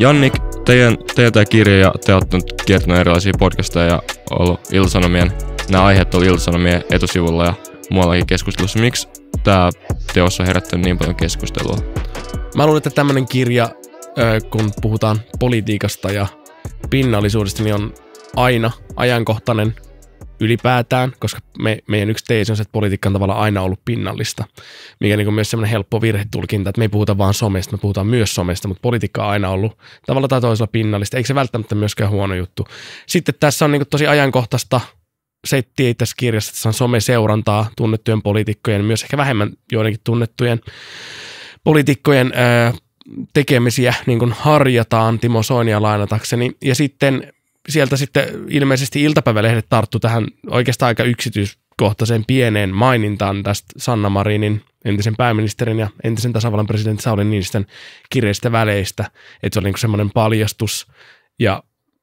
Jannik, teidän, teidän tämä kirja ja te olette nyt kiertänyt erilaisia podcasteja ja ollut Ilsanomien, nämä aiheet oli Ilsanomien etusivulla ja muuallakin keskustelussa. Miksi tämä teos on herättänyt niin paljon keskustelua? Mä luulen, että tämmöinen kirja, kun puhutaan politiikasta ja pinnallisuudesta, niin on aina ajankohtainen ylipäätään, koska me, meidän yksi teesi on se, että politiikka on tavallaan aina ollut pinnallista, mikä niin kuin myös semmoinen helppo virhetulkinta, että me ei puhuta vaan somesta, me puhutaan myös somesta, mutta politiikka on aina ollut tavalla tai toisella pinnallista, eikä se välttämättä myöskään huono juttu. Sitten tässä on niin kuin tosi ajankohtaista settiä tässä kirjassa, että tässä on someseurantaa tunnettujen poliitikkojen, myös ehkä vähemmän joidenkin tunnettujen poliitikkojen tekemisiä niin kuin harjataan Timo Soinia lainatakseni. Ja sitten sieltä sitten ilmeisesti iltapäivälehdet tarttu tähän oikeastaan aika yksityiskohtaiseen pieneen mainintaan tästä Sanna Marinin entisen pääministerin ja entisen tasavallan presidentin Sauli Niinistön kirjeistä väleistä, että se oli niin semmoinen paljastus ja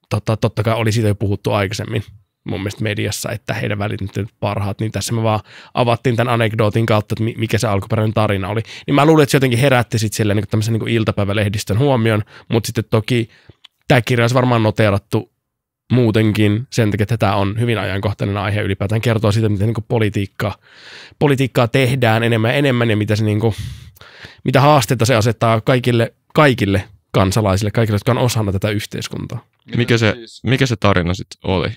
totta, totta kai oli siitä jo puhuttu aikaisemmin mun mielestä mediassa, että heidän välit parhaat, niin tässä me vaan avattiin tämän anekdootin kautta, että mikä se alkuperäinen tarina oli. Niin mä luulen, että se jotenkin herätti sitten silleen niin tämmöisen niin iltapäivälehdistön huomion, mutta sitten toki tämä kirja olisi varmaan noteerattu muutenkin sen takia, että tämä on hyvin ajankohtainen aihe ylipäätään. kertoa siitä, miten niin politiikka, politiikkaa tehdään enemmän ja enemmän ja mitä, se niin kuin, mitä haasteita se asettaa kaikille, kaikille kansalaisille, kaikille, jotka on osana tätä yhteiskuntaa. Mikä se, siis- mikä se tarina sitten oli?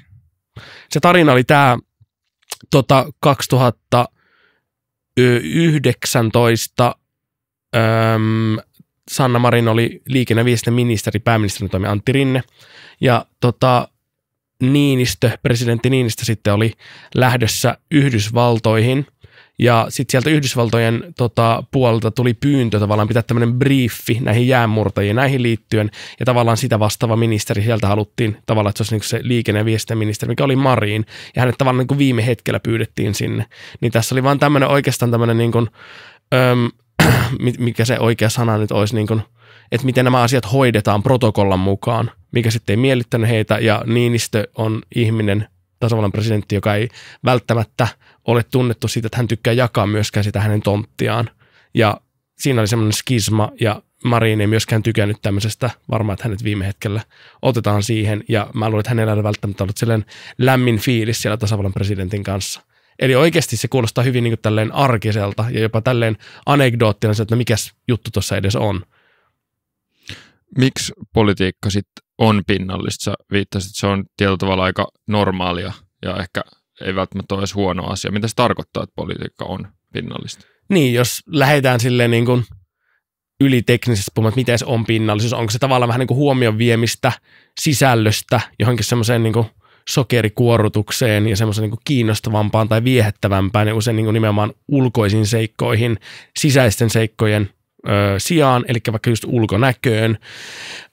Se tarina oli tämä tota, 2019 äm, Sanna Marin oli liikenne- ja viestintäministeri, pääministerin toimi Antti Rinne. Ja tota, Niinistö, presidentti Niinistö sitten oli lähdössä Yhdysvaltoihin. Ja sitten sieltä Yhdysvaltojen tota, puolelta tuli pyyntö tavallaan pitää tämmöinen briefi näihin jäänmurtajiin näihin liittyen. Ja tavallaan sitä vastaava ministeri sieltä haluttiin tavallaan, että se olisi niin se liikenne- ja viestintäministeri, mikä oli Mariin. Ja hänet tavallaan niin kuin viime hetkellä pyydettiin sinne. Niin tässä oli vaan tämmöinen oikeastaan tämmöinen niin kuin, öm, mikä se oikea sana nyt olisi niin kuin – että miten nämä asiat hoidetaan protokollan mukaan, mikä sitten ei miellyttänyt heitä ja Niinistö on ihminen, tasavallan presidentti, joka ei välttämättä ole tunnettu siitä, että hän tykkää jakaa myöskään sitä hänen tonttiaan. Ja siinä oli semmoinen skisma ja Marin ei myöskään tykännyt tämmöisestä, varmaan, että hänet viime hetkellä otetaan siihen, ja mä luulen, että hänellä ei välttämättä ollut sellainen lämmin fiilis siellä tasavallan presidentin kanssa. Eli oikeasti se kuulostaa hyvin niin tälleen arkiselta ja jopa tälleen anekdoottina, että mikä mikäs juttu tuossa edes on miksi politiikka sitten on pinnallista? Sä viittasit, että se on tietyllä tavalla aika normaalia ja ehkä ei välttämättä ole edes huono asia. Mitä se tarkoittaa, että politiikka on pinnallista? Niin, jos lähdetään silleen niin kuin yliteknisesti puhumaan, että miten se on pinnallisuus, onko se tavallaan vähän niin kuin huomion viemistä sisällöstä johonkin semmoiseen niin kuin sokerikuorrutukseen ja semmoisen niin kiinnostavampaan tai viehättävämpään ja usein niin kuin nimenomaan ulkoisiin seikkoihin, sisäisten seikkojen ö, sijaan, eli vaikka just ulkonäköön.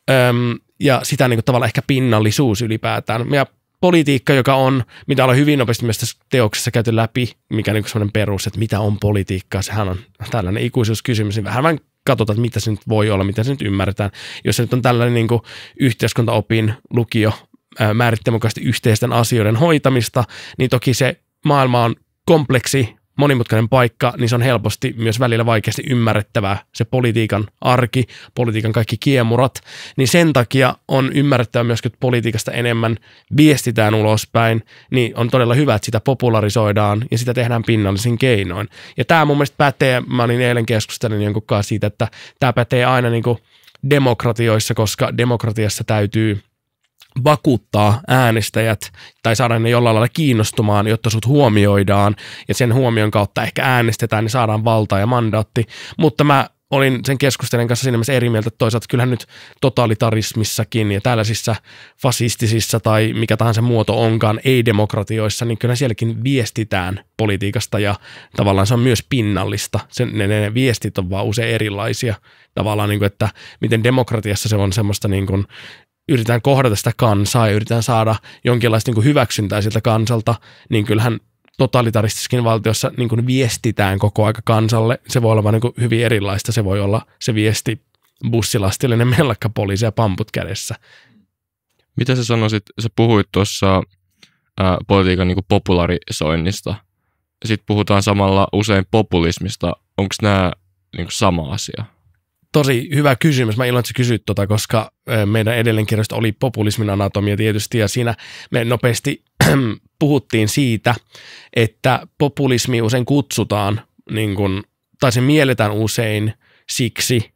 Öm, ja sitä niin kuin, tavallaan ehkä pinnallisuus ylipäätään. Ja politiikka, joka on, mitä ollaan hyvin nopeasti myös tässä teoksessa käyty läpi, mikä niin sellainen perus, että mitä on politiikka, sehän on tällainen ikuisuuskysymys, niin vähän vähän katsotaan, että mitä se nyt voi olla, mitä se nyt ymmärretään. Jos se nyt on tällainen niin kuin yhteiskuntaopin lukio määrittämän yhteisten asioiden hoitamista, niin toki se maailma on kompleksi monimutkainen paikka, niin se on helposti myös välillä vaikeasti ymmärrettävää se politiikan arki, politiikan kaikki kiemurat, niin sen takia on ymmärrettävä myös, että politiikasta enemmän viestitään ulospäin, niin on todella hyvä, että sitä popularisoidaan ja sitä tehdään pinnallisin keinoin. Ja tämä mun mielestä pätee, mä olin eilen keskustelin jonkun kanssa siitä, että tämä pätee aina niin kuin demokratioissa, koska demokratiassa täytyy – vakuuttaa äänestäjät tai saada ne jollain lailla kiinnostumaan, jotta sut huomioidaan ja sen huomion kautta ehkä äänestetään, niin saadaan valta ja mandaatti. Mutta mä olin sen keskustelun kanssa siinä mielessä eri mieltä, että toisaalta kyllähän nyt totalitarismissakin ja tällaisissa fasistisissa tai mikä tahansa muoto onkaan ei-demokratioissa, niin kyllä sielläkin viestitään politiikasta ja tavallaan se on myös pinnallista. Sen, ne, ne, ne viestit on vaan usein erilaisia tavallaan, niin kuin, että miten demokratiassa se on semmoista niin kuin yritetään kohdata sitä kansaa ja yritetään saada jonkinlaista niin kuin hyväksyntää siltä kansalta, niin kyllähän totalitaristiskin valtiossa niin kuin viestitään koko aika kansalle. Se voi olla vain niin hyvin erilaista. Se voi olla se viesti bussilastillinen mellakka poliisi ja pamput kädessä. Mitä sä sanoisit, sä puhuit tuossa ää, politiikan niin kuin popularisoinnista. Sitten puhutaan samalla usein populismista. Onko nämä niin sama asia? tosi hyvä kysymys. Mä iloitsin kysyä tuota, koska meidän edellinen kirjasto oli populismin anatomia tietysti ja siinä me nopeasti puhuttiin siitä, että populismi usein kutsutaan niin kun, tai se mielletään usein siksi,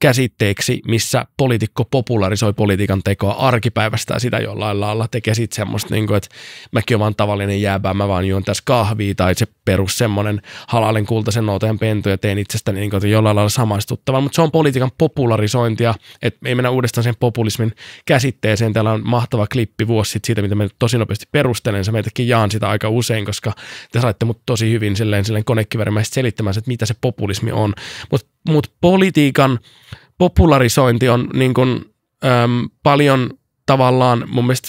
käsitteeksi, missä poliitikko popularisoi politiikan tekoa arkipäivästä sitä jollain lailla, tekee sitten semmoista, niin kuin, että mäkin olen vaan tavallinen jääpää, mä vaan juon tässä kahvia tai se perus semmoinen halalin kultaisen noutajan pentu ja teen itsestäni niin kuin, jollain lailla samaistuttavaa, mutta se on politiikan popularisointia, että ei mennä uudestaan sen populismin käsitteeseen. Täällä on mahtava klippi vuosi sitten siitä, mitä mä tosi nopeasti perustelen, sä meitäkin jaan sitä aika usein, koska te saitte mut tosi hyvin silleen, silleen konekiväärimäisesti selittämään, että mitä se populismi on, mutta Mut politiikan popularisointi on niin kuin, äm, paljon tavallaan mun mielestä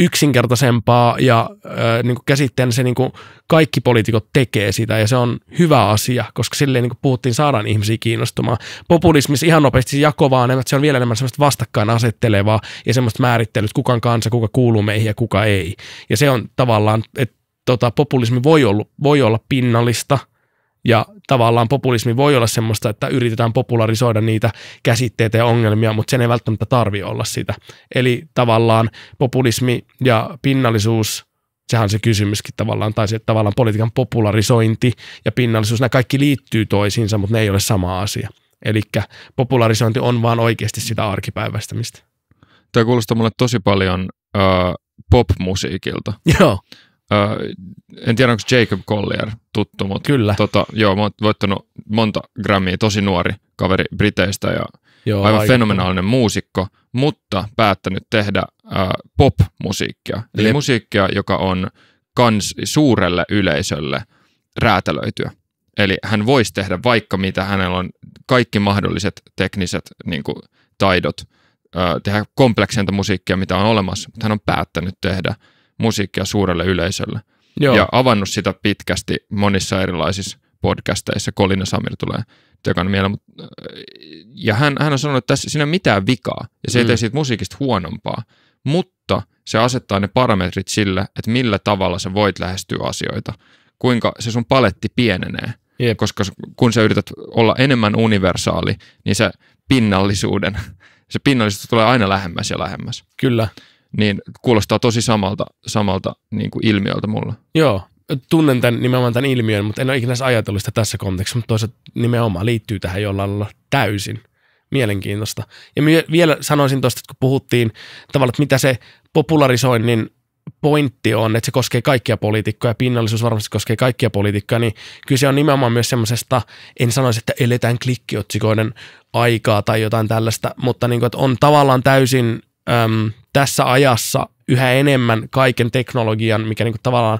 yksinkertaisempaa ja äh, niin käsitteen se niin kuin kaikki poliitikot tekee sitä ja se on hyvä asia, koska silleen niin kuin puhuttiin saadaan ihmisiä kiinnostumaan. Populismissa ihan nopeasti siis jako vaan, että se on vielä enemmän semmoista asettelevaa ja semmoista määrittelyt, on kansa, kuka kuuluu meihin ja kuka ei. Ja se on tavallaan, että tota, populismi voi, ollut, voi olla pinnallista ja tavallaan populismi voi olla semmoista, että yritetään popularisoida niitä käsitteitä ja ongelmia, mutta sen ei välttämättä tarvi olla sitä. Eli tavallaan populismi ja pinnallisuus – sehän on se kysymyskin tavallaan, tai se tavallaan politiikan popularisointi ja pinnallisuus, nämä kaikki liittyy toisiinsa, mutta ne ei ole sama asia. Eli popularisointi on vaan oikeasti sitä arkipäiväistämistä. Tämä kuulostaa mulle tosi paljon äh, popmusiikilta. Joo. Uh, en tiedä, onko Jacob Collier tuttu, mutta Kyllä. Tota, joo, mä oon voittanut monta grammia, tosi nuori kaveri Briteistä ja joo, aivan fenomenaalinen fenomenaalinen muusikko, mutta päättänyt tehdä uh, pop-musiikkia, eli musiikkia, joka on kans suurelle yleisölle räätälöityä. Eli hän voisi tehdä vaikka mitä, hänellä on kaikki mahdolliset tekniset niin kuin, taidot, uh, tehdä kompleksenta musiikkia, mitä on olemassa, mutta hän on päättänyt tehdä – musiikkia suurelle yleisölle. Joo. Ja avannut sitä pitkästi monissa erilaisissa podcasteissa. Kolina Samir tulee tekan mieleen. Mutta, äh, ja hän, hän on sanonut, että tässä, siinä ei ole mitään vikaa ja se ei mm. tee siitä musiikista huonompaa, mutta se asettaa ne parametrit sillä, että millä tavalla sä voit lähestyä asioita, kuinka se sun paletti pienenee. Jep. Koska kun sä yrität olla enemmän universaali, niin se pinnallisuuden, se pinnallisuus tulee aina lähemmäs ja lähemmäs. Kyllä niin kuulostaa tosi samalta, samalta niin kuin ilmiöltä mulla. Joo, tunnen tämän, nimenomaan tämän ilmiön, mutta en ole ikinä ajatellut sitä tässä kontekstissa, mutta toisaalta nimenomaan liittyy tähän jollain lailla täysin. Mielenkiintoista. Ja mie, vielä sanoisin tuosta, kun puhuttiin tavallaan, että mitä se popularisoinnin pointti on, että se koskee kaikkia poliitikkoja, pinnallisuus varmasti koskee kaikkia poliitikkoja, niin kyllä se on nimenomaan myös semmoisesta, en sanoisi, että eletään klikkiotsikoiden aikaa tai jotain tällaista, mutta niin kuin, että on tavallaan täysin äm, tässä ajassa yhä enemmän kaiken teknologian, mikä niin kuin tavallaan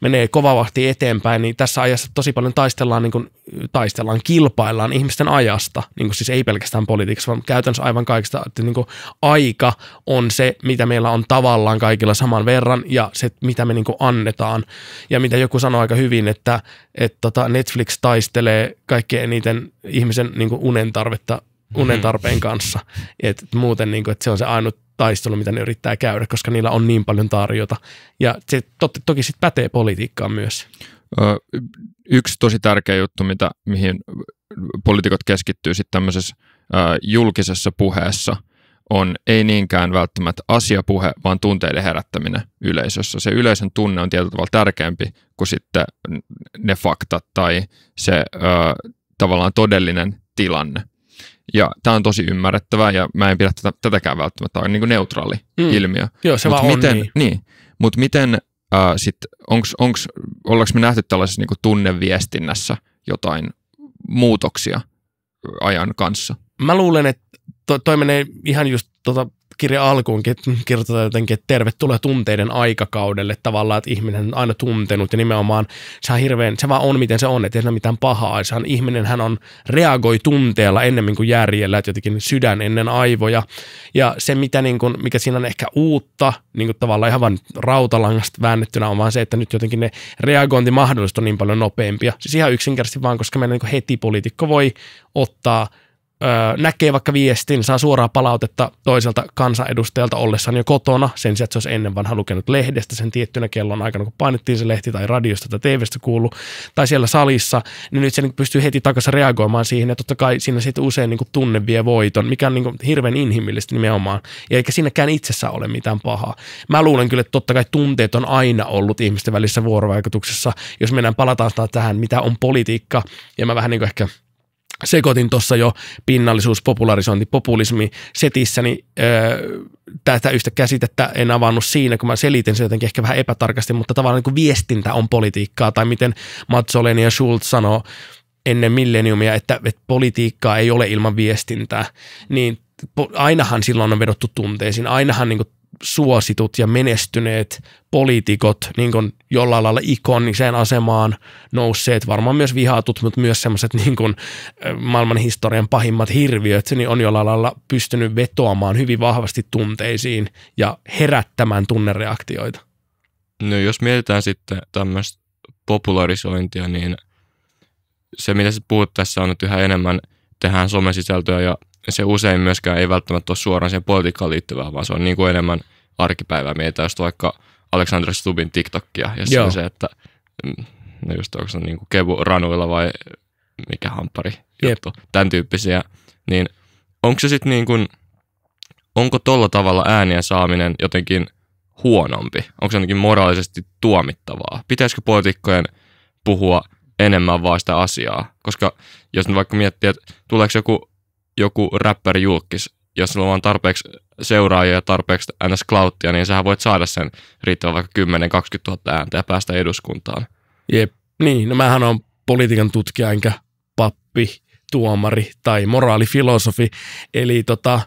menee kovavahti eteenpäin, niin tässä ajassa tosi paljon taistellaan, niin kuin, taistellaan kilpaillaan ihmisten ajasta, niin kuin siis ei pelkästään politiikassa, vaan käytännössä aivan kaikista, että niin kuin aika on se, mitä meillä on tavallaan kaikilla saman verran ja se, mitä me niin kuin annetaan. Ja mitä joku sanoi aika hyvin, että, että tota Netflix taistelee kaikkein eniten ihmisen niin kuin unen tarvetta unen mhm. tarpeen kanssa. Et muuten niin kuin, että se on se ainut taistelu, mitä ne yrittää käydä, koska niillä on niin paljon tarjota. Ja se to- toki sitten pätee politiikkaan myös. Ö, yksi tosi tärkeä juttu, mitä, mihin poliitikot keskittyy sitten tämmöisessä ö, julkisessa puheessa, on ei niinkään välttämättä asiapuhe, vaan tunteiden herättäminen yleisössä. Se yleisön tunne on tietyllä tavalla tärkeämpi kuin sitten ne faktat tai se ö, tavallaan todellinen tilanne. Ja tämä on tosi ymmärrettävää ja mä en pidä tätä, tätäkään välttämättä niin kuin neutraali mm. ilmiö. Joo, se Mut vaan miten, on niin. niin. Mutta miten äh, sitten, ollaanko me nähty tällaisessa niin kuin tunneviestinnässä jotain muutoksia ajan kanssa? Mä luulen, että toi, toi menee ihan just tota kirjan alkuunkin kirjoitetaan jotenkin, että tervetuloa tunteiden aikakaudelle tavallaan, että ihminen on aina tuntenut ja nimenomaan se, on hirveän, se vaan on miten se on, että ei siinä mitään pahaa. Se on, ihminen hän on, reagoi tunteella ennemmin kuin järjellä, että jotenkin sydän ennen aivoja. Ja se, mitä niin kuin, mikä siinä on ehkä uutta, niin kuin tavallaan ihan vain rautalangasta väännettynä on vaan se, että nyt jotenkin ne reagointimahdollisuudet on niin paljon nopeampia. Siis ihan yksinkertaisesti vaan, koska meidän niin heti poliitikko voi ottaa – näkee vaikka viestin, saa suoraa palautetta toiselta kansanedustajalta ollessaan jo kotona, sen sijaan, että se olisi ennen vanha lukenut lehdestä sen tiettynä kellon aikana, kun painettiin se lehti tai radiosta tai TVstä kuulu tai siellä salissa, niin nyt se niin pystyy heti takaisin reagoimaan siihen, ja totta kai siinä sitten usein niin kuin tunne vie voiton, mikä on niin kuin hirveän inhimillistä nimenomaan, ja eikä siinäkään itsessä ole mitään pahaa. Mä luulen kyllä, että totta kai tunteet on aina ollut ihmisten välissä vuorovaikutuksessa, jos mennään palataan tähän, mitä on politiikka, ja mä vähän niin kuin ehkä – sekoitin tuossa jo pinnallisuus, popularisointi, populismi setissä, niin öö, tätä yhtä käsitettä en avannut siinä, kun mä selitin sen jotenkin ehkä vähän epätarkasti, mutta tavallaan niin kuin viestintä on politiikkaa, tai miten Mazzoleni ja Schultz sanoo ennen milleniumia, että, että politiikkaa ei ole ilman viestintää, niin ainahan silloin on vedottu tunteisiin, ainahan niin kuin suositut ja menestyneet poliitikot niin kuin jollain lailla ikoniseen asemaan nousseet, varmaan myös vihatut, mutta myös semmoiset niin kuin maailman historian pahimmat hirviöt, niin on jollain lailla pystynyt vetoamaan hyvin vahvasti tunteisiin ja herättämään tunnereaktioita. No jos mietitään sitten tämmöistä popularisointia, niin se mitä sä puhut tässä on, että yhä enemmän tehdään somesisältöä ja se usein myöskään ei välttämättä ole suoraan siihen politiikkaan liittyvää, vaan se on niin kuin enemmän arkipäivää. Meitä jos vaikka Alexander Stubin TikTokia, ja se on se, että mm, no just onko se niin kuin kevu ranuilla vai mikä hampari juttu, Jep. tämän tyyppisiä, niin onko se sitten niin kuin, onko tolla tavalla äänien saaminen jotenkin huonompi? Onko se jotenkin moraalisesti tuomittavaa? Pitäisikö poliitikkojen puhua enemmän vaan sitä asiaa? Koska jos nyt vaikka miettii, että tuleeko joku joku rapper julkis, jos sulla on tarpeeksi seuraajia ja tarpeeksi ns. klauttia, niin sä voit saada sen riittävän vaikka 10-20 000 ääntä ja päästä eduskuntaan. Jep, niin. No mähän on politiikan tutkija enkä pappi, tuomari tai moraalifilosofi. Eli tota,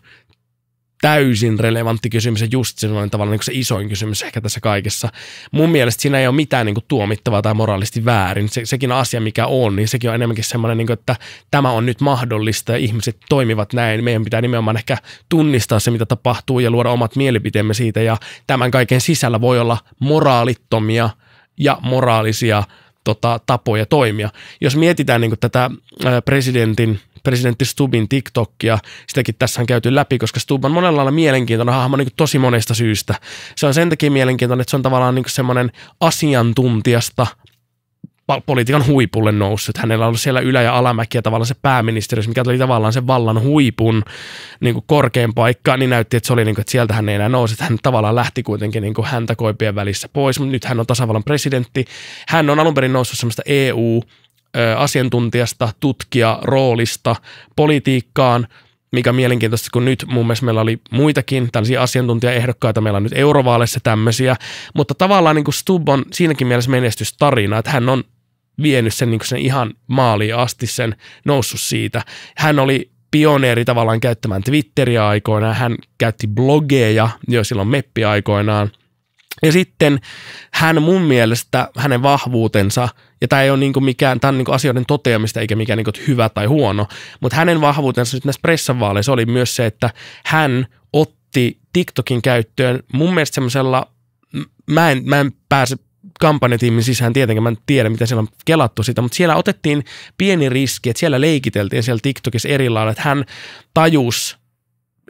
täysin relevantti kysymys ja just sellainen tavallaan niin se isoin kysymys ehkä tässä kaikessa. Mun mielestä siinä ei ole mitään niin kuin tuomittavaa tai moraalisti väärin. Se, sekin asia, mikä on, niin sekin on enemmänkin semmoinen, niin kuin, että tämä on nyt mahdollista ja ihmiset toimivat näin. Meidän pitää nimenomaan ehkä tunnistaa se, mitä tapahtuu ja luoda omat mielipiteemme siitä ja tämän kaiken sisällä voi olla moraalittomia ja moraalisia tota, tapoja toimia. Jos mietitään niin kuin tätä presidentin – presidentti Stubin TikTokia. Sitäkin tässä on käyty läpi, koska Stub on monella lailla mielenkiintoinen hahmo niin tosi monesta syystä. Se on sen takia mielenkiintoinen, että se on tavallaan niin semmoinen asiantuntijasta politiikan huipulle noussut. Hänellä on ollut siellä ylä- ja alamäki ja tavallaan se pääministeriössä, mikä oli tavallaan se vallan huipun niin kuin korkein paikka, niin näytti, että se oli niin kuin, että sieltä hän ei enää nousi. hän tavallaan lähti kuitenkin niin kuin häntä koipien välissä pois, mutta nyt hän on tasavallan presidentti. Hän on alun perin noussut semmoista EU- asiantuntijasta, tutkija roolista politiikkaan, mikä on mielenkiintoista, kun nyt mun mielestä meillä oli muitakin tällaisia asiantuntijaehdokkaita, meillä on nyt eurovaaleissa tämmöisiä, mutta tavallaan niin kuin Stubb on siinäkin mielessä menestystarina, että hän on vienyt sen, niin kuin sen ihan maaliin asti, sen noussut siitä. Hän oli pioneeri tavallaan käyttämään Twitteriä aikoinaan, hän käytti blogeja jo silloin meppi aikoinaan – ja sitten hän mun mielestä, hänen vahvuutensa, ja tämä ei ole niinku mikään, tämä on niinku asioiden toteamista eikä mikään niinku hyvä tai huono, mutta hänen vahvuutensa nyt näissä pressavaaleissa oli myös se, että hän otti TikTokin käyttöön mun mielestä semmoisella, mä en, mä en pääse kampanjatiimin sisään tietenkin, mä en tiedä mitä siellä on kelattu sitä, mutta siellä otettiin pieni riski, että siellä leikiteltiin siellä TikTokissa eri lailla, että hän tajusi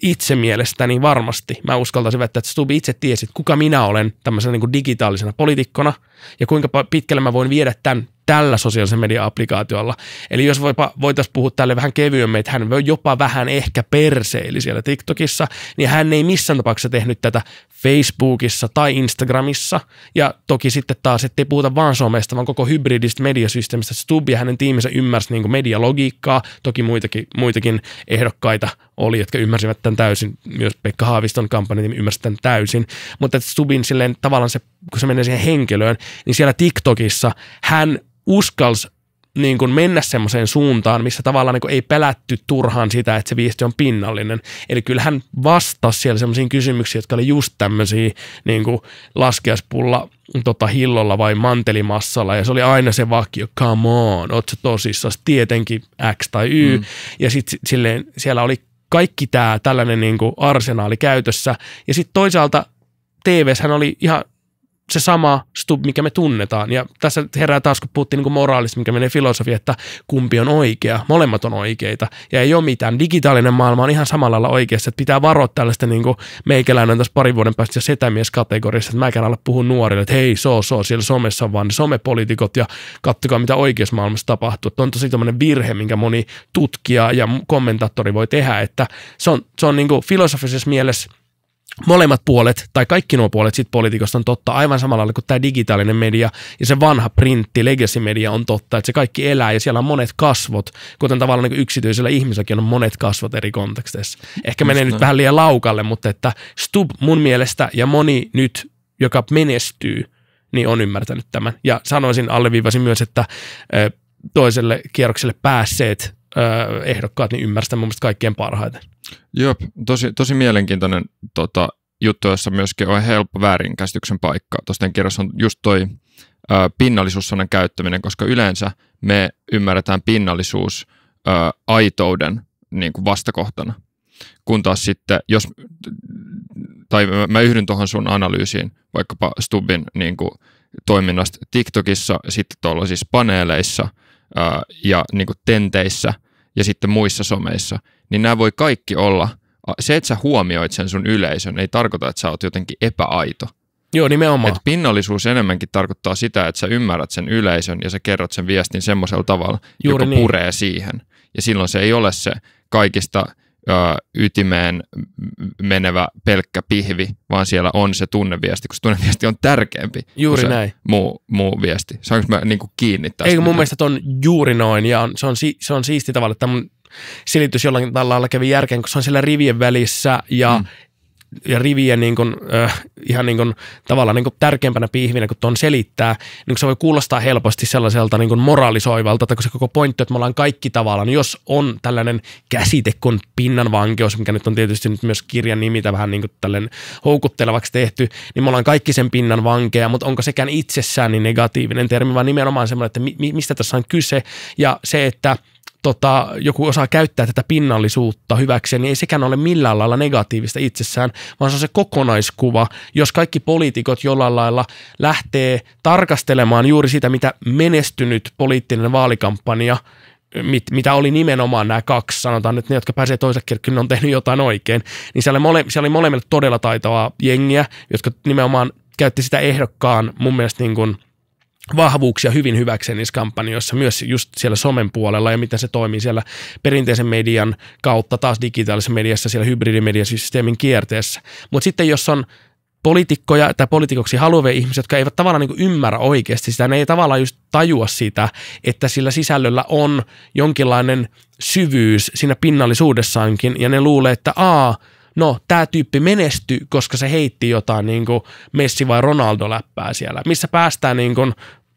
itse mielestäni varmasti, mä uskaltaisin väittää, että Stubi itse tiesi, että kuka minä olen tämmöisenä niin digitaalisena poliitikkona ja kuinka pitkälle mä voin viedä tämän tällä sosiaalisen median applikaatiolla. Eli jos voitaisiin puhua tälle vähän kevyemmin, että hän voi jopa vähän ehkä perseili siellä TikTokissa, niin hän ei missään tapauksessa tehnyt tätä Facebookissa tai Instagramissa. Ja toki sitten taas, ettei puhuta vaan somesta, vaan koko hybridistä mediasysteemistä. Stubb ja hänen tiiminsä ymmärsi niin medialogiikkaa. Toki muitakin, muitakin ehdokkaita oli, jotka ymmärsivät tämän täysin. Myös Pekka Haaviston kampanjan ymmärsi tämän täysin. Mutta Stubbin silleen tavallaan se kun se menee siihen henkilöön, niin siellä TikTokissa hän uskalsi niin kuin mennä semmoiseen suuntaan, missä tavallaan niin ei pelätty turhaan sitä, että se viesti on pinnallinen. Eli kyllähän vastasi siellä semmoisiin kysymyksiin, jotka oli just tämmöisiä niin kuin laskeaspulla tota, hillolla vai mantelimassalla, ja se oli aina se vakio, come on, oot sä tosissas, tietenkin X tai Y, mm. ja sitten siellä oli kaikki tämä tällainen niin kuin arsenaali käytössä, ja sitten toisaalta tv hän oli ihan se sama stub, mikä me tunnetaan. Ja tässä herää taas, kun puhuttiin niin moraalista, mikä menee filosofia, että kumpi on oikea, molemmat on oikeita. Ja ei ole mitään. Digitaalinen maailma on ihan samalla lailla oikeassa. Että pitää varoa tällaista niin meikäläinen tässä parin vuoden päästä setämieskategoriassa, että mäkään ala puhua nuorille, että hei, so, so, siellä somessa on vaan somepolitiikot ja kattokaa, mitä oikeassa maailmassa tapahtuu. Että on tosi tämmöinen virhe, minkä moni tutkija ja kommentaattori voi tehdä, että se on, se on niin filosofisessa mielessä – molemmat puolet, tai kaikki nuo puolet sit poliitikosta on totta aivan samalla lailla kuin tämä digitaalinen media ja se vanha printti, legacy-media on totta, että se kaikki elää ja siellä on monet kasvot, kuten tavallaan niin yksityisellä ihmiselläkin on monet kasvot eri konteksteissa. Ehkä menee nyt vähän liian laukalle, mutta että Stub mun mielestä ja moni nyt, joka menestyy, niin on ymmärtänyt tämän. Ja sanoisin, alleviivasin myös, että toiselle kierrokselle päässeet ehdokkaat niin ymmärsivät mun mielestä kaikkien parhaiten. Joo, tosi, tosi mielenkiintoinen tota, juttu, jossa myöskin on helppo väärinkäsityksen paikka. Tuossa kirjassa on just toi ö, pinnallisuussanan käyttäminen, koska yleensä me ymmärretään pinnallisuus ö, aitouden niin kuin vastakohtana. Kun taas sitten, jos, tai mä, mä yhdyn tuohon sun analyysiin, vaikkapa Stubbin niin kuin, toiminnasta TikTokissa, sitten tuolla siis paneeleissa ää, ja niin kuin tenteissä, ja sitten muissa someissa, niin nämä voi kaikki olla, se että sä huomioit sen sun yleisön, ei tarkoita, että sä oot jotenkin epäaito. Joo, nimenomaan. Et pinnallisuus enemmänkin tarkoittaa sitä, että sä ymmärrät sen yleisön ja sä kerrot sen viestin semmoisella tavalla, Juuri joka niin. puree siihen. Ja silloin se ei ole se kaikista – ytimeen menevä pelkkä pihvi, vaan siellä on se tunneviesti, koska tunneviesti on tärkeämpi juuri kuin se näin. Muu, muu viesti. Saanko mä niin kuin kiinni tästä? Eikö mun mitään? mielestä on juuri noin, ja on, se, on, se on siisti tavalla, että mun selitys jollain tavalla kävi järkeen, kun se on siellä rivien välissä, ja mm ja rivien niin kuin, äh, ihan niin kuin, tavallaan niin kuin tärkeimpänä pihvinä, kun tuon selittää, niin se voi kuulostaa helposti sellaiselta niin kuin moralisoivalta, että kun se koko pointti, että me ollaan kaikki tavallaan, niin jos on tällainen käsite kuin vankeus, mikä nyt on tietysti nyt myös kirjan nimitä vähän niin kuin houkuttelevaksi tehty, niin me ollaan kaikki sen pinnan vankeja, mutta onko sekään itsessään niin negatiivinen termi, vaan nimenomaan semmoinen, että mi- mistä tässä on kyse, ja se, että – tota, joku osaa käyttää tätä pinnallisuutta hyväkseen, niin ei sekään ole millään lailla negatiivista itsessään, vaan se on se kokonaiskuva. Jos kaikki poliitikot jollain lailla lähtee tarkastelemaan juuri sitä, mitä menestynyt poliittinen vaalikampanja mit, mitä oli nimenomaan nämä kaksi, sanotaan että ne, jotka pääsee toiselle kirkkoon, on tehnyt jotain oikein, niin siellä mole, siellä oli molemmille todella taitavaa jengiä, jotka nimenomaan käytti sitä ehdokkaan mun mielestä niin kuin – vahvuuksia hyvin hyväkseen niissä kampanjoissa, myös just siellä somen puolella ja miten se toimii siellä perinteisen median kautta, taas digitaalisessa mediassa, siellä hybridimediasysteemin kierteessä. Mutta sitten jos on poliitikkoja tai poliitikoksi haluavia ihmisiä, jotka eivät tavallaan niin ymmärrä oikeasti sitä, ne ei tavallaan just tajua sitä, että sillä sisällöllä on jonkinlainen syvyys siinä pinnallisuudessaankin, ja ne luulee, että aa, no tämä tyyppi menestyi, koska se heitti jotain niin kuin Messi vai Ronaldo läppää siellä, missä päästään niin kuin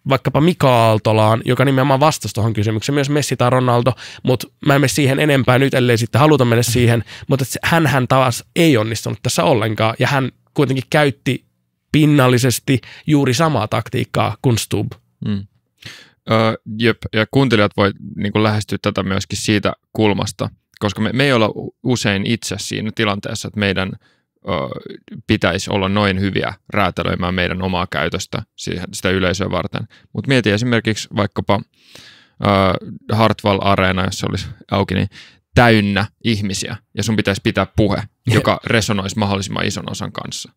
vaikkapa Mika Aaltolaan, joka nimenomaan vastasi tuohon kysymykseen, myös Messi tai Ronaldo, mutta mä en mene siihen enempää nyt, ellei sitten haluta mennä mm-hmm. siihen, mutta hän, hän taas ei onnistunut tässä ollenkaan, ja hän kuitenkin käytti pinnallisesti juuri samaa taktiikkaa kuin Stubb. Mm. Uh, jep, ja kuuntelijat voi niin kuin lähestyä tätä myöskin siitä kulmasta, koska me, me ei olla usein itse siinä tilanteessa, että meidän ö, pitäisi olla noin hyviä räätälöimään meidän omaa käytöstä siihen, sitä yleisöä varten. Mutta mieti esimerkiksi vaikkapa ö, Hartwall Areena, jos se olisi auki, niin täynnä ihmisiä ja sun pitäisi pitää puhe, joka resonoisi mahdollisimman ison osan kanssa.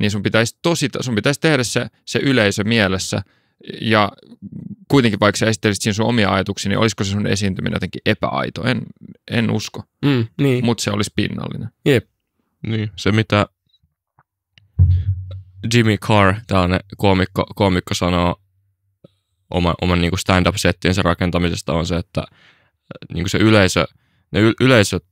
Niin sun pitäisi, tosi, sun pitäisi tehdä se, se yleisö mielessä ja kuitenkin vaikka sä esittelisit siinä sun omia ajatuksia, niin olisiko se sun esiintyminen jotenkin epäaito? En, en usko, mm, niin. mutta se olisi pinnallinen. Jep. Niin, se mitä Jimmy Carr, tällainen koomikko, koomikko sanoo oman, oman niin stand-up-settiensä rakentamisesta on se, että niin se yleisö, ne yleisöt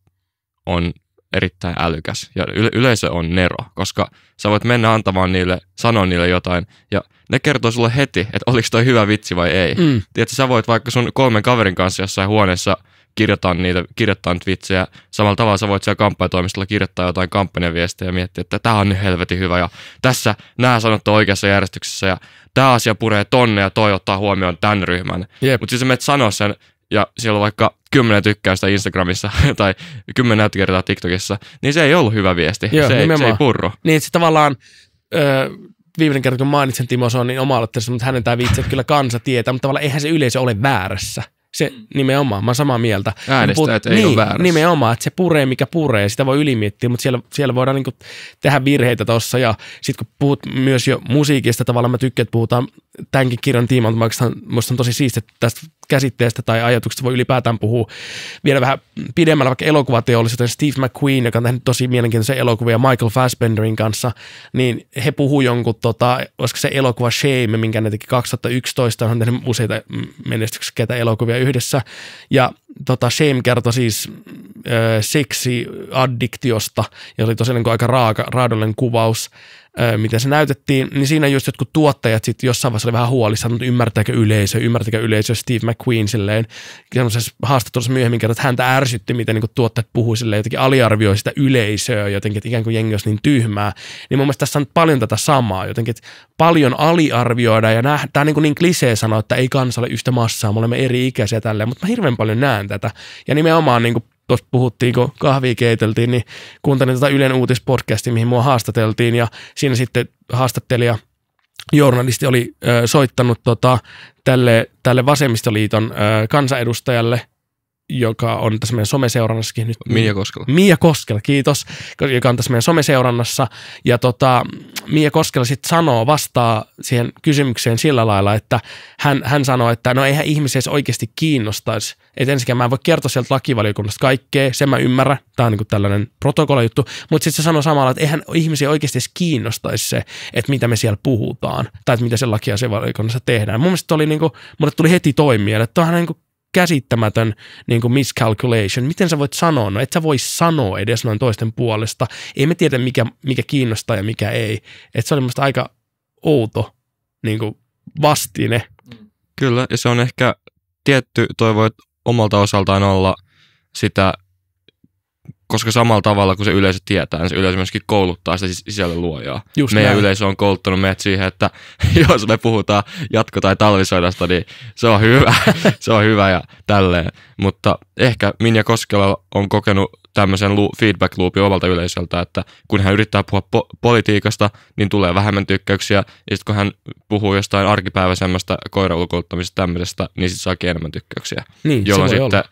on erittäin älykäs ja yleisö on nero, koska sä voit mennä antamaan niille, sanoa niille jotain ja ne kertoo sulle heti, että oliko toi hyvä vitsi vai ei. Mm. Tiedätkö, sä voit vaikka sun kolmen kaverin kanssa jossain huoneessa kirjoittaa niitä, kirjoittaa niitä vitsejä. Samalla tavalla sä voit siellä kampanjatoimistolla kirjoittaa jotain kampanjaviestejä ja miettiä, että tämä on nyt helvetin hyvä ja tässä nämä sanottu oikeassa järjestyksessä ja tämä asia puree tonne ja toi ottaa huomioon tämän ryhmän. Mutta siis sä menet sanoa sen ja siellä on vaikka kymmenen tykkäystä Instagramissa tai kymmenen kertaa TikTokissa, niin se ei ollut hyvä viesti. Joo, se, ei, se ei purro. Niin, että tavallaan öö, viimeinen kerta, kun mainitsen Timo niin oma mutta hänen tämä viitsi, että kyllä kansa tietää, mutta tavallaan eihän se yleisö ole väärässä. Se mm. nimenomaan, mä oon samaa mieltä. Äänestäjät ei niin, ole väärässä. Nimenomaan, että se puree mikä puree, sitä voi ylimiettiä, mutta siellä, siellä voidaan niin tehdä virheitä tuossa. Ja sitten kun puhut myös jo musiikista, tavallaan mä tykkään, että puhutaan tämänkin kirjan tiimalta, musta on tosi siistiä, että tästä käsitteestä tai ajatuksesta voi ylipäätään puhua vielä vähän pidemmällä vaikka elokuvateollisuuteen. Steve McQueen, joka on tehnyt tosi mielenkiintoisia elokuvia Michael Fassbenderin kanssa, niin he puhuu jonkun, tota, olisiko se elokuva Shame, minkä ne teki 2011, on tehnyt useita menestyksekkäitä elokuvia yhdessä. Ja tota, Shame kertoi siis ö, seksiaddiktiosta ja oli tosiaan niin aika raaka, raadollinen kuvaus miten se näytettiin, niin siinä just jotkut tuottajat sitten jossain vaiheessa oli vähän huolissaan, että ymmärtääkö yleisö, ymmärtääkö yleisö Steve McQueen silleen, semmoisessa haastattelussa myöhemmin kertoi, että häntä ärsytti, miten niin tuottajat puhuu silleen, jotenkin aliarvioi sitä yleisöä jotenkin, että ikään kuin jengi olisi niin tyhmää, niin mun mielestä tässä on paljon tätä samaa jotenkin, että paljon aliarvioidaan ja nähdä, tämä on niin, niin klisee sanoa, että ei kansalle yhtä massaa, me olemme eri ikäisiä tälleen, mutta mä hirveän paljon näen tätä ja nimenomaan niin kuin tuosta puhuttiin, kun kahvia keiteltiin, niin kuuntelin tätä Ylen uutispodcastia, mihin mua haastateltiin ja siinä sitten haastattelija journalisti oli ö, soittanut tota, tälle, tälle vasemmistoliiton ö, kansanedustajalle joka on tässä meidän someseurannassakin nyt. Mia Koskela. Mia Koskela, kiitos, joka on tässä meidän someseurannassa. Ja tota, Mia Koskela sitten sanoo, vastaa siihen kysymykseen sillä lailla, että hän, hän sanoo, että no eihän ihmisiä edes oikeasti kiinnostaisi. Että ensinnäkin mä en voi kertoa sieltä lakivaliokunnasta kaikkea, sen mä ymmärrän, tämä on niin tällainen protokollajuttu, mutta sitten se sanoo samalla, että eihän ihmisiä oikeasti edes kiinnostaisi se, että mitä me siellä puhutaan tai että mitä se valiokunnassa tehdään. Mun mielestä oli niin kuin, mulle tuli heti toimia, että tuohan niin kuin käsittämätön niin kuin miscalculation. Miten sä voit sanoa? No et sä voi sanoa edes noin toisten puolesta. Ei me tiedä, mikä, mikä kiinnostaa ja mikä ei. Et se oli musta aika outo niin kuin vastine. Mm. Kyllä, ja se on ehkä tietty, toivoo omalta osaltaan olla sitä koska samalla tavalla kuin se yleisö tietää, niin se yleisö myöskin kouluttaa sitä sisällön luojaa. Just Meidän näin. yleisö on kouluttanut meidät siihen, että jos me puhutaan jatko- tai talvisodasta, niin se on hyvä, se on hyvä ja tälleen. Mutta ehkä Minja Koskela on kokenut tämmöisen feedback loopin omalta yleisöltä, että kun hän yrittää puhua po- politiikasta, niin tulee vähemmän tykkäyksiä, ja sitten kun hän puhuu jostain arkipäiväisemmästä koiraulukouluttamisesta tämmöisestä, niin sitten saakin enemmän tykkäyksiä. Niin, jolloin sitten olla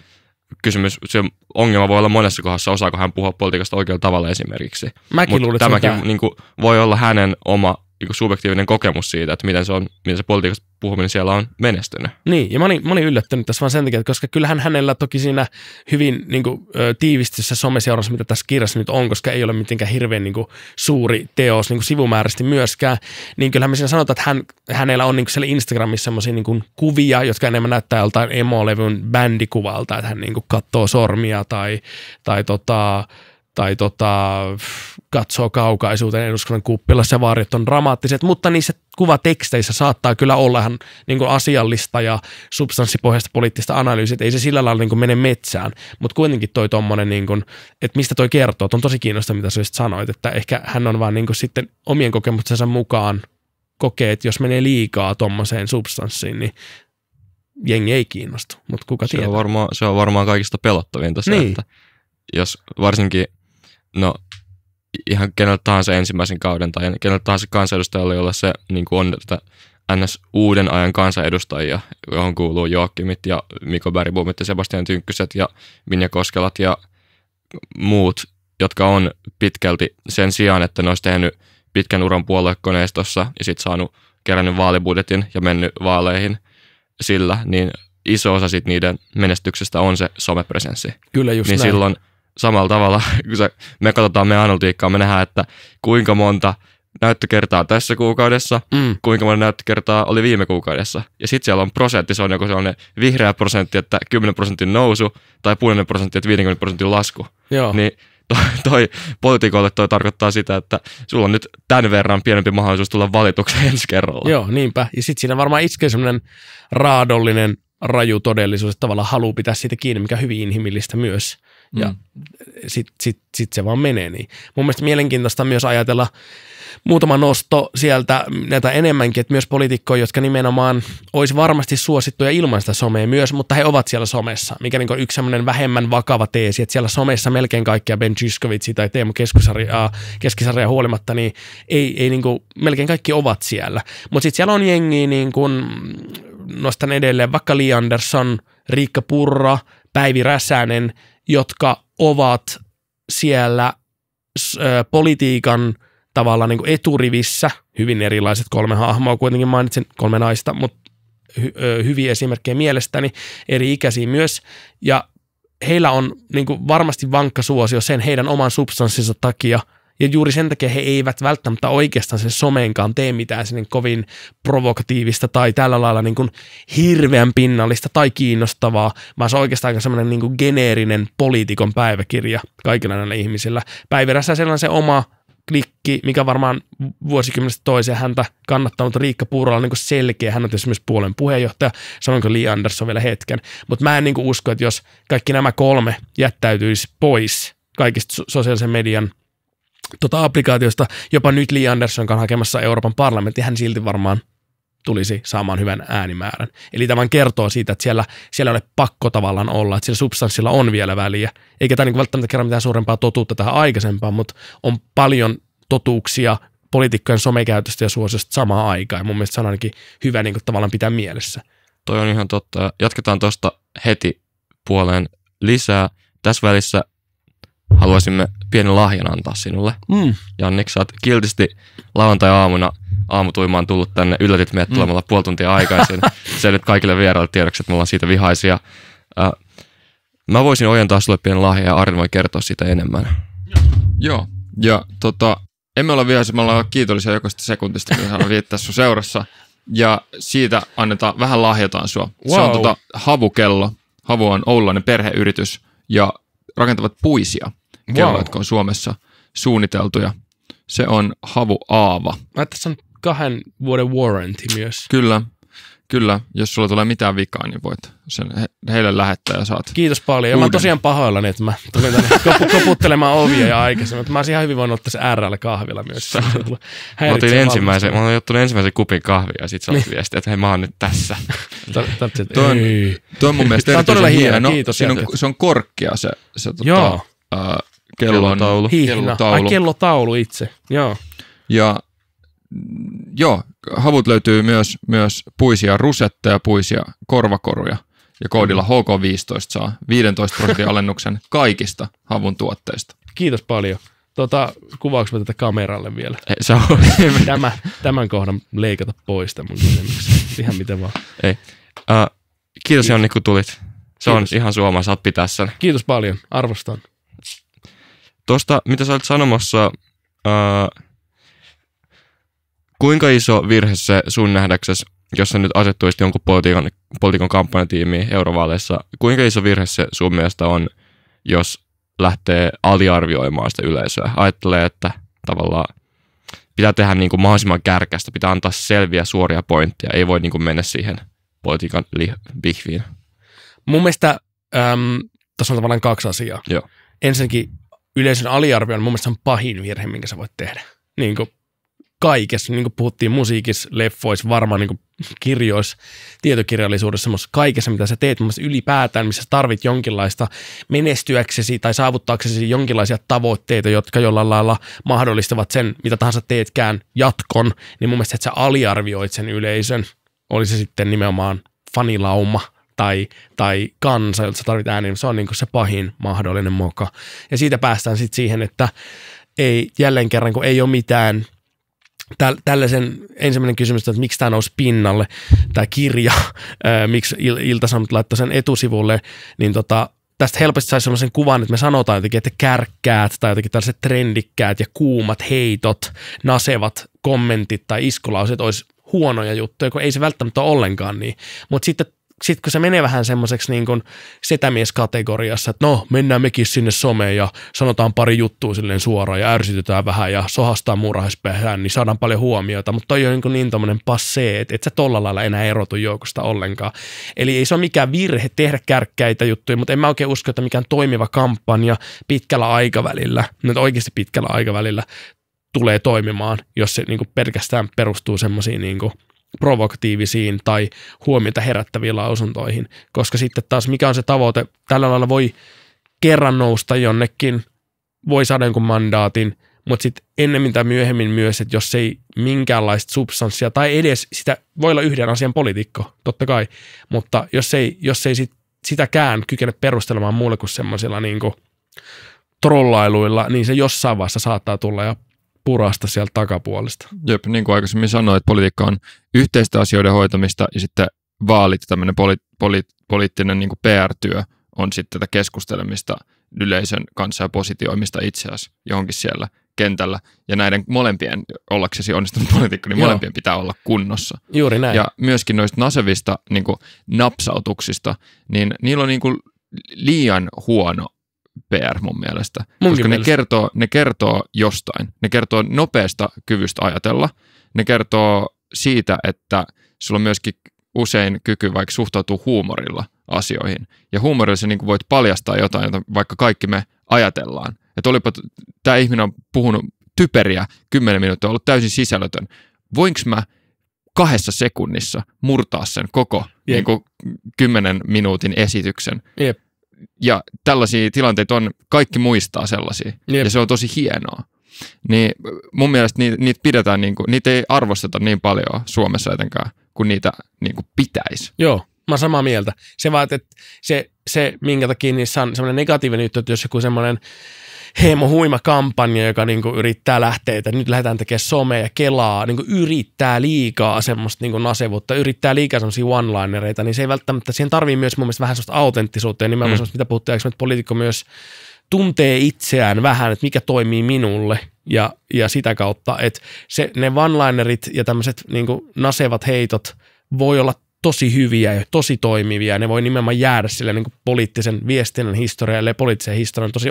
kysymys, se ongelma voi olla monessa kohdassa, osaako hän puhua politiikasta oikealla tavalla esimerkiksi. Mäkin luulen, tämäkin niin kuin, voi olla hänen oma niin kuin subjektiivinen kokemus siitä, että miten se, on, miten se politiikasta puhuminen siellä on menestynyt. Niin, ja mä olin, mä olin yllättynyt tässä vaan sen takia, että koska kyllähän hänellä toki siinä hyvin niin kuin, tiivistyssä someseurassa, mitä tässä kirjassa nyt on, koska ei ole mitenkään hirveän niin kuin, suuri teos niin kuin sivumääräisesti myöskään, niin kyllähän me siinä sanotaan, että hän, hänellä on niin kuin siellä Instagramissa sellaisia niin kuin, kuvia, jotka enemmän näyttää joltain emolevyn bändikuvalta, että hän niin kuin, katsoo sormia tai, tai tota, tai tota, katsoo kaukaisuuteen eduskunnan kuppilassa ja vaarit on dramaattiset, mutta niissä kuvateksteissä saattaa kyllä olla ihan niin kuin asiallista ja substanssipohjaista poliittista analyysiä, ei se sillä lailla niin kuin mene metsään, mutta kuitenkin toi tommonen, niin kuin, että mistä toi kertoo, on tosi kiinnostavaa, mitä sä just sanoit, että ehkä hän on vaan niin kuin sitten omien kokemuksensa mukaan kokee, että jos menee liikaa tuommoiseen substanssiin, niin jengi ei kiinnostu, mutta kuka se tietää. On varmaan, se on varmaan kaikista pelottavinta se, niin. että jos varsinkin – no ihan keneltä tahansa ensimmäisen kauden tai keneltä tahansa kansanedustajalle, jolla se niin kuin on tätä ns. uuden ajan kansanedustajia, johon kuuluu Joakimit ja Miko Bergbomit ja Sebastian Tynkkyset ja Minja Koskelat ja muut, jotka on pitkälti sen sijaan, että ne olisi tehnyt pitkän uran puoluekoneistossa ja sitten saanut kerännyt vaalibudjetin ja mennyt vaaleihin sillä, niin iso osa sit niiden menestyksestä on se somepresenssi. Kyllä just niin näin. silloin samalla tavalla, kun se, me katsotaan meidän analytiikkaa, me nähdään, että kuinka monta näyttökertaa tässä kuukaudessa, mm. kuinka monta näyttökertaa oli viime kuukaudessa. Ja sitten siellä on prosentti, se on joku sellainen vihreä prosentti, että 10 prosentin nousu, tai punainen prosentti, että 50 prosentin lasku. Joo. Niin toi, toi poliitikolle toi tarkoittaa sitä, että sulla on nyt tämän verran pienempi mahdollisuus tulla valituksi ensi kerralla. Joo, niinpä. Ja sitten siinä varmaan iskee sellainen raadollinen raju todellisuus, että tavallaan haluaa pitää siitä kiinni, mikä hyvin inhimillistä myös ja mm. sitten sit, sit se vaan menee niin. Mun mielestä mielenkiintoista myös ajatella muutama nosto sieltä näitä enemmänkin, että myös poliitikkoja, jotka nimenomaan olisi varmasti suosittuja ilman sitä somea myös, mutta he ovat siellä somessa, mikä niin yksi semmoinen vähemmän vakava teesi, että siellä somessa melkein kaikkia Ben Zyskovitsi tai Teemu Keskisarjaa, Keskisarjaa huolimatta, niin ei, ei niin kuin, melkein kaikki ovat siellä. Mutta sitten siellä on jengi, niin kuin, nostan edelleen vaikka Lee Anderson, Riikka Purra, Päivi Räsänen – jotka ovat siellä politiikan tavalla niin eturivissä, hyvin erilaiset kolme hahmoa, kuitenkin mainitsin kolme naista, mutta hy, hyviä esimerkkejä mielestäni, eri ikäisiä myös, ja heillä on niin varmasti vankka suosio sen heidän oman substanssinsa takia – ja juuri sen takia he eivät välttämättä oikeastaan sen someenkaan tee mitään sinne kovin provokatiivista tai tällä lailla niin kuin hirveän pinnallista tai kiinnostavaa, vaan se on oikeastaan aika semmoinen niin kuin geneerinen poliitikon päiväkirja kaikilla näillä ihmisillä. siellä sellainen se oma klikki, mikä varmaan vuosikymmenestä toiseen häntä kannattanut Riikka Puurola niin selkeä. Hän on tietysti myös puolen puheenjohtaja, sanonko kuin Lee Anderson vielä hetken. Mutta mä en niin usko, että jos kaikki nämä kolme jättäytyisi pois kaikista sosiaalisen median – tuota applikaatiosta. Jopa nyt Lee Anderson on hakemassa Euroopan parlamentti, hän silti varmaan tulisi saamaan hyvän äänimäärän. Eli tämän kertoo siitä, että siellä, siellä ei ole pakko tavallaan olla, että sillä substanssilla on vielä väliä. Eikä tämä niin välttämättä kerran mitään suurempaa totuutta tähän aikaisempaan, mutta on paljon totuuksia poliitikkojen somekäytöstä ja suosiosta samaan aikaan. Ja mun mielestä se on ainakin hyvä niin kuin tavallaan pitää mielessä. Toi on ihan totta. Jatketaan tuosta heti puoleen lisää. Tässä välissä haluaisimme pienen lahjan antaa sinulle. Mm. Jannik, sä oot kiltisti lauantai-aamuna aamutuimaan tullut tänne, yllätit meidät mm. tulemalla puoli tuntia aikaisin. Se nyt kaikille vieraille tiedoksi, että me ollaan siitä vihaisia. Äh, mä voisin ojentaa sulle pienen lahjan ja Arvin voi kertoa siitä enemmän. Joo, ja tota, emme ole vielä, me ollaan kiitollisia jokaisesta sekuntista, kun haluan viittää sun seurassa. Ja siitä annetaan, vähän lahjataan sua. Wow. Se on tota, Havukello. Havu on oululainen perheyritys ja rakentavat puisia wow. jotka on Suomessa suunniteltuja. Se on Havu Aava. Mä tässä on kahden vuoden warranty myös. Kyllä, kyllä. Jos sulla tulee mitään vikaa, niin voit sen heille lähettää ja saat Kiitos paljon. Uuden. Mä oon tosiaan pahoillani, että mä tulin tänne kop- koputtelemaan ovia ja aikaisemmin. Mä oon ihan hyvin voinut ottaa tässä RL kahvilla myös. Sä... Mä otin ensimmäisen, mä oon ensimmäisen kupin kahvia ja sit sä niin. viesti, että hei mä oon nyt tässä. tuo, on, mun mielestä Tämä on todella hieno. Kiitos. se on korkkia se, se tota, Joo. Tota, kellotaulu. Hihna. Kellotaulu. Ai kellotaulu itse, joo. Ja joo, havut löytyy myös, myös puisia rusetteja, puisia korvakoruja. Ja koodilla mm. HK15 saa 15 prosentin alennuksen kaikista havun tuotteista. Kiitos paljon. Tota, kuvaanko mä tätä kameralle vielä? Ei, se on. Tämä, tämän kohdan leikata pois tämän kysymyksen. Ihan miten vaan. Ei. Äh, kiitos, kiitos. Janni, kun tulit. Se kiitos. on ihan suomalainen, saat pitää sen. Kiitos paljon, arvostan. Tuosta, mitä sä olet sanomassa, ää, kuinka iso virhe se sun nähdäksesi, jos sä nyt asettuisit jonkun politiikan, politiikan kampanjatiimiin eurovaaleissa, kuinka iso virhe se sun mielestä on, jos lähtee aliarvioimaan sitä yleisöä? Ajattelee, että tavallaan pitää tehdä niin kuin mahdollisimman kärkästä, pitää antaa selviä suoria pointteja, ei voi niin kuin mennä siihen politiikan li- Mun mielestä äm, tässä on tavallaan kaksi asiaa. Joo. Ensinnäkin yleisön aliarvio on mun mielestä on pahin virhe, minkä sä voit tehdä. Niin kuin kaikessa, niin kuin puhuttiin musiikissa, leffoissa, varmaan niin kirjoissa, tietokirjallisuudessa, kaikessa mitä sä teet, mutta ylipäätään, missä tarvit jonkinlaista menestyäksesi tai saavuttaaksesi jonkinlaisia tavoitteita, jotka jollain lailla mahdollistavat sen, mitä tahansa teetkään jatkon, niin mun mielestä, että sä aliarvioit sen yleisön, oli se sitten nimenomaan fanilauma – tai, tai kansa, jolta sä tarvit ääniä, niin se on niin kuin se pahin mahdollinen moka. Ja siitä päästään sitten siihen, että ei jälleen kerran, kun ei ole mitään tällaisen ensimmäinen kysymys, että miksi tämä nousi pinnalle, tämä kirja, ää, öö, miksi ilta sanot laittaa sen etusivulle, niin tota, tästä helposti saisi sellaisen kuvan, että me sanotaan jotenkin, että kärkkäät tai jotenkin tällaiset trendikkäät ja kuumat heitot, nasevat kommentit tai iskulauset olisi huonoja juttuja, kun ei se välttämättä ole ollenkaan niin. Mutta sitten sitten kun se menee vähän semmoiseksi niin kuin setämieskategoriassa, että no mennään mekin sinne someen ja sanotaan pari juttua silleen suoraan ja ärsytetään vähän ja sohastaa muurahaispehään, niin saadaan paljon huomiota, mutta toi on niin, niin tommonen passe, että et sä tolla lailla enää erotu joukosta ollenkaan. Eli ei se ole mikään virhe tehdä kärkkäitä juttuja, mutta en mä oikein usko, että mikään toimiva kampanja pitkällä aikavälillä, nyt oikeasti pitkällä aikavälillä tulee toimimaan, jos se niin kuin pelkästään perustuu semmoisiin niin kuin – provoktiivisiin tai huomiota herättäviin lausuntoihin, koska sitten taas mikä on se tavoite, tällä lailla voi kerran nousta jonnekin, voi saada jonkun mandaatin, mutta sitten ennemmin tai myöhemmin myös, että jos ei minkäänlaista substanssia tai edes sitä, voi olla yhden asian poliitikko, totta kai, mutta jos ei, jos ei sit, sitäkään kykene perustelemaan muulle kuin semmoisilla niinku trollailuilla, niin se jossain vaiheessa saattaa tulla ja purasta sieltä takapuolesta. Jep, niin kuin aikaisemmin sanoin, että politiikka on yhteistä asioiden hoitamista ja sitten vaalit ja tämmöinen poli, poli, poliittinen niin PR-työ on sitten tätä keskustelemista yleisön kanssa ja positioimista itseäsi johonkin siellä kentällä. Ja näiden molempien, ollaksesi onnistunut poliitikko, niin molempien Joo. pitää olla kunnossa. Juuri näin. Ja myöskin noista nasevista niin kuin napsautuksista, niin niillä on niin kuin liian huono PR mun mielestä. Munkin koska mielestä. Ne, kertoo, ne kertoo jostain. Ne kertoo nopeasta kyvystä ajatella. Ne kertoo siitä, että sulla on myöskin usein kyky vaikka suhtautua huumorilla asioihin. Ja huumorilla sä niin kuin voit paljastaa jotain, jota vaikka kaikki me ajatellaan. Että olipa tämä ihminen on puhunut typeriä kymmenen minuuttia, ollut täysin sisällötön. Voinko mä kahdessa sekunnissa murtaa sen koko niin kuin, kymmenen minuutin esityksen. Jep ja tällaisia tilanteita on, kaikki muistaa sellaisia. Jep. Ja se on tosi hienoa. Niin mun mielestä niitä, niitä pidetään, niin kuin, niitä ei arvosteta niin paljon Suomessa jotenkaan, kuin niitä niin kuin pitäisi. Joo, mä oon samaa mieltä. Se vaan, että se, se minkä takia niissä on semmoinen negatiivinen juttu, että jos joku semmoinen Heimo Huima-kampanja, joka niin kuin yrittää lähteä, että nyt lähdetään tekemään somea ja kelaa, niin kuin yrittää liikaa semmoista niin kuin asevuutta, yrittää liikaa semmoisia one-linereita, niin se ei välttämättä, siihen tarvii myös mun mielestä vähän semmoista autenttisuutta ja nimenomaan mm. mitä puhuttiin, että poliitikko myös tuntee itseään vähän, että mikä toimii minulle ja, ja sitä kautta, että se, ne one-linerit ja tämmöiset niin nasevat heitot – voi olla tosi hyviä ja tosi toimivia. Ne voi nimenomaan jäädä sille niin kuin poliittisen viestinnän historialle ja poliittisen historian tosi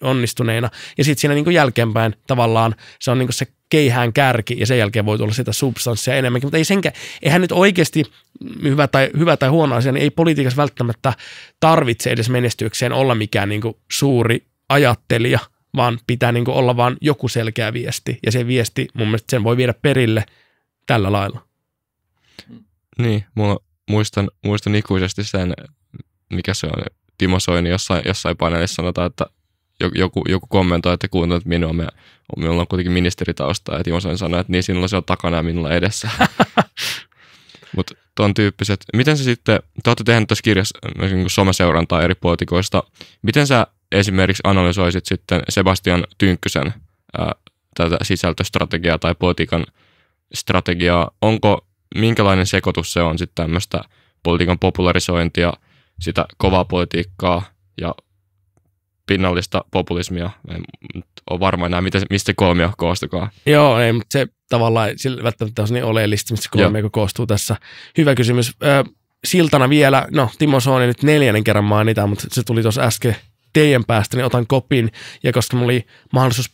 onnistuneina. Ja sitten siinä niin kuin jälkeenpäin tavallaan se on niin kuin se keihään kärki ja sen jälkeen voi tulla sitä substanssia enemmänkin. Mutta ei senkä, eihän nyt oikeasti hyvä tai, hyvä tai huono asia, niin ei politiikassa välttämättä tarvitse edes menestykseen olla mikään niin kuin suuri ajattelija, vaan pitää niin kuin olla vain joku selkeä viesti. Ja se viesti mun mielestä sen voi viedä perille tällä lailla. Mm. Niin, mulla, muistan, muistan ikuisesti sen, mikä se on, Timo Soini jossain, jossain paneelissa sanotaan, että joku, joku kommentoi, että kuuntelet minua, me, minulla on kuitenkin ministeritausta, ja Timo Soini sanoi, että niin sinulla se on takana ja minulla edessä. Mutta tuon tyyppiset. Miten se sitten, te olette tehneet tässä kirjassa niin someseurantaa eri poliitikoista, miten sä esimerkiksi analysoisit sitten Sebastian Tynkkysen ää, tätä sisältöstrategiaa tai politiikan strategiaa? Onko minkälainen sekoitus se on sitten tämmöistä politiikan popularisointia, sitä kovaa politiikkaa ja pinnallista populismia. En ole varma enää, miten, mistä kolmio koostukaa. Joo, ei, mutta se tavallaan sillä välttämättä on niin oleellista, mistä kolmio koostuu tässä. Hyvä kysymys. Ö, siltana vielä, no Timo Sooni nyt neljännen kerran mainitaan, mutta se tuli tuossa äsken teidän päästä, niin otan kopin. Ja koska mulla oli mahdollisuus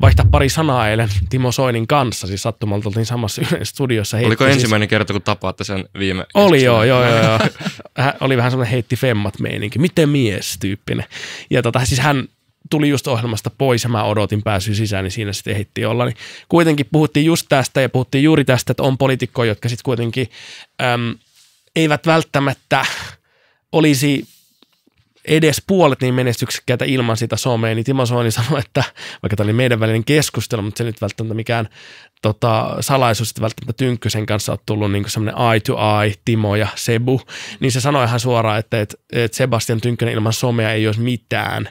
vaihtaa pari sanaa eilen Timo Soinin kanssa. Siis sattumalta oltiin samassa studiossa. Heitti Oliko siis... ensimmäinen kerta, kun tapaatte sen viime? Oli joo, joo, joo, joo. Hän oli vähän semmoinen heitti femmat meininki. Miten mies tyyppinen. Ja tota, siis hän tuli just ohjelmasta pois ja mä odotin pääsy sisään, niin siinä sitten ehdittiin olla. Niin kuitenkin puhuttiin just tästä ja puhuttiin juuri tästä, että on poliitikkoja, jotka sitten kuitenkin äm, eivät välttämättä olisi edes puolet niin menestyksekkäitä ilman sitä somea, niin Timo Soini sanoi, että vaikka tämä oli meidän välinen keskustelu, mutta se nyt välttämättä mikään tota, salaisuus, että välttämättä Tynkkysen kanssa on tullut niin semmoinen eye to eye, Timo ja Sebu, niin se sanoi ihan suoraan, että, että, että Sebastian Tynkkönen ilman somea ei olisi mitään.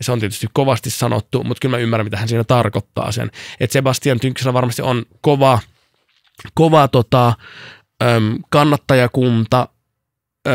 Se on tietysti kovasti sanottu, mutta kyllä mä ymmärrän, mitä hän siinä tarkoittaa sen. Että Sebastian Tynkkysellä varmasti on kova, kova tota, kannattajakunta, ö,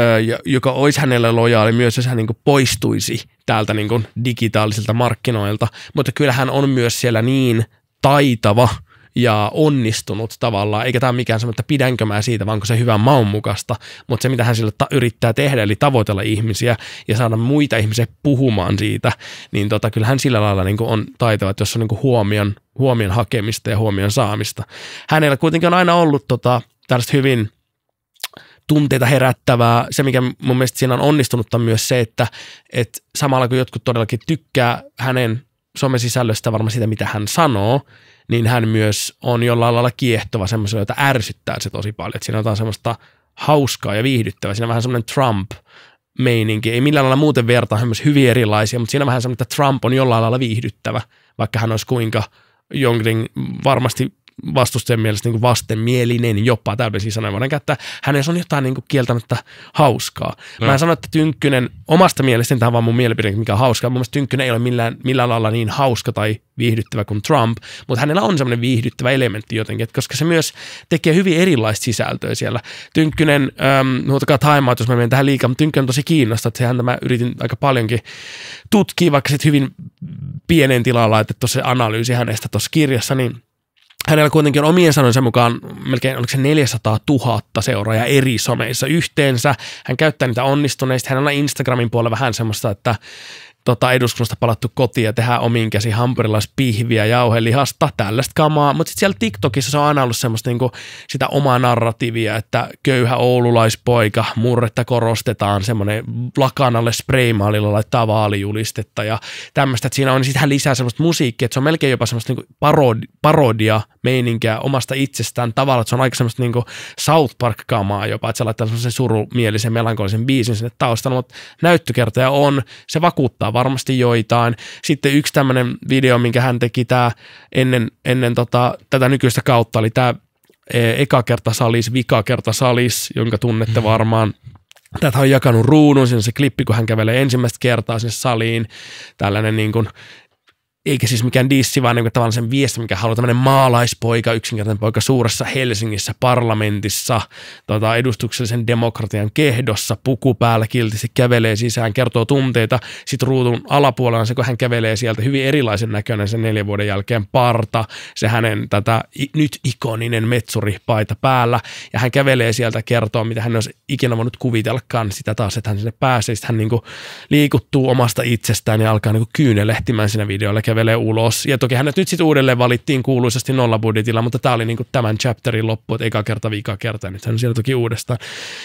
joka olisi hänelle lojaali myös, jos hän niin poistuisi täältä niin digitaalisilta markkinoilta. Mutta kyllä hän on myös siellä niin taitava ja onnistunut tavallaan, eikä tämä ole mikään semmoinen, että pidänkö mä siitä, vaan onko se hyvän maun mukaista, mutta se mitä hän sillä ta- yrittää tehdä, eli tavoitella ihmisiä ja saada muita ihmisiä puhumaan siitä, niin tota, kyllä hän sillä lailla niin on taitava, että jos on niin huomion, huomion hakemista ja huomion saamista. Hänellä kuitenkin on aina ollut tota, tällaista hyvin – tunteita herättävää. Se, mikä mun mielestä siinä on on myös se, että, että samalla kun jotkut todellakin tykkää hänen somesisällöstä varmaan sitä, mitä hän sanoo, niin hän myös on jollain lailla kiehtova semmoisella, jota ärsyttää se tosi paljon. Että siinä on semmoista hauskaa ja viihdyttävää. Siinä on vähän semmoinen Trump meininki. Ei millään lailla muuten vertaa, hän myös hyvin erilaisia, mutta siinä on vähän semmoinen, että Trump on jollain lailla viihdyttävä, vaikka hän olisi kuinka jonkin varmasti vastustajan mielestä niin vastenmielinen jopa, täydellisiä sanoja voidaan käyttää. Hänessä on jotain niin kieltämättä hauskaa. No. Mä en sano, että Tynkkynen omasta mielestäni, tämä on vaan mun mielipide, mikä on hauskaa. Mun mielestä Tynkkynen ei ole millään, millään lailla niin hauska tai viihdyttävä kuin Trump, mutta hänellä on semmoinen viihdyttävä elementti jotenkin, että koska se myös tekee hyvin erilaista sisältöä siellä. Tynkkynen, huutakaa ähm, time out, jos mä menen tähän liikaa, mutta Tynkkynen on tosi kiinnostaa, että sehän tämä yritin aika paljonkin tutkia, vaikka sitten hyvin pienen tilalla laitettu se analyysi hänestä tuossa kirjassa, niin hänellä kuitenkin on omien sanojensa mukaan melkein, oliko se 400 000 seuraajaa eri someissa yhteensä. Hän käyttää niitä onnistuneesti. Hän on Instagramin puolella vähän semmoista, että tota, eduskunnasta palattu kotiin ja tehdään omiin käsi hampurilaispihviä, jauhelihasta, tällaista kamaa. Mutta sitten siellä TikTokissa se on aina ollut semmoista niinku, sitä omaa narratiivia, että köyhä oululaispoika, murretta korostetaan, semmoinen lakanalle spreimaalilla laittaa vaalijulistetta ja tämmöistä. Siinä on, niin sitten hän lisää semmoista musiikkia, että se on melkein jopa semmoista niinku parodi, parodia meininkiä omasta itsestään tavalla, että se on aika semmoista niin South Park-kamaa jopa, että se laittaa semmoisen surumielisen, melankolisen biisin sinne taustalla, mutta näyttökertoja on, se vakuuttaa varmasti joitain. Sitten yksi tämmöinen video, minkä hän teki tämä ennen, ennen tota, tätä nykyistä kautta, oli tämä e, eka kerta salis, vika kerta salis, jonka tunnette mm-hmm. varmaan Tätä on jakanut ruunun, siinä on se klippi, kun hän kävelee ensimmäistä kertaa sinne saliin. Tällainen niin kuin eikä siis mikään dissi, vaan niin tavallaan sen viesti, mikä haluaa tämmöinen maalaispoika, yksinkertainen poika suuressa Helsingissä parlamentissa, tota, edustuksellisen demokratian kehdossa, puku päällä kiltisti kävelee sisään, kertoo tunteita, sitten ruutun alapuolella se, kun hän kävelee sieltä hyvin erilaisen näköinen sen neljän vuoden jälkeen parta, se hänen tätä nyt ikoninen metsuripaita päällä, ja hän kävelee sieltä kertoo, mitä hän olisi ikinä voinut kuvitellakaan sitä taas, että hän sinne pääsee, sitten hän niin liikuttuu omasta itsestään ja alkaa niin kyynelehtimään siinä videolla kävelee ulos. Ja toki hänet nyt sitten uudelleen valittiin kuuluisasti nollabudjetilla, mutta tämä oli niinku tämän chapterin loppu, että eka kerta, viika kerta, nyt hän on siellä toki uudestaan.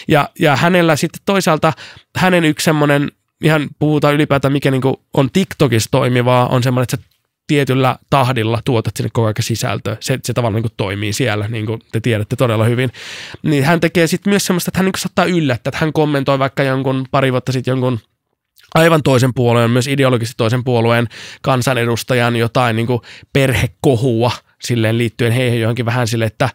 Ja, ja hänellä sitten toisaalta, hänen yksi semmoinen, ihan puhutaan ylipäätään, mikä niin on TikTokissa toimivaa, on semmoinen, että tietyllä tahdilla tuotat sinne koko ajan sisältöä. Se, se tavallaan niin toimii siellä, niin kuin te tiedätte todella hyvin. Niin hän tekee sitten myös semmoista, että hän niin saattaa yllättää, että hän kommentoi vaikka jonkun pari vuotta sitten jonkun aivan toisen puolueen, myös ideologisesti toisen puolueen kansanedustajan jotain niin kuin perhekohua – silleen liittyen heihin johonkin vähän sille, että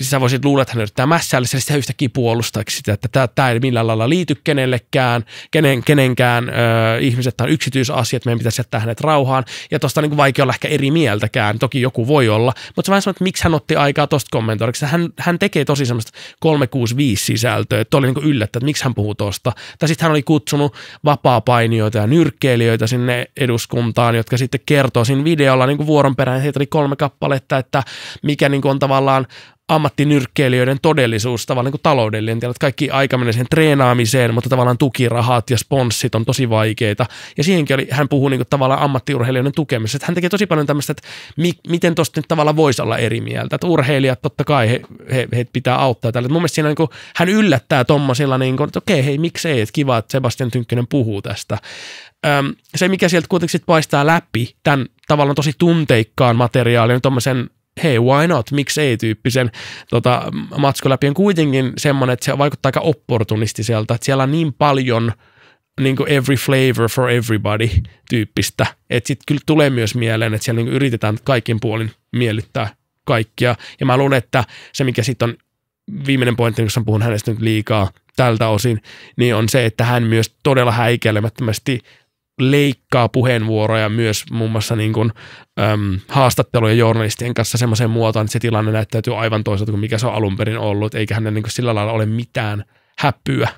sä voisit luulla, että hän yrittää mässäällä, se sitä yhtäkkiä puolustaa sitä, että tämä ei millään lailla liity kenellekään, kenen, kenenkään ö, ihmiset, tämä on yksityisasiat, meidän pitäisi jättää hänet rauhaan, ja tuosta on niin vaikea olla ehkä eri mieltäkään, toki joku voi olla, mutta se vähän sanoo, että miksi hän otti aikaa tuosta kommentoida, hän, hän tekee tosi semmoista 365 sisältöä, että oli niin yllättä, että miksi hän puhuu tuosta, tai sitten hän oli kutsunut vapaapainijoita ja nyrkkeilijöitä sinne eduskuntaan, jotka sitten kertoo siinä videolla niin vuoron perään, heitä oli kolme kappaletta, että, että mikä niin kuin on tavallaan ammattinyrkkeilijöiden todellisuus, tavallaan niin kuin taloudellinen. Tiedät, kaikki aika menee siihen treenaamiseen, mutta tavallaan tukirahat ja sponssit on tosi vaikeita. Ja siihenkin oli, hän puhuu niin kuin tavallaan ammattiurheilijoiden tukemisesta. Että hän tekee tosi paljon tämmöistä, että mi, miten tuosta nyt tavallaan voisi olla eri mieltä. Että urheilijat totta kai, he, he, he pitää auttaa tällä. Mun mielestä siinä niin kuin, hän yllättää tommosilla, niin kuin, että okei, hei, miksei, että kiva, että Sebastian Tynkkynen puhuu tästä. Öm, se, mikä sieltä kuitenkin sit paistaa läpi, tämän tavallaan tosi tunteikkaan materiaalin, tuommoisen hei, why not, miksi ei tyyppisen tota, matsko läpi on kuitenkin semmoinen, että se vaikuttaa aika opportunistiselta, että siellä on niin paljon niin kuin every flavor for everybody tyyppistä, että sitten kyllä tulee myös mieleen, että siellä niin yritetään kaikin puolin miellyttää kaikkia, ja mä luulen, että se mikä sitten on viimeinen pointti, kun puhun hänestä nyt liikaa tältä osin, niin on se, että hän myös todella häikelemättömästi leikkaa puheenvuoroja myös muun mm. muassa niin kuin, äm, haastattelujen journalistien kanssa semmoiseen muotoon, että se tilanne näyttäytyy aivan toisaalta kuin mikä se on alun perin ollut, eikä hänellä niin sillä lailla ole mitään häppyä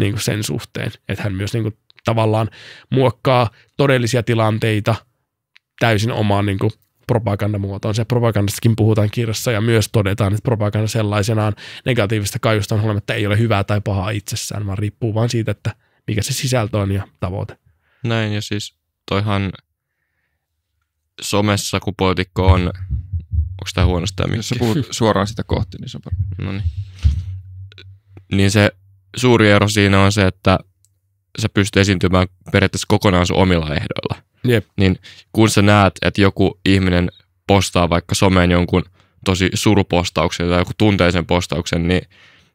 niin kuin sen suhteen, että hän myös niin kuin tavallaan muokkaa todellisia tilanteita täysin omaan niin kuin propagandamuotoon. Se propagandastakin puhutaan kirjassa ja myös todetaan, että propaganda sellaisenaan negatiivista kaiustaan huolimatta ei ole hyvää tai pahaa itsessään, vaan riippuu vain siitä, että mikä se sisältö on ja tavoite. Näin ja siis toihan somessa, kun poliitikko on, onko tämä huono sitä Jos sä puhut suoraan sitä kohti, niin se on parempi. No niin. Niin se suuri ero siinä on se, että sä pystyt esiintymään periaatteessa kokonaan sun omilla ehdoilla. Jep. Niin kun sä näet, että joku ihminen postaa vaikka someen jonkun tosi surupostauksen tai joku tunteisen postauksen, niin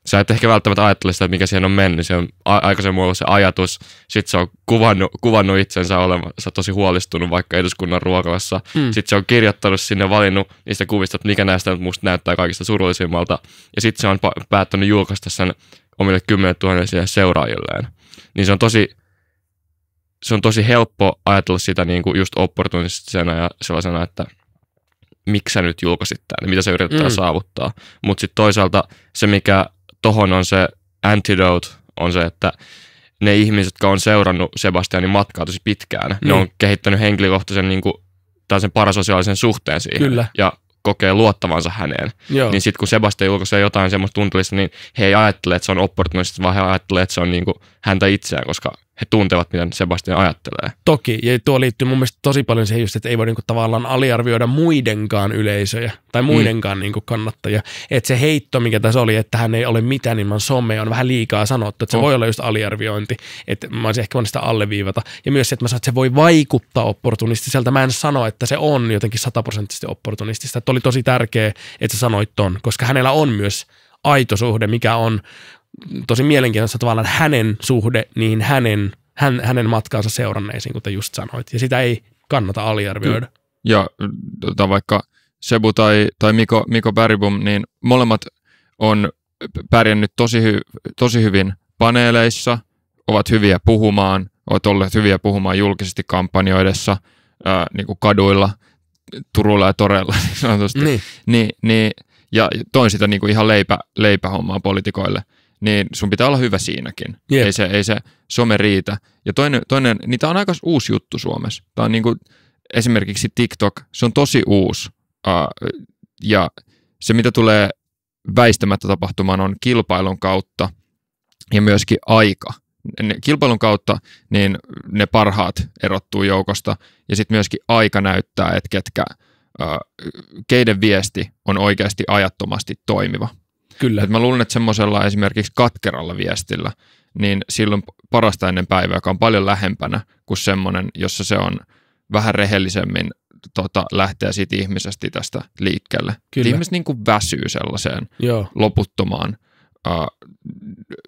sä et ehkä välttämättä ajattele sitä, että mikä siihen on mennyt. Se on aikaisemmin ollut se ajatus, sitten se on kuvannut, kuvannut itsensä olevansa tosi huolestunut vaikka eduskunnan ruokalassa. Mm. Sitten se on kirjoittanut sinne, valinnut niistä kuvista, että mikä näistä musta näyttää kaikista surullisimmalta. Ja sitten se on päättänyt julkaista sen omille kymmenentuhannesille seuraajilleen. Niin se on tosi, se on tosi helppo ajatella sitä niin kuin just opportunistisena ja sellaisena, että – miksi sä nyt julkaisit tämän, mitä se yrittää mm. saavuttaa. Mutta sitten toisaalta se, mikä tohon on se antidote, on se, että ne ihmiset, jotka on seurannut Sebastianin matkaa tosi pitkään, niin. ne on kehittänyt henkilökohtaisen niin kuin, sen parasosiaalisen suhteen siihen. Kyllä. Ja kokee luottavansa häneen. Joo. Niin sitten kun Sebastian julkaisee jotain semmoista tuntelista, niin he ei ajattele, että se on opportunista, vaan he ajattelee, että se on kuin niinku häntä itseään, koska he tuntevat, miten Sebastian ajattelee. Toki, ja tuo liittyy mun mielestä tosi paljon siihen just, että ei voi niinku tavallaan aliarvioida muidenkaan yleisöjä tai mm. muidenkaan mm. niinku kannattajia. Että se heitto, mikä tässä oli, että hän ei ole mitään ilman somea, on vähän liikaa sanottu. Että se oh. voi olla just aliarviointi, että mä olisin ehkä voinut sitä alleviivata. Ja myös se, että mä sanoin, että se voi vaikuttaa opportunistiselta. Mä en sano, että se on jotenkin sataprosenttisesti opportunistista. Että oli tosi tärkeää, että sä sanoit ton, koska hänellä on myös aito suhde, mikä on tosi mielenkiintoista tavallaan hänen suhde niin hänen, hän, hänen matkaansa seuranneisiin, kuten just sanoit. Ja sitä ei kannata aliarvioida. Mm. Ja tota, vaikka Sebu tai, tai Miko, Miko Bäribum, niin molemmat on pärjännyt tosi, hy, tosi hyvin paneeleissa, ovat hyviä puhumaan, ovat olleet hyviä puhumaan julkisesti kampanjoidessa, ää, niin kuin kaduilla, Turulla ja Torella niin Niin. Niin, niin, ja toin sitä niin kuin ihan leipä, leipähommaa poliitikoille niin sun pitää olla hyvä siinäkin. Yeah. Ei, se, ei se some riitä. Ja toinen, toinen niin tämä on aika uusi juttu Suomessa. Tämä on niin kuin, esimerkiksi TikTok, se on tosi uusi. Uh, ja se, mitä tulee väistämättä tapahtumaan, on kilpailun kautta ja myöskin aika. Ne, kilpailun kautta niin ne parhaat erottuu joukosta ja sitten myöskin aika näyttää, että ketkä, uh, keiden viesti on oikeasti ajattomasti toimiva. Kyllä. Et mä luulen, että semmoisella esimerkiksi katkeralla viestillä, niin silloin parasta ennen päivää, joka on paljon lähempänä kuin semmoinen, jossa se on vähän rehellisemmin tota, lähtee siitä ihmisestä tästä liikkeelle. Kyllä. Ihmiset niin kuin väsyy sellaiseen Joo. loputtomaan äh,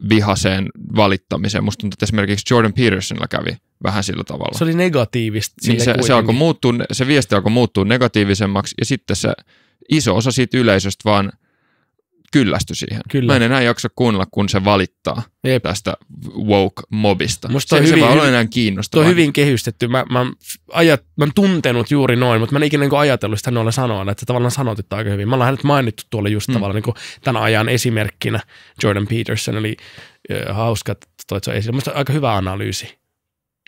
vihaseen valittamiseen. Musta tuntuu, että esimerkiksi Jordan Petersonilla kävi vähän sillä tavalla. Se oli negatiivista. Niin se, se, alkoi muuttua, se viesti alkoi muuttua negatiivisemmaksi ja sitten se iso osa siitä yleisöstä vaan – kyllästy siihen. Kyllä. Mä en enää jaksa kuunnella, kun se valittaa Jep. tästä woke-mobista. Musta se, hyvin, se vaan ole enää kiinnostavaa. Tuo on hyvin kehystetty. Mä, mä, ajat, mä oon tuntenut juuri noin, mutta mä en ikinä niin ajatellut sitä noilla sanoilla, että se tavallaan sanotit aika hyvin. Mä ollaan hänet mainittu tuolla just mm. tavallaan niin tämän ajan esimerkkinä Jordan Peterson, eli äh, hauska, toit se esille. Musta aika hyvä analyysi.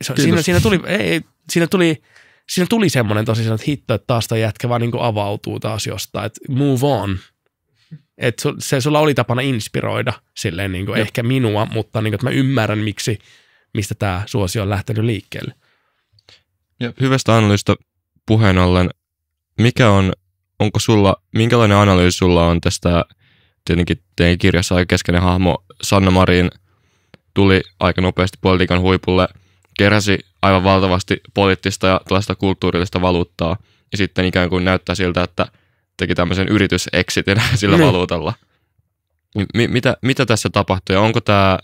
Se, siinä, siinä, tuli, ei, siinä tuli siinä tuli semmoinen tosi että hitto, että taas tämä jätkä vaan niin avautuu taas jostain, että move on että se sulla oli tapana inspiroida silleen niin kuin ehkä minua, mutta niin kuin, että mä ymmärrän, miksi, mistä tämä suosio on lähtenyt liikkeelle. Ja hyvästä analyysistä puheen ollen, mikä on, onko sulla, minkälainen analyysi sulla on tästä, tietenkin teidän kirjassa aika keskeinen hahmo Sanna Marin tuli aika nopeasti politiikan huipulle, keräsi aivan valtavasti poliittista ja tällaista kulttuurillista valuuttaa, ja sitten ikään kuin näyttää siltä, että – teki tämmöisen yritysexitin sillä niin. valuutalla. Niin M- mitä, mitä tässä tapahtuu ja onko tämä,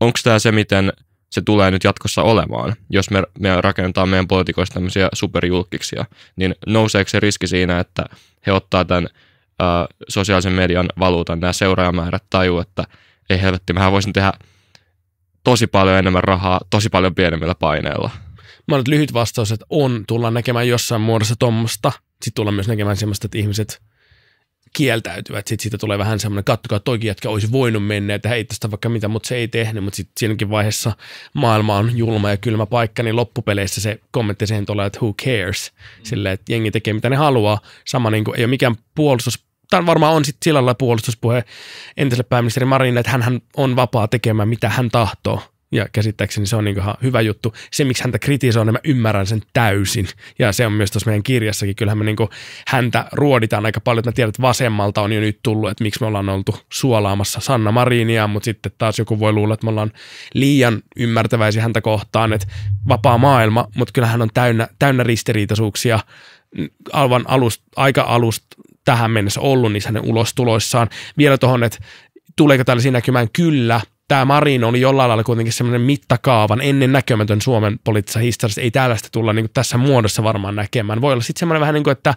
onko tämä se, miten se tulee nyt jatkossa olemaan, jos me, me rakennetaan meidän poliitikoista tämmöisiä superjulkkiksia, niin nouseeko se riski siinä, että he ottaa tämän ö, sosiaalisen median valuutan, nämä seuraajamäärät tajuu, että ei helvetti, mä voisin tehdä tosi paljon enemmän rahaa tosi paljon pienemmillä paineilla. Mä olen lyhyt vastaus, että on, tullaan näkemään jossain muodossa tuommoista. Sitten tullaan myös näkemään sellaista, että ihmiset kieltäytyvät. Sitten siitä tulee vähän semmoinen, kattokaa toki jotka olisi voinut mennä, että hei tästä vaikka mitä, mutta se ei tehnyt. Mutta sitten siinäkin vaiheessa maailma on julma ja kylmä paikka, niin loppupeleissä se kommentti siihen tulee, että who cares. Sille, että jengi tekee mitä ne haluaa. Sama niin kuin ei ole mikään puolustus tämä varmaan on sitten sillä lailla puolustuspuhe entiselle pääministeri Marinille, että hän on vapaa tekemään mitä hän tahtoo ja käsittääkseni se on niin ihan hyvä juttu. Se, miksi häntä kritisoin, niin mä ymmärrän sen täysin. Ja se on myös tuossa meidän kirjassakin. Kyllähän me niin häntä ruoditaan aika paljon. Mä tiedän, että vasemmalta on jo nyt tullut, että miksi me ollaan oltu suolaamassa Sanna Marinia, mutta sitten taas joku voi luulla, että me ollaan liian ymmärtäväisiä häntä kohtaan, että vapaa maailma, mutta kyllähän on täynnä, täynnä ristiriitaisuuksia alvan alust, aika alusta tähän mennessä ollut niissä hänen ulostuloissaan. Vielä tuohon, että tuleeko tällaisia näkymään kyllä – tämä Marin oli jollain lailla kuitenkin semmoinen mittakaavan ennen näkemätön Suomen poliittisessa historiassa. Ei tällaista tulla niin kuin tässä muodossa varmaan näkemään. Voi olla sitten semmoinen vähän niin kuin, että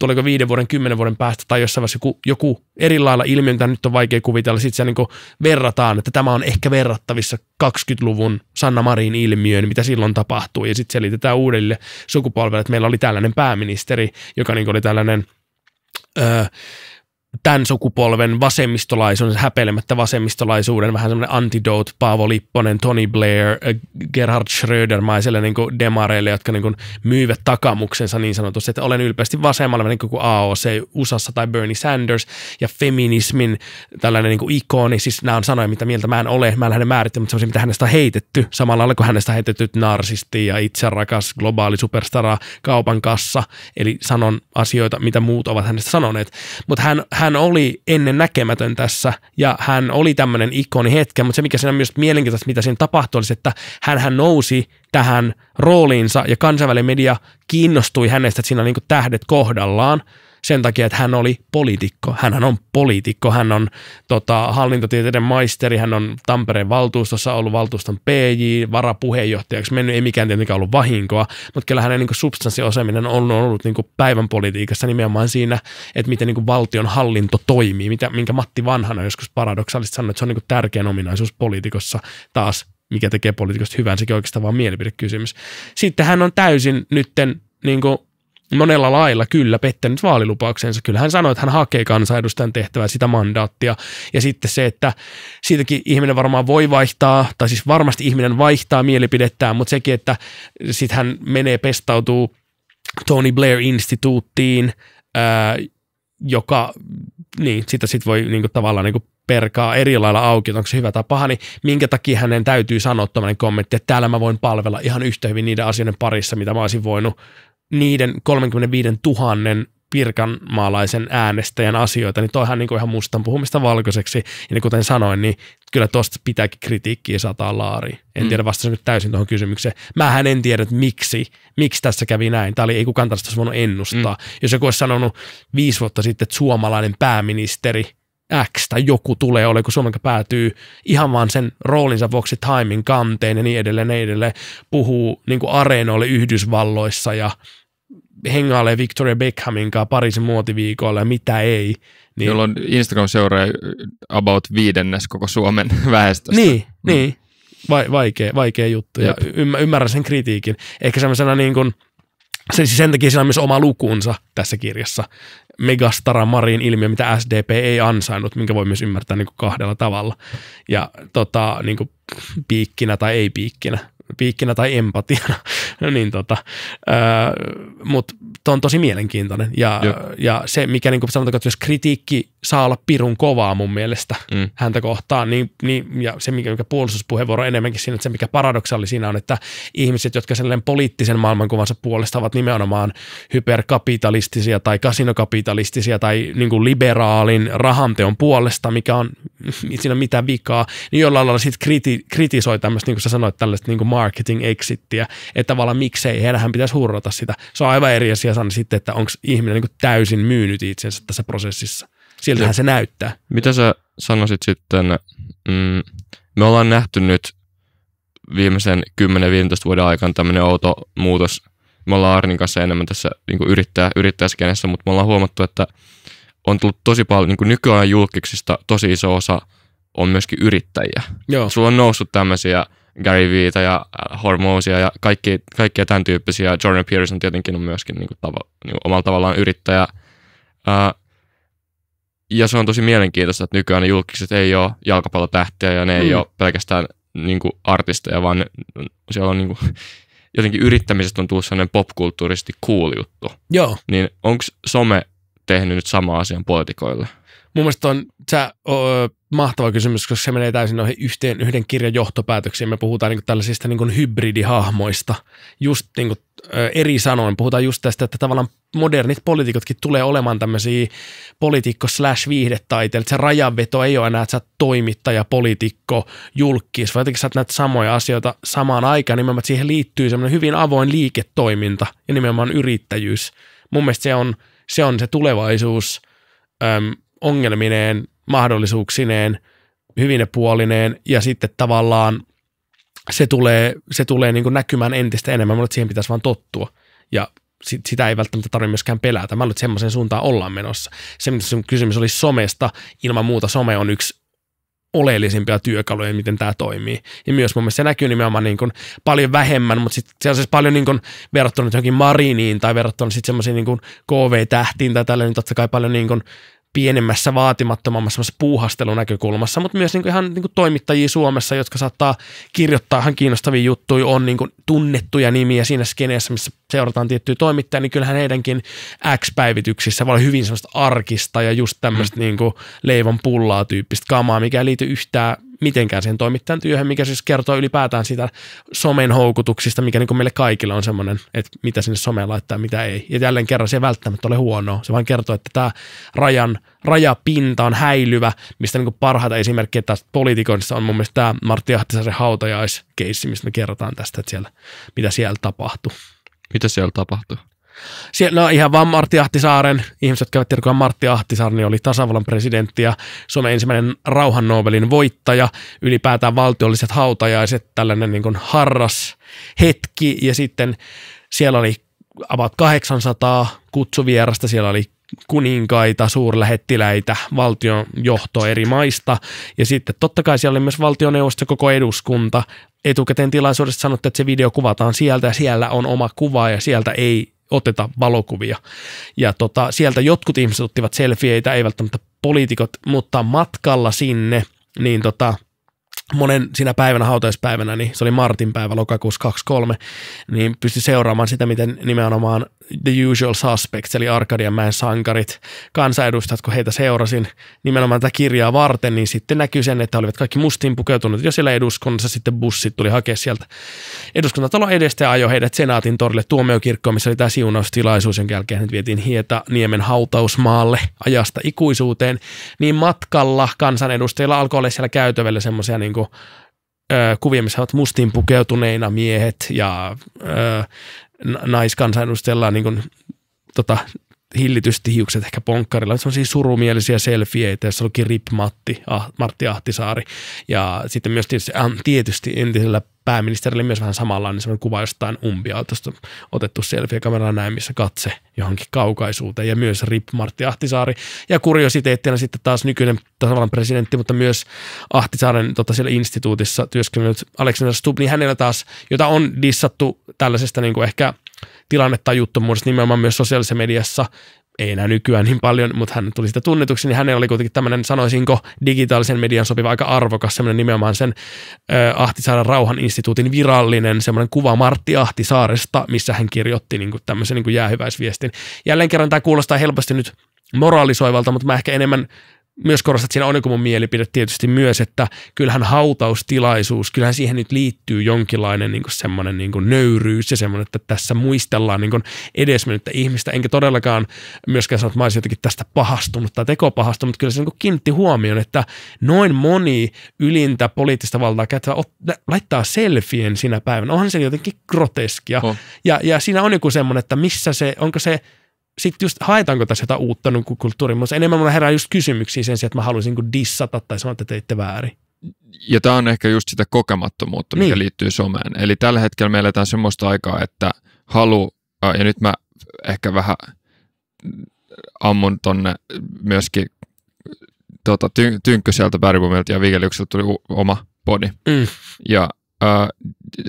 tuliko viiden vuoden, kymmenen vuoden päästä tai jossain vaiheessa joku, joku erilailla ilmiö, mitä nyt on vaikea kuvitella. Sitten se niin verrataan, että tämä on ehkä verrattavissa 20-luvun Sanna Marin ilmiöön, mitä silloin tapahtui Ja sitten selitetään uudelle sukupolvelle, että meillä oli tällainen pääministeri, joka niin oli tällainen... Öö, tämän sukupolven vasemmistolaisuuden, häpeilemättä vasemmistolaisuuden, vähän semmoinen antidote Paavo Lipponen, Tony Blair, äh, Gerhard Schröder-maiselle niin demareille, jotka niin kuin myivät takamuksensa niin sanotusti, että olen ylpeästi vasemmalla niin kuin AOC USAssa tai Bernie Sanders ja feminismin tällainen niin kuin ikoni, siis nämä on sanoja, mitä mieltä mä en ole, mä en lähde määrittämään, mutta semmoisia, mitä hänestä on heitetty, samalla lailla kuin hänestä heitetyt narsisti ja itserakas globaali superstara kaupan kassa, eli sanon asioita, mitä muut ovat hänestä sanoneet, mutta hän, hän hän oli ennen näkemätön tässä ja hän oli tämmöinen ikoni hetken, mutta se mikä siinä on myös mielenkiintoista, mitä siinä tapahtui, olisi, että hän nousi tähän rooliinsa ja kansainvälinen media kiinnostui hänestä, että siinä on niin tähdet kohdallaan sen takia, että hän oli poliitikko. hän on poliitikko, hän on tota, hallintotieteiden maisteri, hän on Tampereen valtuustossa ollut valtuuston PJ, varapuheenjohtajaksi mennyt, ei mikään tietenkään ollut vahinkoa, mutta kyllä hänen niin substanssiosaaminen on ollut, on ollut niin päivän politiikassa nimenomaan siinä, että miten niin valtion hallinto toimii, mitä, minkä Matti Vanhana joskus paradoksaalisesti sanoi, että se on niin tärkein ominaisuus poliitikossa taas mikä tekee poliitikosta hyvän, sekin oikeastaan vaan mielipidekysymys. Sitten hän on täysin nytten niin kuin monella lailla kyllä pettänyt vaalilupauksensa. Kyllä hän sanoi, että hän hakee kansanedustajan tehtävää, sitä mandaattia. Ja sitten se, että siitäkin ihminen varmaan voi vaihtaa, tai siis varmasti ihminen vaihtaa mielipidettään, mutta sekin, että sitten hän menee pestautuu Tony Blair-instituuttiin, joka, niin, sitä sitten voi niinku, tavallaan niinku, perkaa eri lailla auki, että onko se hyvä tai paha, niin minkä takia hänen täytyy sanoa tuommoinen kommentti, että täällä mä voin palvella ihan yhtä hyvin niiden asioiden parissa, mitä mä olisin voinut niiden 35 000 pirkanmaalaisen äänestäjän asioita, niin toihan niin kuin ihan mustan puhumista valkoiseksi. Ja niin kuten sanoin, niin kyllä tuosta pitääkin kritiikkiä sataa laari. En mm. tiedä vastasin nyt täysin tuohon kysymykseen. Mähän en tiedä, että miksi, miksi tässä kävi näin. Tämä oli, ei kukaan tästä voinut ennustaa. Mm. Jos joku olisi sanonut viisi vuotta sitten, että suomalainen pääministeri – X tai joku tulee, oliko Suomen päätyy ihan vaan sen roolinsa vuoksi timing kanteen ja niin edelleen, niin edelleen puhuu niin kuin areenoille Yhdysvalloissa ja hengailee Victoria Beckhamin kanssa Pariisin muotiviikoilla ja mitä ei. Niin, Jolloin instagram seuraa about viidennes koko Suomen väestöstä. Niin, mm. niin. Va- vaikea, vaikea juttu ja y- ymmärrän sen kritiikin. Ehkä semmoisena niin kuin, se, siis sen takia siinä on myös oma lukunsa tässä kirjassa megastara Marin ilmiö, mitä SDP ei ansainnut, minkä voi myös ymmärtää niin kuin kahdella tavalla. Ja tota, niin kuin piikkinä tai ei piikkinä, piikkinä tai empatiana. No niin tota, Mutta on tosi mielenkiintoinen. Ja, ja se, mikä niin kuin sanotaan, että jos kritiikki saa olla pirun kovaa mun mielestä mm. häntä kohtaan. Niin, niin, ja se, mikä, mikä puolustuspuheenvuoro on enemmänkin siinä, että se mikä paradoksaali siinä on, että ihmiset, jotka sellainen poliittisen maailmankuvansa puolesta ovat nimenomaan hyperkapitalistisia tai kasinokapitalistisia tai niin kuin liberaalin rahanteon puolesta, mikä on, siinä on mitään vikaa, niin jollain lailla sitten kriti, kritisoi tämmöistä, niin kuin sä sanoit, tällaista niin kuin marketing exittiä, että tavallaan miksei, heidän pitäisi hurrata sitä. Se on aivan eri asia sitten, että onko ihminen niin kuin täysin myynyt itsensä tässä prosessissa. Siltähän se näyttää. Mitä sä sanoisit sitten, mm, me ollaan nähty nyt viimeisen 10-15 vuoden aikana tämmöinen outo muutos. Me ollaan Arnin kanssa enemmän tässä niin yrittää, yrittäjäskenessä, mutta me ollaan huomattu, että on tullut tosi paljon, niin nykyajan julkiksista tosi iso osa on myöskin yrittäjiä. Joo. Sulla on noussut tämmöisiä Gary Vita ja äh, Hormosia ja kaikki, kaikkia tämän tyyppisiä. Jordan Pearson tietenkin on myöskin niin kuin, tavo, niin kuin omalla tavallaan yrittäjä. Ää, äh, ja se on tosi mielenkiintoista, että nykyään ne julkiset ei ole jalkapallotähtiä ja ne mm. ei ole pelkästään niin kuin artisteja, vaan siellä on niin kuin, jotenkin yrittämisestä on tullut sellainen popkulttuurisesti cool juttu. Joo. Niin onko some tehnyt nyt sama asian poliitikoille? Mun mielestä on sä, öö, mahtava kysymys, koska se menee täysin noihin yhteen, yhden kirjan johtopäätöksiin. Me puhutaan niin tällaisista niin hybridihahmoista, just niin kuin, ö, eri sanoin. Puhutaan just tästä, että tavallaan modernit poliitikotkin tulee olemaan tämmöisiä poliitikko slash viihdetaiteilijoita. Se rajanveto ei ole enää, että sä toimittaja, poliitikko, julkis, vaan jotenkin sä näitä samoja asioita samaan aikaan. Nimenomaan siihen liittyy semmoinen hyvin avoin liiketoiminta ja nimenomaan yrittäjyys. Mun mielestä se on se, on se tulevaisuus, öm, ongelmineen mahdollisuuksineen, hyvin puolineen ja sitten tavallaan se tulee, se tulee niin näkymään entistä enemmän, mutta siihen pitäisi vaan tottua ja sitä ei välttämättä tarvitse myöskään pelätä. Mä luulen, semmoisen suuntaan ollaan menossa. Se, sun kysymys oli somesta. Ilman muuta some on yksi oleellisimpia työkaluja, miten tämä toimii. Ja myös mun mielestä se näkyy nimenomaan niin kuin paljon vähemmän, mutta sitten se on siis paljon niin kuin verrattuna johonkin Mariniin tai verrattuna sitten semmoisiin niin KV-tähtiin tai tällainen niin totta kai paljon niin kuin pienemmässä, vaatimattomammassa puuhastelunäkökulmassa, mutta myös niin kuin ihan niin kuin toimittajia Suomessa, jotka saattaa kirjoittaa ihan kiinnostavia juttuja, on niin kuin tunnettuja nimiä siinä skeneessä, missä seurataan tiettyä toimittajia, niin kyllähän heidänkin X-päivityksissä voi olla hyvin semmoista arkista ja just tämmöistä mm. niin kuin leivon pullaa tyyppistä kamaa, mikä ei liity yhtään mitenkään sen toimittajan työhön, mikä siis kertoo ylipäätään sitä somen houkutuksista, mikä niin meille kaikilla on semmoinen, että mitä sinne someen laittaa, mitä ei. Ja jälleen kerran se ei välttämättä ole huonoa. se vaan kertoo, että tämä rajan, rajapinta on häilyvä, mistä niin parhaita esimerkkejä tästä poliitikoista on mun mielestä tämä Martti Ahtisaisen hautajaiskeissi, mistä me kerrotaan tästä, että siellä, mitä siellä tapahtuu. Mitä siellä tapahtuu? Siellä, no ihan vaan Martti Ahtisaaren, ihmiset, jotka eivät tiedä, Martti Ahtisaari niin oli tasavallan presidentti ja Suomen ensimmäinen rauhannobelin voittaja, ylipäätään valtiolliset hautajaiset, tällainen niin harras hetki ja sitten siellä oli avat 800 kutsuvierasta, siellä oli kuninkaita, suurlähettiläitä, valtion johto eri maista. Ja sitten totta kai siellä oli myös valtioneuvosto koko eduskunta. Etukäteen tilaisuudessa sanottiin, että se video kuvataan sieltä ja siellä on oma kuva ja sieltä ei oteta valokuvia. Ja tota, sieltä jotkut ihmiset ottivat selfieitä, ei välttämättä poliitikot, mutta matkalla sinne, niin tota, monen sinä päivänä, hautaispäivänä, niin se oli Martin päivä lokakuussa 23, niin pystyi seuraamaan sitä, miten nimenomaan The Usual Suspects, eli Arkadianmäen sankarit, kansanedustajat, kun heitä seurasin nimenomaan tätä kirjaa varten, niin sitten näkyy sen, että olivat kaikki mustiin pukeutuneet jo siellä eduskunnassa, sitten bussit tuli hakea sieltä eduskuntatalon edestä ja ajoi heidät senaatin torille tuomiokirkkoon, missä oli tämä siunaustilaisuus, jonka jälkeen nyt vietiin Hieta Niemen hautausmaalle ajasta ikuisuuteen, niin matkalla kansanedustajilla alkoi olla siellä käytävällä semmoisia niin kuin, kuvia, missä ovat mustiin pukeutuneina miehet ja ö, naiskansanedustajalla niin kuin, tota, hillitysti hiukset ehkä ponkkarilla. Se on siis surumielisiä selfieitä, jossa luki Rip Matti, ah, Martti Ahtisaari. Ja sitten myös tietysti, äh, tietysti entisellä pääministerillä myös vähän samalla niin sellainen kuva jostain umpiautosta otettu selfie-kameralla näin, missä katse johonkin kaukaisuuteen. Ja myös Rip Martti Ahtisaari. Ja kuriositeettina sitten taas nykyinen tasavallan presidentti, mutta myös Ahtisaaren tota, siellä instituutissa työskennellyt Alexander Stubb, niin hänellä taas, jota on dissattu tällaisesta niin kuin ehkä – tilannetajuttomuudesta nimenomaan myös sosiaalisessa mediassa, ei enää nykyään niin paljon, mutta hän tuli sitä tunnetuksi, niin hänellä oli kuitenkin tämmöinen, sanoisinko, digitaalisen median sopiva aika arvokas, semmoinen nimenomaan sen ö, Ahtisaaren rauhan instituutin virallinen semmoinen kuva Martti Ahtisaaresta, missä hän kirjoitti niin kuin tämmöisen niin kuin jäähyväisviestin. Jälleen kerran tämä kuulostaa helposti nyt moralisoivalta, mutta mä ehkä enemmän myös korostat siinä on joku mun mielipide tietysti myös, että kyllähän hautaustilaisuus, kyllähän siihen nyt liittyy jonkinlainen niin semmoinen niin nöyryys ja semmoinen, että tässä muistellaan niin edesmennyttä ihmistä. Enkä todellakaan myöskään sano, että mä olisin jotenkin tästä pahastunut tai tekopahastunut. Kyllä se niin kiinnitti huomioon, että noin moni ylintä poliittista valtaa käyttävä laittaa selfien sinä päivänä. Onhan se jotenkin groteskia. Oh. Ja, ja siinä on joku semmoinen, että missä se, onko se sitten just haetaanko tässä jotain uutta niin Mutta Enemmän mulla herää just kysymyksiä sen sijaan, että mä haluaisin niin dissata tai sanoa, että teitte väärin. Ja tämä on ehkä just sitä kokemattomuutta, mikä niin. liittyy someen. Eli tällä hetkellä meillä eletään semmoista aikaa, että halu, ja nyt mä ehkä vähän ammun tonne myöskin tota, tynkkö sieltä Bärbumilta ja Vigeliukselta tuli oma body. Mm. Ja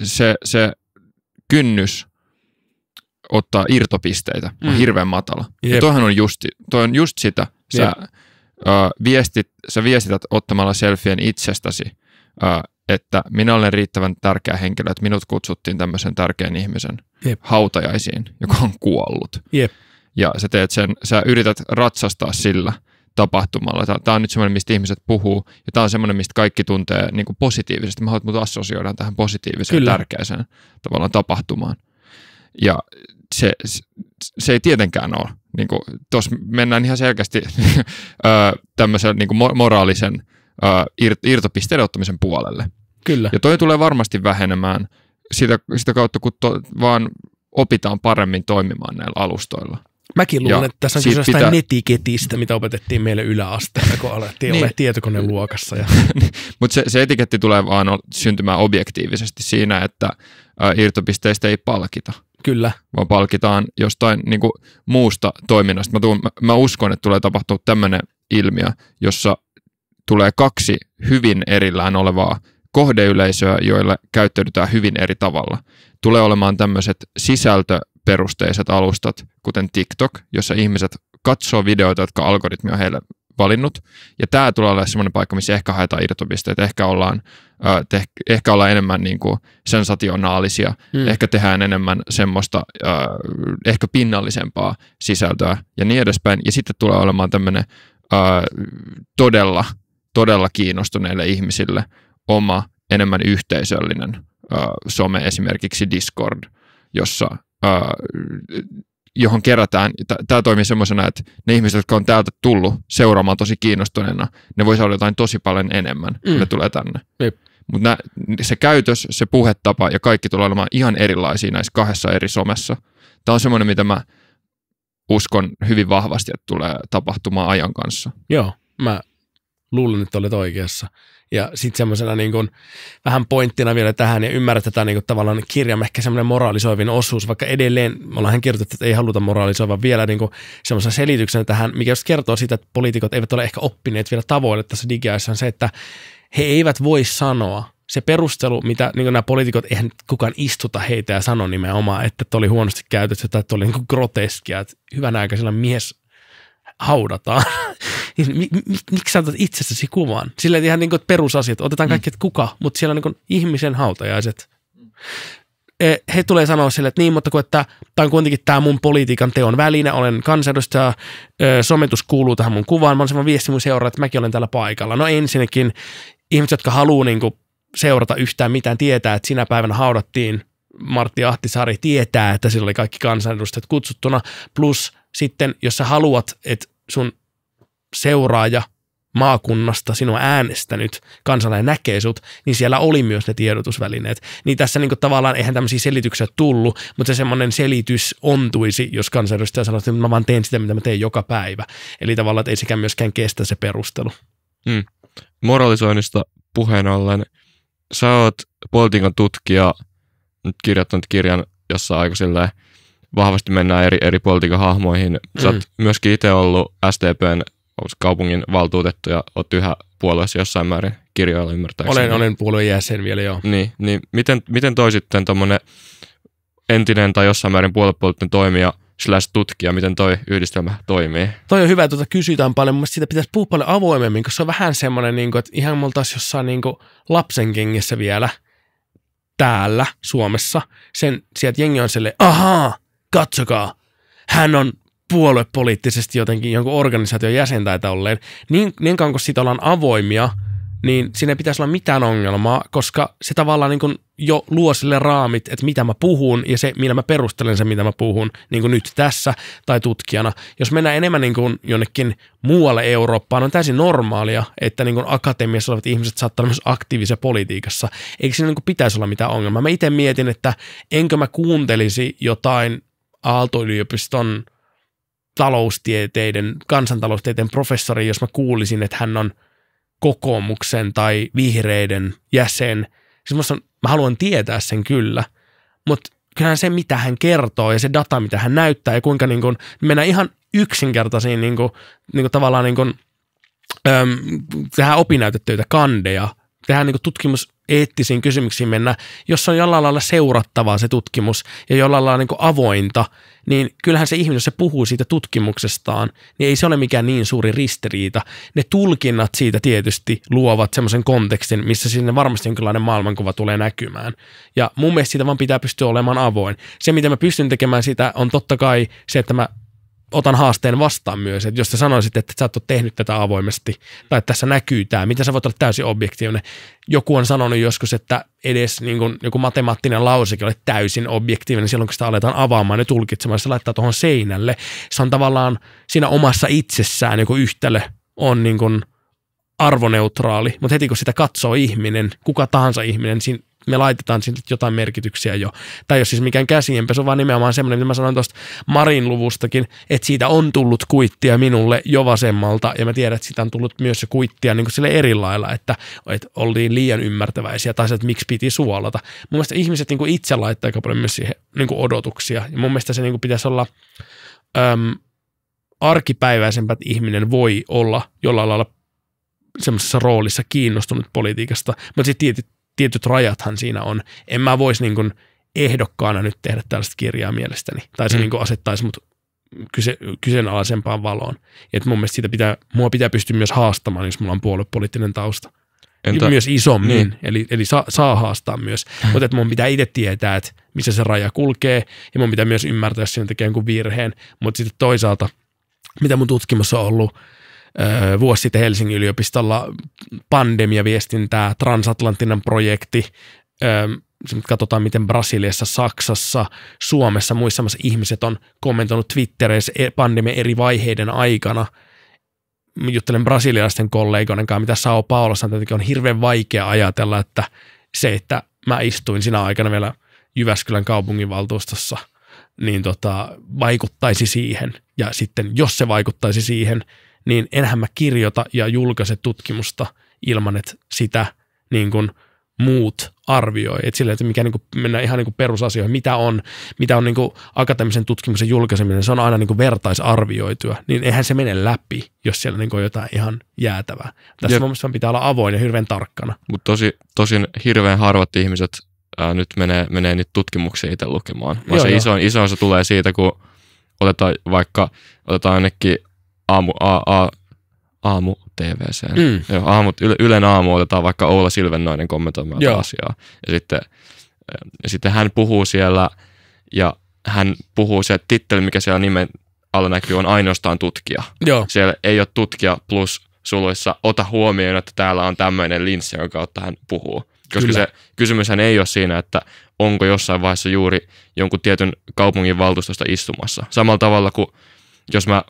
se, se kynnys ottaa irtopisteitä mm. on hirveän matala. Jep. Ja toihan on just, toi on just sitä. Sä, Jep. ö, viestit, sä viestität ottamalla selfien itsestäsi, ö, että minä olen riittävän tärkeä henkilö, että minut kutsuttiin tämmöisen tärkeän ihmisen Jep. hautajaisiin, joka on kuollut. Jep. Ja sä, teet sen, sä yrität ratsastaa sillä tapahtumalla. Tämä on nyt semmoinen, mistä ihmiset puhuu, ja tämä on semmoinen, mistä kaikki tuntee niin kuin positiivisesti. Mä haluan, että mut assosioidaan tähän positiiviseen, Kyllä. tärkeäseen tavallaan tapahtumaan. Ja se, se ei tietenkään ole. Niin Tuossa mennään ihan selkeästi tämmöisen niin moraalisen irtopisteiden ottamisen puolelle. Kyllä. Ja toi tulee varmasti vähenemään sitä, sitä kautta, kun to, vaan opitaan paremmin toimimaan näillä alustoilla. Mäkin luulen, että tässä on kyse pitää... netiketistä, mitä opetettiin meille yläasteella, kun alettiin niin. tietokoneen luokassa. Ja... Mutta se, se etiketti tulee vaan syntymään objektiivisesti siinä, että ä, irtopisteistä ei palkita. Kyllä. Vaan palkitaan jostain niin kuin, muusta toiminnasta. Mä, tuun, mä, mä uskon, että tulee tapahtua tämmöinen ilmiö, jossa tulee kaksi hyvin erillään olevaa kohdeyleisöä, joille käyttäydytään hyvin eri tavalla. Tulee olemaan tämmöiset sisältöperusteiset alustat, kuten TikTok, jossa ihmiset katsoo videoita, jotka algoritmi on heille valinnut. Ja tämä tulee olemaan semmoinen paikka, missä ehkä haetaan irtopisteet, ehkä ollaan te, ehkä olla enemmän niin kuin sensationaalisia, mm. ehkä tehdään enemmän semmoista äh, ehkä pinnallisempaa sisältöä ja niin edespäin. Ja sitten tulee olemaan tämmöinen äh, todella, todella kiinnostuneille ihmisille oma enemmän yhteisöllinen äh, some, esimerkiksi Discord, jossa äh, johon kerätään, tämä toimii semmoisena, että ne ihmiset, jotka on täältä tullut seuraamaan tosi kiinnostuneena, ne voisi olla jotain tosi paljon enemmän, mm. ne tulee tänne. Jep. Mutta se käytös, se puhetapa ja kaikki tulee olemaan ihan erilaisia näissä kahdessa eri somessa. Tämä on semmoinen, mitä mä uskon hyvin vahvasti, että tulee tapahtumaan ajan kanssa. Joo, mä luulen, että olet oikeassa. Ja sitten semmoisena niin kun, vähän pointtina vielä tähän, ja ymmärrät, että tämä niin kun, tavallaan kirjan ehkä semmoinen moraalisoivin osuus, vaikka edelleen me ollaan kirjoitettu, että ei haluta moraalisoiva vielä niin semmoisen selityksen tähän, mikä just kertoo siitä, että poliitikot eivät ole ehkä oppineet vielä tavoille tässä digiaissa, on se, että he eivät voi sanoa, se perustelu, mitä niin nämä poliitikot, eihän kukaan istuta heitä ja sano nimenomaan, että oli huonosti käytetty tai että oli niin groteskia, että hyvän aikaisella mies haudataan. Niin miksi mik, mi, sä otat itsestäsi kuvan? Sillä ihan niin kuin, perusasiat, otetaan mm. kaikki, että kuka, mutta siellä on niin ihmisen hautajaiset. E, he tulee sanoa sille, että niin, mutta kun että tämä on kuitenkin tämä mun politiikan teon väline, olen kansanedustaja, e, sometus kuuluu tähän mun kuvaan, mä olen viesti mun seuraa, että mäkin olen täällä paikalla. No ensinnäkin ihmiset, jotka haluaa niin kuin seurata yhtään mitään, tietää, että sinä päivänä haudattiin Martti Ahtisaari, tietää, että sillä oli kaikki kansanedustajat kutsuttuna. Plus sitten, jos sä haluat, että sun seuraaja maakunnasta sinua äänestänyt kansalainen näkee sut, niin siellä oli myös ne tiedotusvälineet. Niin tässä niinku tavallaan eihän tämmöisiä selityksiä tullut, mutta se semmoinen selitys ontuisi, jos kansanedustaja sanoo, että mä vaan teen sitä, mitä mä teen joka päivä. Eli tavallaan, että ei sekään myöskään kestä se perustelu. Mm moralisoinnista puheen ollen, sä oot politiikan tutkija, nyt kirjoittanut kirjan, jossa aika silleen vahvasti mennään eri, eri politiikan hahmoihin. Sä oot mm. myöskin itse ollut STPn kaupungin valtuutettu ja oot yhä puolueessa jossain määrin kirjoilla ymmärtääkseni. Olen, olen puolueen jäsen vielä, joo. Niin, niin miten, miten toi sitten entinen tai jossain määrin puoluepoliittinen toimija – slash tutkia, miten toi yhdistelmä toimii. Toi on hyvä, tuota kysytään paljon. Mielestäni sitä pitäisi puhua paljon avoimemmin, koska se on vähän semmoinen, niin kuin, että ihan me oltaisiin jossain niin kuin lapsen kengissä vielä täällä Suomessa. Sen, sieltä jengi on sille, ahaa, katsokaa, hän on puoluepoliittisesti jotenkin jonkun organisaation jäsen tai tolleen. Niin, niin kauan kun siitä ollaan avoimia – niin siinä ei pitäisi olla mitään ongelmaa, koska se tavallaan niin kuin jo luo sille raamit, että mitä mä puhun ja se, millä mä perustelen sen, mitä mä puhun, niin kuin nyt tässä tai tutkijana. Jos mennään enemmän niin kuin jonnekin muualle Eurooppaan, on täysin normaalia, että niin kuin akatemiassa olevat ihmiset saattaa olla myös aktiivisia politiikassa. Eikö siinä niin kuin pitäisi olla mitään ongelmaa? Mä itse mietin, että enkö mä kuuntelisi jotain Aalto-yliopiston taloustieteiden, kansantaloustieteen professori, jos mä kuulisin, että hän on – kokoomuksen tai vihreiden jäsen. Siis mä haluan tietää sen kyllä, mutta kyllähän se, mitä hän kertoo ja se data, mitä hän näyttää ja kuinka niin kun, mennään ihan yksinkertaisiin niin kun, niin kun tavallaan niin kun öm, tehdään opinnäytetöitä kandeja, tehdään niin kun tutkimus eettisiin kysymyksiin mennä, jos on jollain lailla seurattavaa se tutkimus ja jollain lailla niin avointa, niin kyllähän se ihminen, jos se puhuu siitä tutkimuksestaan, niin ei se ole mikään niin suuri ristiriita. Ne tulkinnat siitä tietysti luovat semmoisen kontekstin, missä sinne varmasti jonkinlainen maailmankuva tulee näkymään. Ja mun mielestä siitä vaan pitää pystyä olemaan avoin. Se, mitä mä pystyn tekemään sitä, on totta kai se, että mä otan haasteen vastaan myös, että jos sä sanoisit, että sä et ole tehnyt tätä avoimesti tai että tässä näkyy tämä, mitä sä voit olla täysin objektiivinen. Joku on sanonut joskus, että edes niin kuin, joku matemaattinen lausekin ole täysin objektiivinen silloin, kun sitä aletaan avaamaan ja tulkitsemaan, se laittaa tuohon seinälle. Se on tavallaan siinä omassa itsessään joku yhtälö on niin kuin – arvoneutraali, mutta heti kun sitä katsoo ihminen, kuka tahansa ihminen, siinä me laitetaan sinne jotain merkityksiä jo. Tai jos siis mikään käsienpesu, vaan nimenomaan semmoinen, mitä mä sanoin tuosta Marin luvustakin, että siitä on tullut kuittia minulle jo vasemmalta, ja mä tiedän, että siitä on tullut myös se kuittia niin kuin sille eri lailla, että, että oltiin liian ymmärtäväisiä, tai se, että miksi piti suolata. Mun mielestä ihmiset niin kuin itse laittaa aika paljon myös siihen niin kuin odotuksia, ja mun mielestä se niin kuin pitäisi olla... Öm, arkipäiväisempät ihminen voi olla jollain lailla semmoisessa roolissa kiinnostunut politiikasta, mutta sitten tietyt, tietyt rajathan siinä on. En mä voisi niin kuin ehdokkaana nyt tehdä tällaista kirjaa mielestäni, tai se mm. niin kuin asettaisi mut kyse, kyseenalaisempaan valoon. Et mun mielestä siitä pitää, mua pitää pystyä myös haastamaan, jos mulla on puoluepoliittinen tausta. Entä? Myös isommin, niin. eli, eli saa, saa haastaa myös. Äh. Mutta että mun pitää itse tietää, että missä se raja kulkee, ja mun pitää myös ymmärtää, jos siinä tekee jonkun virheen. Mutta sitten toisaalta, mitä mun tutkimus on ollut, vuosi sitten Helsingin yliopistolla pandemiaviestintää, transatlanttinen projekti, katsotaan miten Brasiliassa, Saksassa, Suomessa, muissa ihmiset on kommentoinut Twitterissä e, pandemian eri vaiheiden aikana – juttelen brasilialaisten kollegoiden kanssa, mitä Sao Paulo sanoi, on hirveän vaikea ajatella, että se, että mä istuin sinä aikana vielä Jyväskylän kaupunginvaltuustossa, niin tota, vaikuttaisi siihen. Ja sitten jos se vaikuttaisi siihen, niin enhän mä kirjoita ja julkaise tutkimusta ilman, että sitä niin kuin muut arvioi. Et sille että mikä niin kuin, mennään ihan niin kuin perusasioihin, mitä on, mitä on niin kuin akateemisen tutkimuksen julkaiseminen, se on aina niin kuin vertaisarvioitua, niin eihän se mene läpi, jos siellä niin kuin on jotain ihan jäätävää. Tässä Jep. mielestäni pitää olla avoin ja hirveän tarkkana. Mutta tosi, tosin hirveän harvat ihmiset ää, nyt menee, menee niitä tutkimuksia itse lukemaan. Vaan joo, se iso isoin, isoin se tulee siitä, kun otetaan vaikka, otetaan ainakin aamu, a, a, aamu TVC. Mm. Joo, aamut, yle, Ylen aamu otetaan vaikka Oula Silvennoinen kommentoimaan Joo. asiaa. Ja sitten, ja sitten hän puhuu siellä ja hän puhuu se titteli, mikä siellä nimen alla näkyy, on ainoastaan tutkija. Joo. Siellä ei ole tutkija plus suluissa ota huomioon, että täällä on tämmöinen linssi, jonka kautta hän puhuu. Koska Kyllä. se kysymyshän ei ole siinä, että onko jossain vaiheessa juuri jonkun tietyn kaupungin valtuustosta istumassa. Samalla tavalla kuin jos mä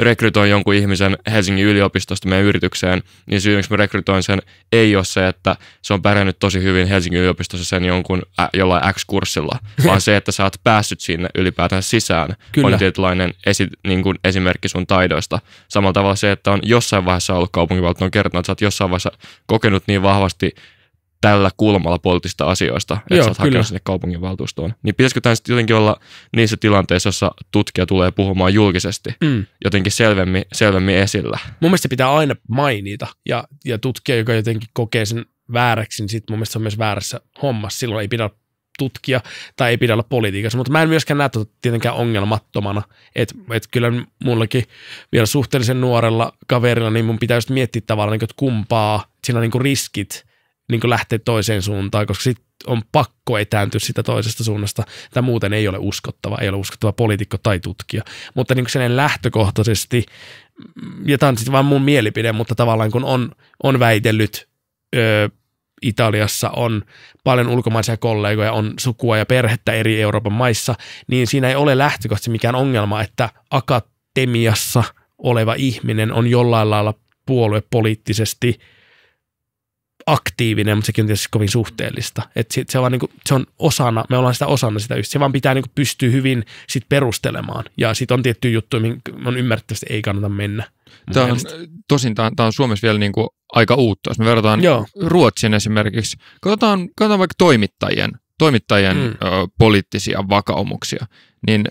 rekrytoin jonkun ihmisen Helsingin yliopistosta meidän yritykseen, niin syy, miksi mä rekrytoin sen, ei ole se, että se on pärjännyt tosi hyvin Helsingin yliopistossa sen jonkun ä, jollain X-kurssilla, vaan se, että sä oot päässyt sinne ylipäätään sisään, Kyllä. on tietynlainen esi, niin kuin esimerkki sun taidoista. Samalla tavalla se, että on jossain vaiheessa ollut kaupunkivaltuuton kertonut, että sä oot jossain vaiheessa kokenut niin vahvasti tällä kulmalla poliittisista asioista, että Joo, sä oot kyllä. hakenut sinne kaupunginvaltuustoon. Niin pitäisikö tämä jotenkin olla niissä tilanteissa, jossa tutkija tulee puhumaan julkisesti mm. jotenkin selvemmin, selvemmin esillä? Mun mielestä pitää aina mainita ja, ja tutkija, joka jotenkin kokee sen vääräksi, niin sitten mun mielestä se on myös väärässä hommassa. Silloin ei pidä tutkia tai ei pidä olla politiikassa, mutta mä en myöskään näe tätä tota tietenkään ongelmattomana, että et kyllä mullakin vielä suhteellisen nuorella kaverilla, niin mun pitää just miettiä tavallaan, niin että kumpaa, siinä on niin riskit niin lähteä toiseen suuntaan, koska sitten on pakko etääntyä sitä toisesta suunnasta. Tämä muuten ei ole uskottava, ei ole uskottava poliitikko tai tutkija. Mutta niin sen lähtökohtaisesti, ja tämä on sitten vaan mun mielipide, mutta tavallaan kun on, on väitellyt ö, Italiassa on paljon ulkomaisia kollegoja, on sukua ja perhettä eri Euroopan maissa, niin siinä ei ole lähtökohtaisesti mikään ongelma, että akatemiassa oleva ihminen on jollain lailla puoluepoliittisesti – aktiivinen, mutta sekin on tietysti kovin suhteellista. Et sit se, on vaan niinku, se on osana, me ollaan sitä osana sitä yhteyttä. Se vaan pitää niinku pystyä hyvin sit perustelemaan. Ja sitten on tietty juttu, mihin on että ei kannata mennä. Tämä on, tosin tämä on Suomessa vielä niin kuin aika uutta. Jos me verrataan Joo. Ruotsin esimerkiksi, katsotaan, katsotaan vaikka toimittajien, toimittajien mm. ö, poliittisia vakaumuksia, niin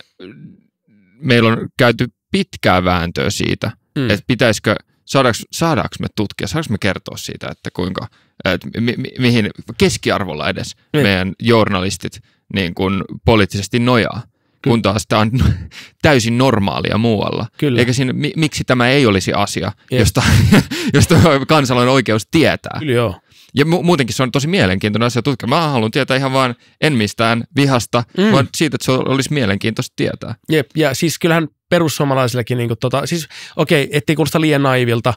meillä on käyty pitkää vääntöä siitä, mm. että pitäisikö – saadaanko, saadaanko me tutkia, saadaanko me kertoa siitä, että kuinka, että mi, mi, mihin keskiarvolla edes niin. meidän journalistit niin kuin poliittisesti nojaa. Kyllä. kun taas tämä on täysin normaalia muualla. Kyllä. Eikä siinä, miksi tämä ei olisi asia, Jep. josta, josta kansalla on oikeus tietää. Kyllä joo ja mu- muutenkin se on tosi mielenkiintoinen asia tutkia. Mä haluan tietää ihan vaan, en mistään vihasta, mm. vaan siitä, että se olisi mielenkiintoista tietää. Jep, ja siis kyllähän perussuomalaisillekin, niin kuin, tota, siis okei, okay, ettei kuulosta liian naivilta,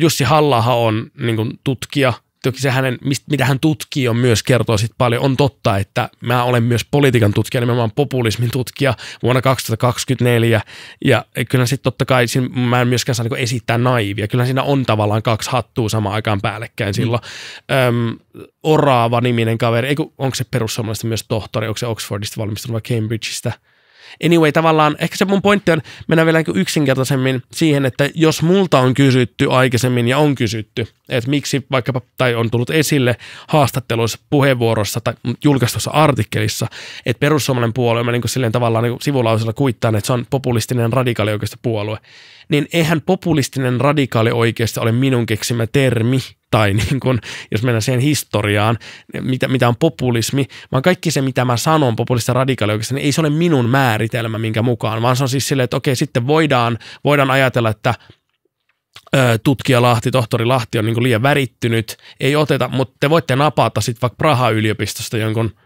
Jussi Hallaha on niin kuin, tutkija – toki se hänen, mitä hän tutkii on myös kertoo sit paljon. On totta, että mä olen myös politiikan tutkija, nimenomaan populismin tutkija vuonna 2024 ja kyllä sitten totta kai, siinä, mä en myöskään saa niin esittää naivia. Kyllä siinä on tavallaan kaksi hattua samaan aikaan päällekkäin silloin. Mm. Öm, Orava niminen kaveri, onko se perussuomalaisten myös tohtori, onko se Oxfordista valmistunut vai Cambridgeista – Anyway, tavallaan ehkä se mun pointti on, mennään vielä niinku yksinkertaisemmin siihen, että jos multa on kysytty aikaisemmin ja on kysytty, että miksi vaikkapa, tai on tullut esille haastatteluissa, puheenvuorossa tai julkaistussa artikkelissa, että perussuomalainen puolue, mä niin kuin silleen tavallaan niin sivulausella kuittaan, että se on populistinen radikaali puolue, niin eihän populistinen radikaali oikeisto ole minun keksimä termi, tai niin kun, jos mennään siihen historiaan, niin mitä, mitä on populismi, vaan kaikki se, mitä mä sanon populista radikaali niin ei se ole minun määritelmä minkä mukaan, vaan se on siis silleen, että okei, sitten voidaan, voidaan ajatella, että tutkija Lahti, tohtori Lahti on niin liian värittynyt, ei oteta, mutta te voitte napata sitten vaikka Praha-yliopistosta jonkun –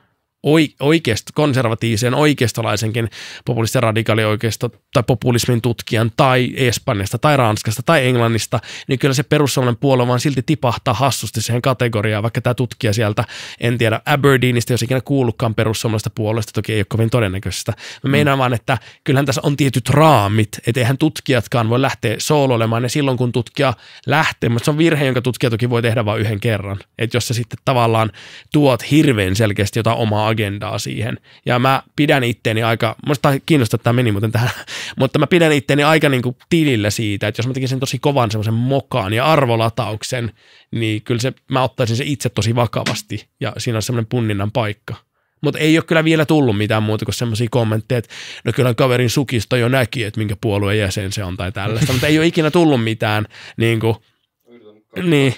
oikeist, konservatiivisen oikeistolaisenkin populistin radikaalioikeisto tai populismin tutkijan tai Espanjasta tai Ranskasta tai Englannista, niin kyllä se perussuomalainen puolue vaan silti tipahtaa hassusti siihen kategoriaan, vaikka tämä tutkija sieltä, en tiedä, Aberdeenista, jos ikinä kuullutkaan perussuomalaista puolueesta, toki ei ole kovin todennäköistä. Mä mm. meinaan mm. vaan, että kyllähän tässä on tietyt raamit, että eihän tutkijatkaan voi lähteä sooloilemaan ne silloin kun tutkija lähtee, mutta se on virhe, jonka tutkija toki voi tehdä vain yhden kerran. Että jos sä sitten tavallaan tuot hirveän selkeästi jotain omaa agendaa siihen. Ja mä pidän itteeni aika, musta kiinnostaa, että tämä meni muuten tähän, mutta mä pidän itteeni aika niin kuin tilillä siitä, että jos mä tekisin tosi kovan semmoisen mokaan ja arvolatauksen, niin kyllä se, mä ottaisin se itse tosi vakavasti ja siinä on semmoinen punninnan paikka. Mutta ei ole kyllä vielä tullut mitään muuta kuin semmoisia kommentteja, että no kyllä kaverin sukista jo näki, että minkä puolueen jäsen se on tai tällaista, mutta ei ole ikinä tullut mitään niinku, niin kuin, niin,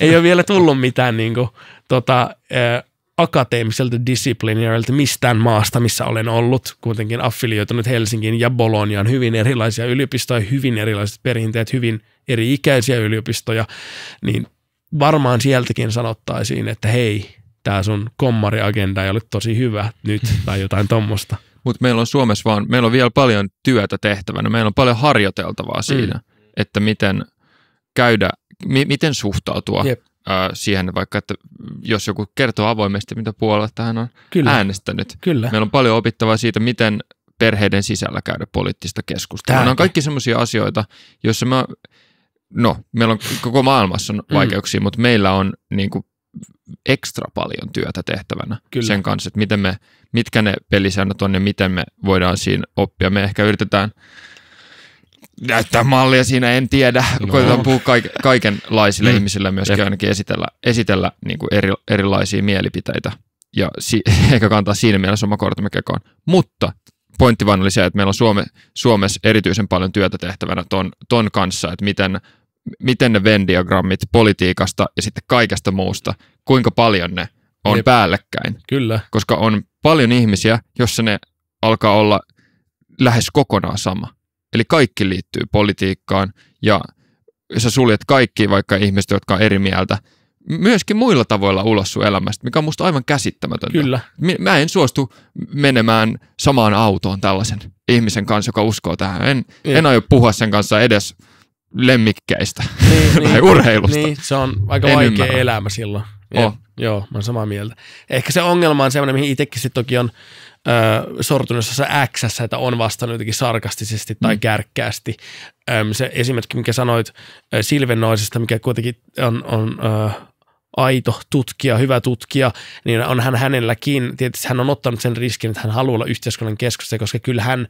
ei ole vielä tullut mitään niin kuin, tota, eh, akateemiselta disciplinaarilta mistään maasta, missä olen ollut, kuitenkin affilioitunut Helsingin ja Boloniaan, hyvin erilaisia yliopistoja, hyvin erilaiset perinteet, hyvin eri-ikäisiä yliopistoja, niin varmaan sieltäkin sanottaisiin, että hei, tämä sun kommariagenda ei ole tosi hyvä nyt tai jotain tuommoista. Mutta meillä on Suomessa vaan, meillä on vielä paljon työtä tehtävänä, meillä on paljon harjoiteltavaa mm. siinä, mm. että miten käydä, mi- miten suhtautua Jep siihen vaikka, että jos joku kertoo avoimesti, mitä puolella tähän on Kyllä. äänestänyt. Kyllä. Meillä on paljon opittavaa siitä, miten perheiden sisällä käydä poliittista keskustelua. Nämä on kaikki sellaisia asioita, joissa mä, no, meillä on koko maailmassa on mm. vaikeuksia, mm. mutta meillä on niin kuin, ekstra paljon työtä tehtävänä Kyllä. sen kanssa, että miten me, mitkä ne pelisäännöt on ja miten me voidaan siinä oppia. Me ehkä yritetään näyttää mallia siinä, en tiedä. No. Koitetaan puhua kaik- kaikenlaisille mm. ihmisille myöskin Jep. ainakin esitellä, esitellä niin kuin eri, erilaisia mielipiteitä. Ja si- eikä kantaa siinä mielessä oma kortemme kekoon. Mutta pointti vaan oli se, että meillä on Suome, Suomessa erityisen paljon työtä tehtävänä ton, ton kanssa, että miten, miten ne Venn-diagrammit politiikasta ja sitten kaikesta muusta, kuinka paljon ne on Jep. päällekkäin. Kyllä. Koska on paljon ihmisiä, jossa ne alkaa olla lähes kokonaan sama. Eli kaikki liittyy politiikkaan ja jos sä suljet kaikki vaikka ihmiset, jotka on eri mieltä, myöskin muilla tavoilla ulos sun elämästä, mikä on musta aivan käsittämätöntä. Kyllä. Mä en suostu menemään samaan autoon tällaisen ihmisen kanssa, joka uskoo tähän. En, niin. en aio puhua sen kanssa edes lemmikkeistä niin, niin tai niin, urheilusta. Niin, se on aika en vaikea ymmärrä. elämä silloin. Oh. Ja, joo, mä oon samaa mieltä. Ehkä se ongelma on semmoinen, mihin itsekin sitten toki on sortunut sortuneessa X, että on vastannut jotenkin sarkastisesti tai mm. kärkkäästi. se esimerkki, mikä sanoit Silvennoisesta, mikä kuitenkin on, on ö, aito tutkija, hyvä tutkija, niin hän hänelläkin, tietysti hän on ottanut sen riskin, että hän haluaa olla yhteiskunnan keskusta, koska kyllä hän,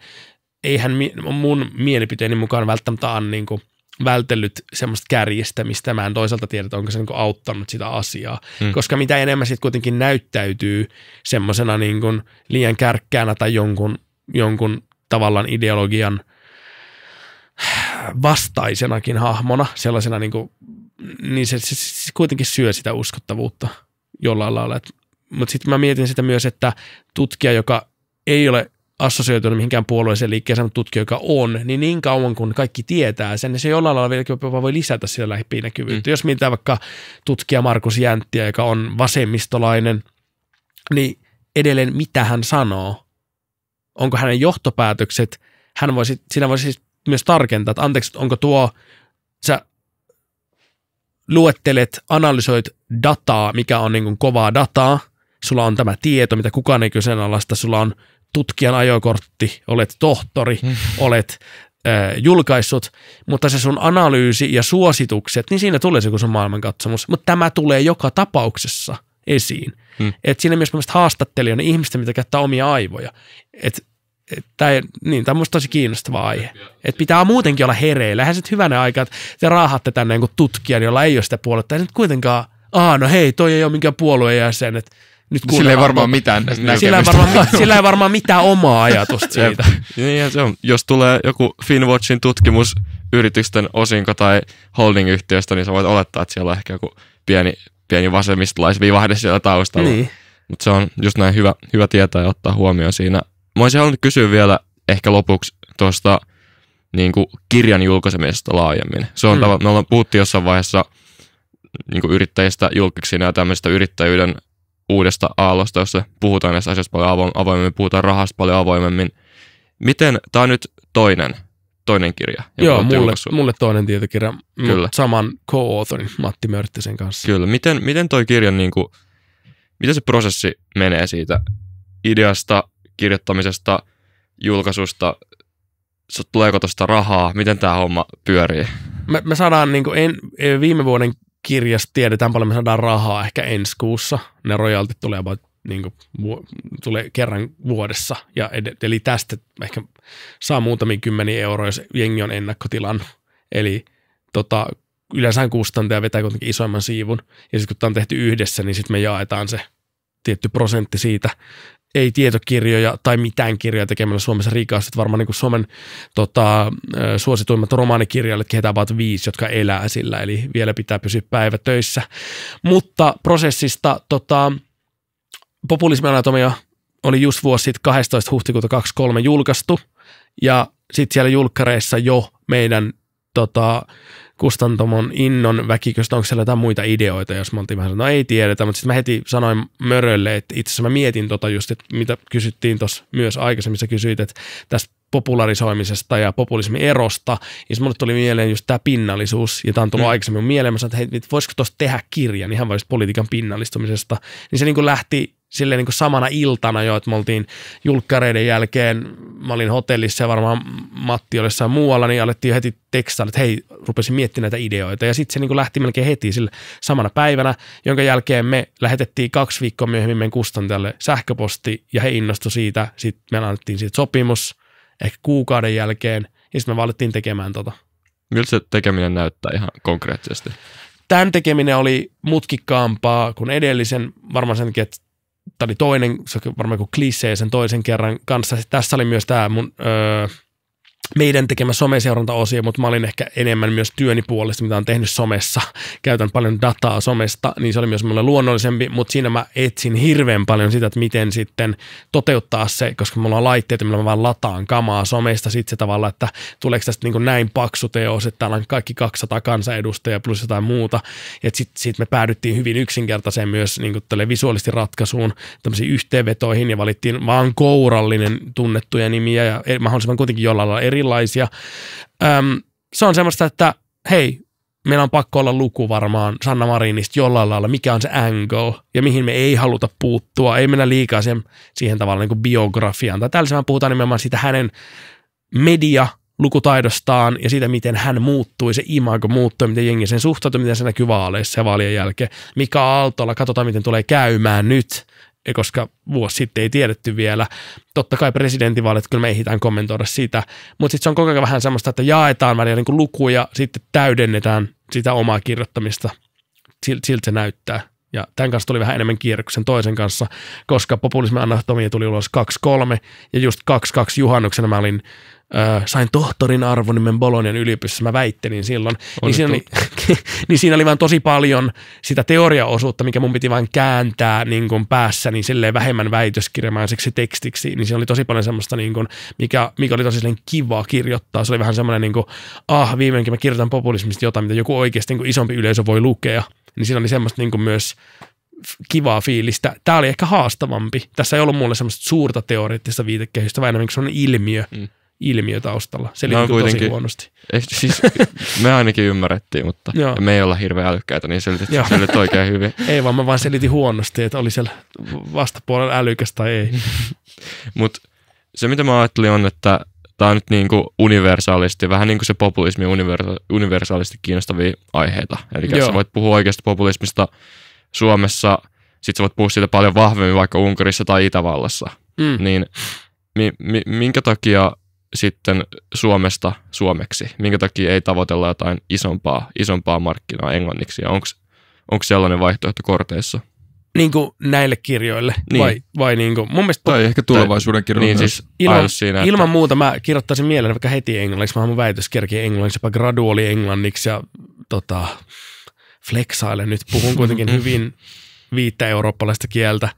ei hän mun mielipiteeni mukaan välttämättä ole niin kuin – vältellyt semmoista kärjistämistä. Mä en toisaalta tiedä, että onko se niin auttanut sitä asiaa. Mm. Koska mitä enemmän sitten kuitenkin näyttäytyy semmoisena niin liian kärkkäänä tai jonkun, jonkun tavallaan ideologian vastaisenakin hahmona, sellaisena niin kuin, niin se, se, se kuitenkin syö sitä uskottavuutta jollain lailla. Mutta sitten mä mietin sitä myös, että tutkija, joka ei ole assosioitunut mihinkään puolueeseen liikkeeseen, mutta tutkija, joka on, niin niin kauan kun kaikki tietää sen, niin se jollain lailla vielä voi lisätä sitä lähipiinäkyvyyttä. Mm. Jos mitä vaikka tutkija Markus Jänttiä, joka on vasemmistolainen, niin edelleen mitä hän sanoo, onko hänen johtopäätökset, hän voisi, siinä voisi siis myös tarkentaa, että anteeksi, onko tuo, sä luettelet, analysoit dataa, mikä on niin kuin kovaa dataa, sulla on tämä tieto, mitä kukaan ei kyseenalaista, sulla on tutkijan ajokortti, olet tohtori, mm. olet äh, julkaissut, mutta se sun analyysi ja suositukset, niin siinä tulee se kun sun maailmankatsomus. Mutta tämä tulee joka tapauksessa esiin. Mm. Et siinä myös mielestäni haastattelijoina ihmistä, mitä käyttää omia aivoja. Et, et, tai, niin, tämä on musta tosi kiinnostava aihe. Et pitää muutenkin olla hereillä. Eihän sitten hyvänä aikaa, että te raahatte tänne tutkijan, jolla ei ole sitä puoletta. Ja nyt kuitenkaan, aah, no hei, toi ei ole minkään puolueen jäsen. Että nyt tuota sillä ei varmaan mitään sillä ei varmaan, sillä ei varmaan mitään omaa ajatusta siitä. niin, se on. Jos tulee joku Finwatchin tutkimus yritysten osinko- tai holding-yhtiöstä, niin sä voit olettaa, että siellä on ehkä joku pieni, pieni vasemmistolaisviivahde siellä taustalla. Niin. Mutta se on just näin hyvä, hyvä tietää ja ottaa huomioon siinä. Mä olisin halunnut kysyä vielä ehkä lopuksi tuosta niin kuin kirjan julkaisemisesta laajemmin. Se on mm. tava, me ollaan puhuttiin jossain vaiheessa niin kuin yrittäjistä, julkiksi ja tämmöistä yrittäjyyden uudesta aallosta, jossa puhutaan näistä asioista paljon avoimemmin, puhutaan rahasta paljon avoimemmin. Miten, tämä on nyt toinen, toinen kirja. Joo, mulle, mulle toinen tietokirja, Kyllä. saman co-authorin Matti Mörttisen kanssa. Kyllä, miten, miten toi kirja, niin kuin, miten se prosessi menee siitä ideasta, kirjoittamisesta, julkaisusta, tuleeko tuosta rahaa, miten tämä homma pyörii? Me, me saadaan niin en, e, viime vuoden kirjassa tiedetään paljon me saadaan rahaa ehkä ensi kuussa. Ne rojaltit tulee about niin kuin, vu- tulee kerran vuodessa. Ja ed- eli tästä ehkä saa muutamia kymmeniä euroa, jos jengi on ennakkotilannut. Eli tota, yleensä kustantaja vetää kuitenkin isoimman siivun. Ja sitten kun tämä on tehty yhdessä, niin sitten me jaetaan se tietty prosentti siitä ei tietokirjoja tai mitään kirjoja tekemällä Suomessa rikasti. Varmaan niin Suomen tota, suosituimmat romaanikirjailijat, ketä ovat viisi, jotka elää sillä, eli vielä pitää pysyä päivä töissä. Mutta prosessista tota, populismianatomia oli just vuosi sitten 12. huhtikuuta 2023 julkaistu, ja sitten siellä julkkareissa jo meidän tota, kustantamon innon väkiköstä, onko siellä jotain muita ideoita, jos me oltiin vähän sanoa, no ei tiedetä, mutta sitten mä heti sanoin Mörölle, että itse asiassa mä mietin tota just, että mitä kysyttiin tuossa myös aikaisemmin, sä kysyit, että tästä popularisoimisesta ja populismin erosta, ja se mulle tuli mieleen just tämä pinnallisuus, ja tämä on tullut mm. aikaisemmin mieleen, mä sanoin, että hei, voisiko tuosta tehdä kirja niin hän voisi politiikan pinnallistumisesta, niin se niin lähti silleen niin kuin samana iltana jo, että me oltiin julkkareiden jälkeen, mä olin hotellissa ja varmaan Matti oli jossain muualla, niin alettiin heti tekstaa, että hei, rupesin miettimään näitä ideoita. Ja sitten se niin kuin lähti melkein heti sillä samana päivänä, jonka jälkeen me lähetettiin kaksi viikkoa myöhemmin meidän kustantajalle sähköposti ja he innostui siitä. Sitten me annettiin siitä sopimus ehkä kuukauden jälkeen ja sitten me valittiin tekemään tota. Miltä se tekeminen näyttää ihan konkreettisesti? Tämän tekeminen oli mutkikkaampaa kuin edellisen, varmaan sen takia, että tämä oli toinen, se varmaan kuin klisee sen toisen kerran kanssa. Tässä oli myös tämä mun... Öö, meidän tekemä someseurantaosio, mutta mä olin ehkä enemmän myös työni puolesta, mitä on tehnyt somessa. Käytän paljon dataa somesta, niin se oli myös mulle luonnollisempi, mutta siinä mä etsin hirveän paljon sitä, että miten sitten toteuttaa se, koska mulla on laitteet, millä mä vaan lataan kamaa somesta sitten se tavalla, että tuleeko tästä niin näin paksu teos, että täällä on kaikki 200 kansanedustajaa plus jotain muuta. Ja sitten sit me päädyttiin hyvin yksinkertaiseen myös niin visuaalisesti ratkaisuun, tämmöisiin yhteenvetoihin ja valittiin vaan kourallinen tunnettuja nimiä ja eh, mahdollisimman kuitenkin jollain lailla eri erilaisia. Öm, se on semmoista, että hei, meillä on pakko olla luku varmaan Sanna Marinista jollain lailla, mikä on se angle ja mihin me ei haluta puuttua. Ei mennä liikaa siihen, siihen tavalla niin kuin biografiaan. Tai tällaisen puhutaan nimenomaan siitä hänen media lukutaidostaan ja siitä, miten hän muuttui, se imago muuttui, miten jengi sen suhtautui, miten se näkyy vaaleissa ja vaalien jälkeen. Mika Aaltola, katsotaan miten tulee käymään nyt – koska vuosi sitten ei tiedetty vielä. Totta kai presidentinvaalit kyllä me ehditään kommentoida sitä, mutta sitten se on koko ajan vähän semmoista, että jaetaan välillä niin lukuja, sitten täydennetään sitä omaa kirjoittamista. Siltä se näyttää. Ja tämän kanssa tuli vähän enemmän kierroksen toisen kanssa, koska populismin anatomia tuli ulos 2-3 ja just 2-2 juhannuksena mä olin, äh, sain tohtorin arvonimen Bolonian yliopistossa, mä väittelin silloin. Niin siinä, oli, niin siinä oli vaan tosi paljon sitä teoriaosuutta, mikä mun piti vaan kääntää niin kuin päässä niin silleen vähemmän väitöskirjamaiseksi tekstiksi, niin siinä oli tosi paljon semmoista, niin kuin, mikä, mikä oli tosi kivaa kirjoittaa. Se oli vähän semmoinen, niin kuin, ah viimeinkin mä kirjoitan populismista jotain, mitä joku oikeasti niin kuin isompi yleisö voi lukea – niin siinä oli semmoista niin kuin myös kivaa fiilistä. Tämä oli ehkä haastavampi. Tässä ei ollut mulle semmoista suurta teoreettista viitekehystä, vaan enemmänkin semmoinen ilmiö, mm. ilmiö taustalla. Se no, kuitenkin, tosi huonosti. Ei, eh, siis, me ainakin ymmärrettiin, mutta me ei olla hirveän älykkäitä, niin selitit, selitit oikein hyvin. Ei vaan, mä vaan selitin huonosti, että oli siellä vastapuolella älykäs tai ei. mutta se, mitä mä ajattelin, on, että tämä on nyt niin kuin universaalisti, vähän niin kuin se populismi universa- universaalisti kiinnostavia aiheita. Eli Joo. sä voit puhua oikeasta populismista Suomessa, sit sä voit puhua siitä paljon vahvemmin vaikka Unkarissa tai Itävallassa. Mm. Niin mi, mi, minkä takia sitten Suomesta suomeksi? Minkä takia ei tavoitella jotain isompaa, isompaa markkinaa englanniksi? onko sellainen vaihtoehto korteissa? niin kuin näille kirjoille? Niin. Vai, vai niin kuin, mun mielestä... Tai ehkä tulevaisuuden kirjoille niin, Siis ilman, siinä, että... ilman muuta mä kirjoittaisin mieleen vaikka heti englanniksi. Mä mun väitöskirki englanniksi, jopa graduoli englanniksi ja tota, flexaile nyt. Puhun kuitenkin hyvin viittä eurooppalaista kieltä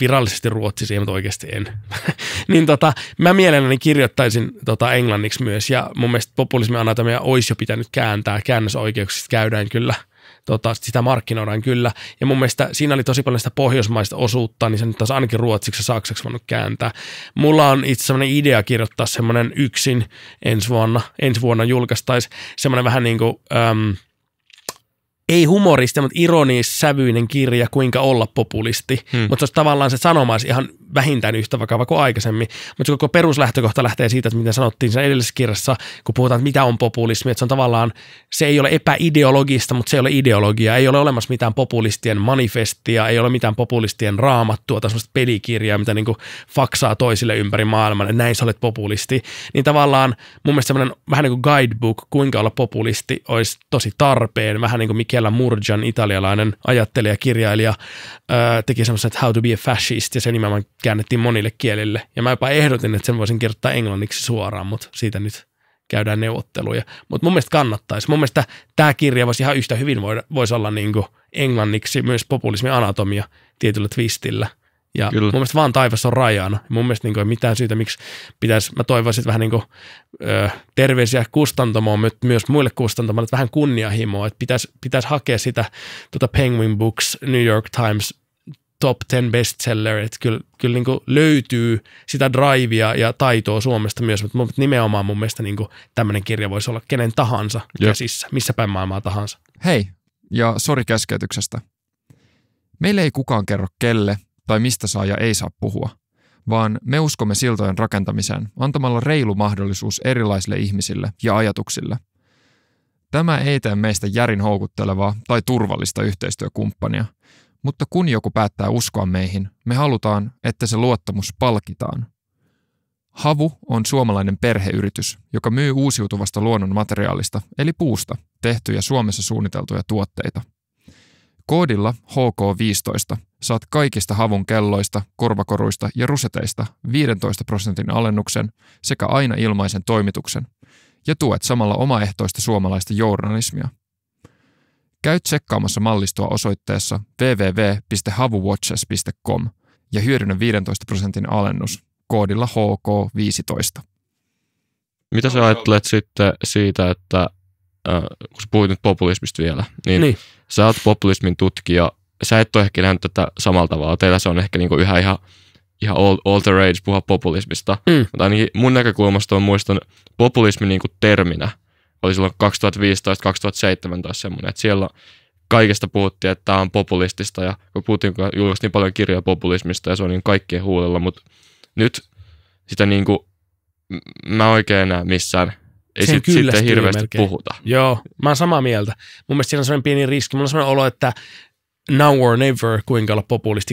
virallisesti ruotsisia, mutta oikeasti en. niin tota, mä mielelläni kirjoittaisin tota englanniksi myös ja mun mielestä anatomia olisi jo pitänyt kääntää. Käännösoikeuksista käydään kyllä – tota, sitä markkinoidaan kyllä. Ja mun mielestä siinä oli tosi paljon sitä pohjoismaista osuutta, niin se nyt taas ainakin ruotsiksi ja saksaksi voinut kääntää. Mulla on itse sellainen idea kirjoittaa semmoinen yksin ensi vuonna, ensi vuonna julkaistaisi semmoinen vähän niin kuin, äm, ei humoristi, mutta ironissävyinen kirja, kuinka olla populisti. Hmm. Mutta se olisi tavallaan se sanoma ihan vähintään yhtä vakava kuin aikaisemmin. Mutta se koko peruslähtökohta lähtee siitä, että mitä sanottiin siinä edellisessä kirjassa, kun puhutaan, että mitä on populismi, että se on tavallaan, se ei ole epäideologista, mutta se ei ole ideologia. Ei ole olemassa mitään populistien manifestia, ei ole mitään populistien raamattua tai sellaista pelikirjaa, mitä niinku faksaa toisille ympäri maailman, että näin sä olet populisti. Niin tavallaan mun mielestä semmoinen vähän niin kuin guidebook, kuinka olla populisti, olisi tosi tarpeen, vähän niin kuin mikä Michela Murjan, italialainen ajattelija, kirjailija, teki semmoisen, että How to be a fascist, ja se nimenomaan käännettiin monille kielille. Ja mä jopa ehdotin, että sen voisin kirjoittaa englanniksi suoraan, mutta siitä nyt käydään neuvotteluja. Mutta mun mielestä kannattaisi. Mun mielestä tämä kirja voisi ihan yhtä hyvin voida, voisi olla niin englanniksi myös populismin anatomia tietyllä twistillä. Ja Kyllä. mun mielestä vaan taivas on rajana. Mun mielestä niin kuin, mitään syytä, miksi pitäisi, mä toivoisin vähän niin kuin, ö, terveisiä kustantamoon, myös muille kustantamoille, että vähän kunniahimoa, että pitäisi, pitäisi hakea sitä tuota Penguin Books, New York Times top 10 bestseller, että kyllä, kyllä niin löytyy sitä drivea ja taitoa Suomesta myös, mutta nimenomaan mun mielestä niin tämmöinen kirja voisi olla kenen tahansa Jep. käsissä, missä päin maailmaa tahansa. Hei, ja sori keskeytyksestä. Meille ei kukaan kerro kelle, tai mistä saa ja ei saa puhua, vaan me uskomme siltojen rakentamiseen antamalla reilu mahdollisuus erilaisille ihmisille ja ajatuksille. Tämä ei tee meistä järin houkuttelevaa tai turvallista yhteistyökumppania, mutta kun joku päättää uskoa meihin, me halutaan, että se luottamus palkitaan. Havu on suomalainen perheyritys, joka myy uusiutuvasta luonnonmateriaalista, eli puusta, tehtyjä Suomessa suunniteltuja tuotteita – Koodilla HK15 saat kaikista havun kelloista, korvakoruista ja ruseteista 15 prosentin alennuksen sekä aina ilmaisen toimituksen ja tuet samalla omaehtoista suomalaista journalismia. Käy tsekkaamassa mallistoa osoitteessa www.havuwatches.com ja hyödynnä 15 prosentin alennus koodilla HK15. Mitä sä ajattelet sitten siitä, että äh, kun sä puhuit nyt populismista vielä, niin, niin. sä oot populismin tutkija, sä et ole ehkä nähnyt tätä samalla tavalla. Teillä se on ehkä niinku yhä ihan, ihan all the rage puhua populismista. Mm. Mutta ainakin mun näkökulmasta on muistan populismi niinku terminä. Oli silloin 2015-2017 semmoinen, että siellä kaikesta puhuttiin, että tämä on populistista ja kun puhuttiin, kun julkaistiin niin paljon kirjoja populismista ja se on niin kaikkien huulella, mutta nyt sitä niin kuin, mä oikein enää missään ei siitä, sitten hirveästi melkein. puhuta. Joo, mä oon samaa mieltä. Mun mielestä siinä on sellainen pieni riski. Mulla on sellainen olo, että Now or Never, kuinka olla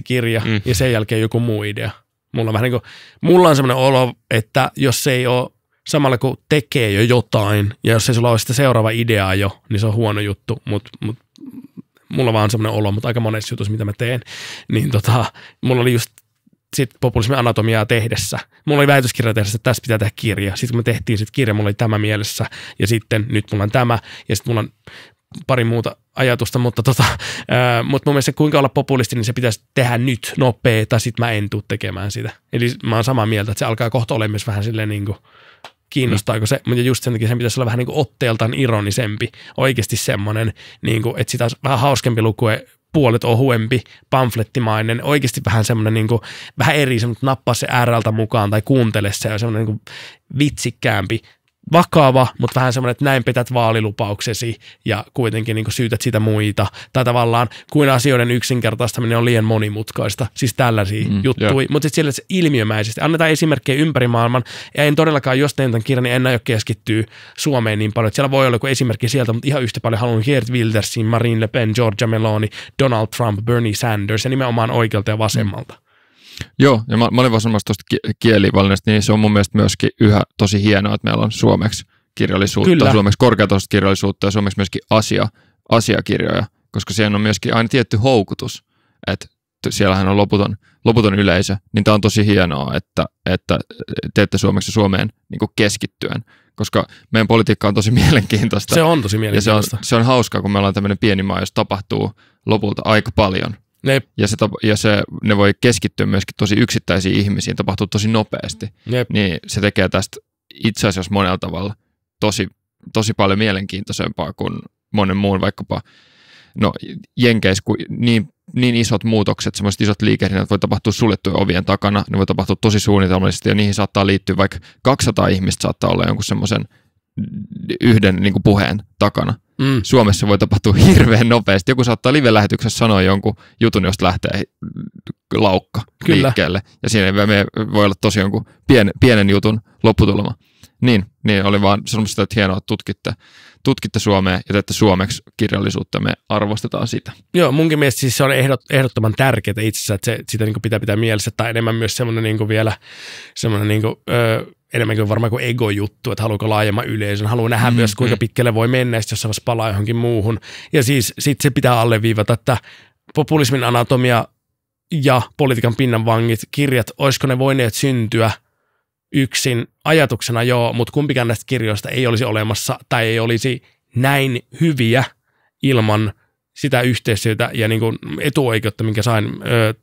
kirja, mm. ja sen jälkeen joku muu idea. Mulla on, vähän niin kuin, mulla on sellainen olo, että jos se ei ole samalla kun tekee jo jotain, ja jos ei sulla ole sitä seuraava idea jo, niin se on huono juttu, mutta mut, mulla vaan on sellainen olo, mutta aika monessa jutussa, mitä mä teen, niin tota, mulla oli just sit populismin anatomiaa tehdessä. Mulla oli väitöskirja tehdä, että tässä pitää tehdä kirja. Sitten kun me tehtiin sit kirja, mulla oli tämä mielessä ja sitten nyt mulla on tämä ja sitten mulla on pari muuta ajatusta, mutta tota, ää, mut mun mielestä kuinka olla populisti, niin se pitäisi tehdä nyt nopea, tai sitten mä en tule tekemään sitä. Eli mä oon samaa mieltä, että se alkaa kohta olemaan myös vähän silleen niin kuin, kiinnostaako se, mutta just sen takia sen pitäisi olla vähän niin kuin otteeltaan ironisempi, oikeasti semmoinen, niin kuin, että sitä olisi vähän hauskempi lukue puolet ohuempi, pamflettimainen, oikeasti vähän semmoinen niin kuin, vähän eri, semmoinen, nappaa se RLtä mukaan tai kuuntele se ja semmoinen niin kuin vitsikkäämpi vakava, mutta vähän semmoinen, että näin petät vaalilupauksesi ja kuitenkin niin syytät sitä muita. Tai tavallaan, kuin asioiden yksinkertaistaminen on liian monimutkaista. Siis tällaisia mm, juttuja. Yeah. Mutta sitten siellä se ilmiömäisesti. Annetaan esimerkkejä ympäri maailman. Ja en todellakaan, jos teen tämän kirjan, niin en aio keskittyä Suomeen niin paljon. siellä voi olla joku esimerkki sieltä, mutta ihan yhtä paljon haluan Geert Wildersin, Marine Le Pen, Georgia Meloni, Donald Trump, Bernie Sanders ja nimenomaan oikealta ja vasemmalta. Mm. Joo, ja mä, mä olin vaan tuosta kielivalinnasta, niin se on mun mielestä myöskin yhä tosi hienoa, että meillä on suomeksi kirjallisuutta, Kyllä. suomeksi korkeatasoista kirjallisuutta ja suomeksi myöskin asia, asiakirjoja, koska siihen on myöskin aina tietty houkutus, että siellähän on loputon, loputon yleisö, niin tämä on tosi hienoa, että, että teette suomeksi Suomeen niin keskittyen, koska meidän politiikka on tosi mielenkiintoista. Se on tosi mielenkiintoista. Ja se on, se on hauskaa, kun me ollaan tämmöinen pieni maa, jos tapahtuu lopulta aika paljon Jep. Ja, se, ja se, ne voi keskittyä myöskin tosi yksittäisiin ihmisiin, tapahtuu tosi nopeasti. Jep. Niin se tekee tästä itse asiassa monella tavalla tosi, tosi paljon mielenkiintoisempaa kuin monen muun vaikkapa no, jenkeis, kun niin, niin isot muutokset, semmoiset isot liikehdinnät voi tapahtua suljettujen ovien takana, ne voi tapahtua tosi suunnitelmallisesti ja niihin saattaa liittyä vaikka 200 ihmistä saattaa olla jonkun semmoisen – yhden niin kuin puheen takana. Mm. Suomessa voi tapahtua hirveän nopeasti. Joku saattaa live-lähetyksessä sanoa jonkun jutun, josta lähtee laukka Kyllä. liikkeelle. Ja siinä me voi olla tosi jonkun pien, pienen jutun lopputulema. Niin, niin oli vaan sanomassa että hienoa, että tutkitte, tutkitte Suomea ja teette suomeksi kirjallisuutta. Me arvostetaan sitä. Joo, munkin mielestä siis se on ehdot, ehdottoman tärkeää asiassa, että se, sitä niin pitää pitää mielessä. Tai enemmän myös semmoinen niin vielä semmoinen niin kuin, öö, enemmänkin varmaan kuin ego-juttu, että haluaako laajemman yleisön, haluaa nähdä mm, myös kuinka mm. pitkälle voi mennä, jos se palaa johonkin muuhun. Ja siis sit se pitää alleviivata, että populismin anatomia ja politiikan pinnan vangit, kirjat, olisiko ne voineet syntyä yksin ajatuksena joo, mutta kumpikään näistä kirjoista ei olisi olemassa tai ei olisi näin hyviä ilman – sitä yhteistyötä ja niin kuin etuoikeutta, minkä sain,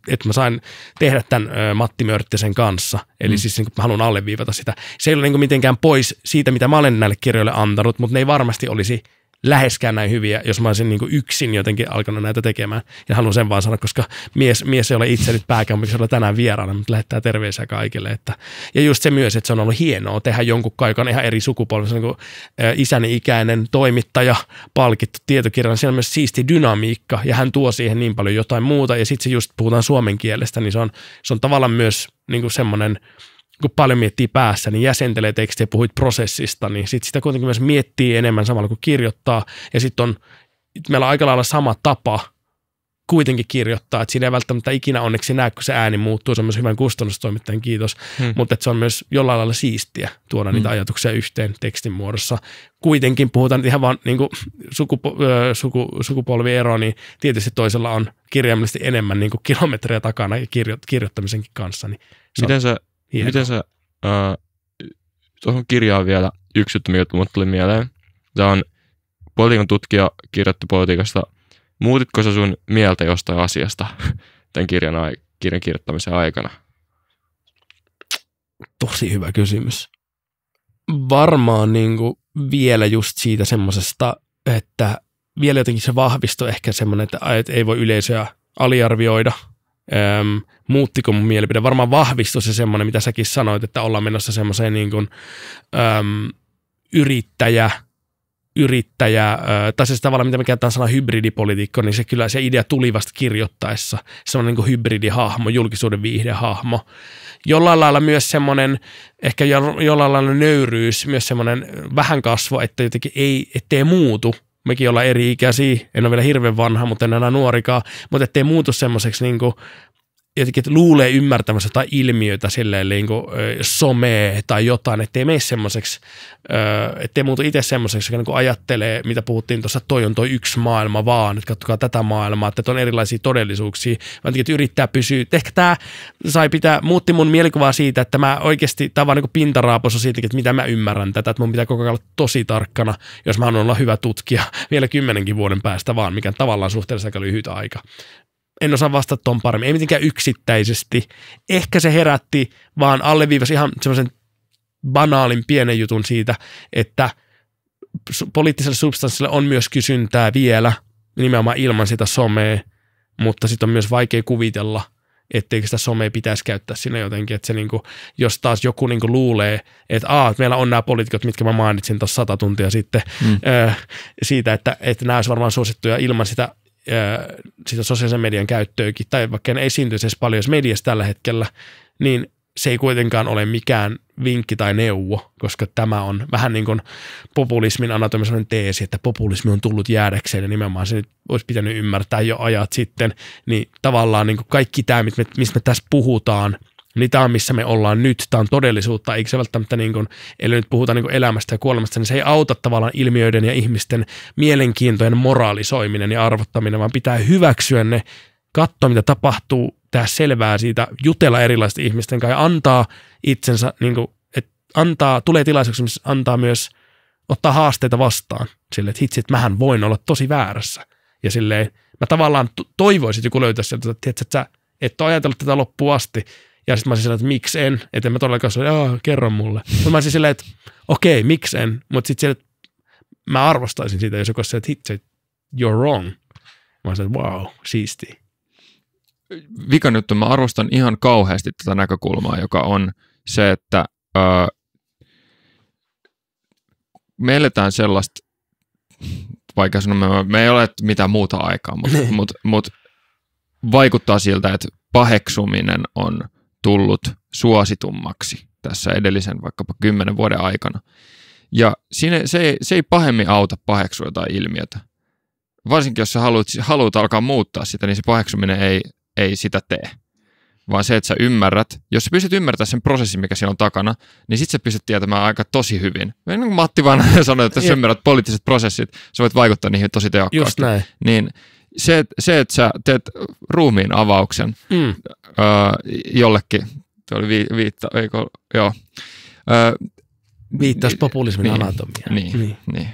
että mä sain tehdä tämän Matti Mörttisen kanssa. Eli mm. siis niin kuin mä haluan alleviivata sitä. Se ei ole niin kuin mitenkään pois siitä, mitä mä olen näille kirjoille antanut, mutta ne ei varmasti olisi – läheskään näin hyviä, jos mä olisin niin yksin jotenkin alkanut näitä tekemään. Ja haluan sen vaan sanoa, koska mies, mies ei ole itse nyt pääkaupunkisella tänään vieraana, mutta lähettää terveisiä kaikille. Että. Ja just se myös, että se on ollut hienoa tehdä jonkun kaikan, ihan eri sukupolvissa, niin kuin isäni ikäinen toimittaja, palkittu tietokirjan. siellä on myös siisti dynamiikka ja hän tuo siihen niin paljon jotain muuta. Ja sitten se just puhutaan suomen kielestä, niin se on, se on tavallaan myös niin semmoinen – kun paljon miettii päässä, niin jäsentelee tekstiä, puhuit prosessista, niin sit sitä kuitenkin myös miettii enemmän samalla kuin kirjoittaa. Ja sitten on, meillä on aika lailla sama tapa kuitenkin kirjoittaa, että siinä ei välttämättä ikinä onneksi näe, kun se ääni muuttuu, se on myös hyvän kustannustoimittajan kiitos, hmm. mutta se on myös jollain lailla siistiä tuoda hmm. niitä ajatuksia yhteen tekstin muodossa. Kuitenkin puhutaan nyt ihan vaan niin kuin sukupo, suku, sukupolviero, niin tietysti toisella on kirjaimellisesti enemmän niin kuin kilometrejä takana kirjo, kirjoittamisenkin kanssa. Niin Miten on... sä Hieno. Miten sä, äh, tuohon kirjaan vielä yksi juttu, mikä tuli mieleen. Tämä on politiikan tutkija kirjoittu politiikasta. Muutitko sä sun mieltä jostain asiasta tämän kirjan, kirjan kirjoittamisen aikana? Tosi hyvä kysymys. Varmaan niin kuin vielä just siitä semmoisesta, että vielä jotenkin se vahvistui ehkä semmoinen, että ei voi yleisöä aliarvioida – Öm, muuttiko mun mielipide. Varmaan vahvistui se semmoinen, mitä säkin sanoit, että ollaan menossa semmoiseen niin kuin, öm, yrittäjä, yrittäjä, ö, tai se tavalla, mitä me käytetään sana hybridipolitiikko, niin se kyllä se idea tuli vasta kirjoittaessa. semmoinen niin kuin hybridihahmo, julkisuuden viihdehahmo. Jollain lailla myös semmoinen, ehkä jollain lailla nöyryys, myös semmoinen vähän kasvo, että jotenkin ei, ettei muutu, mekin olla eri ikäisiä, en ole vielä hirveän vanha, mutta en enää nuorikaan, mutta ettei muutu semmoiseksi niin kuin jotenkin, että luulee ymmärtämässä jotain ilmiötä silleen niin kuin, somee tai jotain, ettei mene semmoiseksi, ettei muutu itse semmoiseksi, joka niin ajattelee, mitä puhuttiin tuossa, toi on toi yksi maailma vaan, että katsokaa tätä maailmaa, että on erilaisia todellisuuksia, vaan että yrittää pysyä. Ehkä tämä sai pitää, muutti mun mielikuvaa siitä, että mä oikeasti, tämä vaan niin pintaraapossa siitä, että mitä mä ymmärrän tätä, että mun pitää koko ajan olla tosi tarkkana, jos mä haluan olla hyvä tutkija vielä kymmenenkin vuoden päästä vaan, mikä tavallaan suhteellisen aika lyhyt aika en osaa vastata tuon paremmin, ei mitenkään yksittäisesti. Ehkä se herätti, vaan alleviivasi ihan semmoisen banaalin pienen jutun siitä, että poliittiselle substanssille on myös kysyntää vielä, nimenomaan ilman sitä somea, mutta sitten on myös vaikea kuvitella, etteikö sitä somea pitäisi käyttää siinä jotenkin, että se niinku, jos taas joku niinku luulee, että Aa, meillä on nämä poliitikot, mitkä mä mainitsin tuossa sata tuntia sitten, mm. ö, siitä, että, että nämä olisi varmaan suosittuja ilman sitä sitä sosiaalisen median käyttöäkin, tai vaikka ne esiintyisi edes paljon mediassa tällä hetkellä, niin se ei kuitenkaan ole mikään vinkki tai neuvo, koska tämä on vähän niin kuin populismin anatomisen teesi, että populismi on tullut jäädäkseen ja nimenomaan se nyt olisi pitänyt ymmärtää jo ajat sitten, niin tavallaan niin kuin kaikki tämä, mistä me tässä puhutaan – Eli tämä on, missä me ollaan nyt. Tämä on todellisuutta, eikä se välttämättä, niin kuin, eli nyt puhutaan niin elämästä ja kuolemasta, niin se ei auta tavallaan ilmiöiden ja ihmisten mielenkiintojen moraalisoiminen ja arvottaminen, vaan pitää hyväksyä ne, katsoa mitä tapahtuu, tehdä selvää siitä, jutella erilaisten ihmisten kanssa ja antaa itsensä, niin kuin, että antaa, tulee tilaisuuksia, missä antaa myös ottaa haasteita vastaan sille, että hitsi, että mähän voin olla tosi väärässä. Ja silleen, mä tavallaan toivoisin, että joku löytäisi sieltä, että, tiedätkö, että sä et ole ajatellut tätä loppuun asti, ja sitten mä olisin silleen, että miksi en? Että en mä todellakaan sanoin, että kerro mulle. Mutta mä olisin silleen, että okei, okay, miksi en? Mutta sitten silleen, että mä arvostaisin sitä, jos joku olisi että hitse, you're wrong. Mä olisin, että wow, siisti. Vika nyt mä arvostan ihan kauheasti tätä näkökulmaa, joka on se, että öö, me eletään sellaista, vaikka sanomme, me ei ole mitään muuta aikaa, mutta niin. mut, mut, vaikuttaa siltä, että paheksuminen on – tullut suositummaksi tässä edellisen vaikkapa kymmenen vuoden aikana. Ja siinä, se, ei, se ei pahemmin auta paheksua jotain ilmiötä. Varsinkin jos sä haluat, haluat alkaa muuttaa sitä, niin se paheksuminen ei, ei sitä tee. Vaan se, että sä ymmärrät, jos sä pystyt ymmärtämään sen prosessin, mikä siinä on takana, niin sit sä pystyt tietämään aika tosi hyvin. Niin kuin Matti vaan sanoi, että jos sä ymmärrät poliittiset prosessit, sä voit vaikuttaa niihin tosi tehokkaasti. Just näin. Niin se, se että sä teet ruumiin avauksen, mm äh, jollekin, se oli vi, viitta, eikö, joo. Äh, Viittaus populismin niin, anatomiaan. Niin, niin. niin.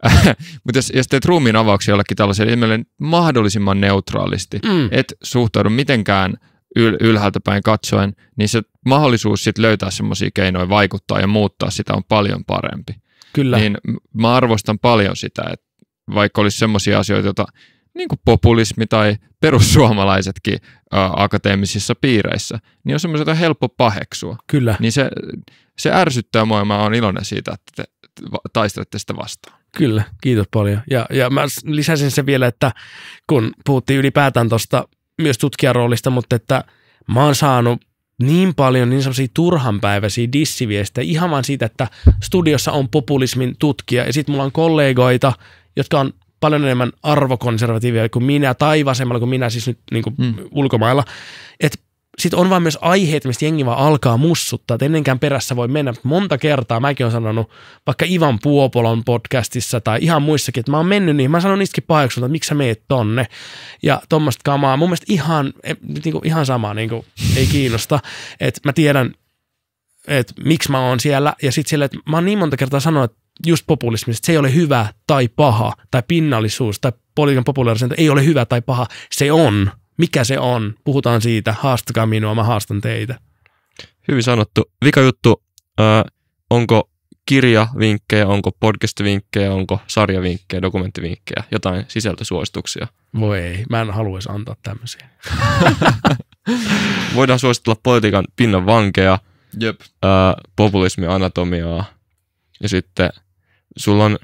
Mutta jos, jos teet ruumiin avauksia jollekin tällaiselle ilmiölle niin mahdollisimman neutraalisti, mm. et suhtaudu mitenkään yl, ylhäältä päin katsoen, niin se mahdollisuus sit löytää semmoisia keinoja vaikuttaa ja muuttaa sitä on paljon parempi. Kyllä. Niin mä arvostan paljon sitä, että vaikka olisi semmoisia asioita, joita niin kuin populismi tai perussuomalaisetkin ä, akateemisissa piireissä, niin on semmoiset, on helppo paheksua. Kyllä. Niin se, se ärsyttää mua ja mä oon iloinen siitä, että te taistelette sitä vastaan. Kyllä, kiitos paljon. Ja, ja mä lisäsin se vielä, että kun puhuttiin ylipäätään tuosta myös tutkijan roolista, mutta että mä oon saanut niin paljon niin semmoisia turhanpäiväisiä dissiviestejä ihan vaan siitä, että studiossa on populismin tutkija ja sitten mulla on kollegoita, jotka on paljon enemmän arvokonservatiivia kuin minä tai vasemmalla kuin minä siis nyt niin kuin mm. ulkomailla. Että sitten on vaan myös aiheet, mistä jengi vaan alkaa mussuttaa, että ennenkään perässä voi mennä. Monta kertaa mäkin olen sanonut vaikka Ivan Puopolon podcastissa tai ihan muissakin, että mä oon mennyt niin, mä sanon niistäkin paheksulta, että miksi sä meet tonne ja tuommoista kamaa. Mun mielestä ihan, e, niin kuin, ihan sama, niin kuin, ei kiinnosta. että mä tiedän, että miksi mä oon siellä ja sitten sille, että mä oon niin monta kertaa sanonut, että just populismista, se ei ole hyvä tai paha, tai pinnallisuus tai poliikan populaarisuus, ei ole hyvä tai paha, se on. Mikä se on? Puhutaan siitä, haastakaa minua, mä haastan teitä. Hyvin sanottu. Vika juttu, äh, onko kirjavinkkejä, onko podcast-vinkkejä, onko sarjavinkkejä, dokumenttivinkkejä, jotain sisältösuosituksia? Voi ei, mä en haluaisi antaa tämmöisiä. Voidaan suositella politiikan pinnan vankeja, Jep. populismi anatomiaa ja sitten – sulla on,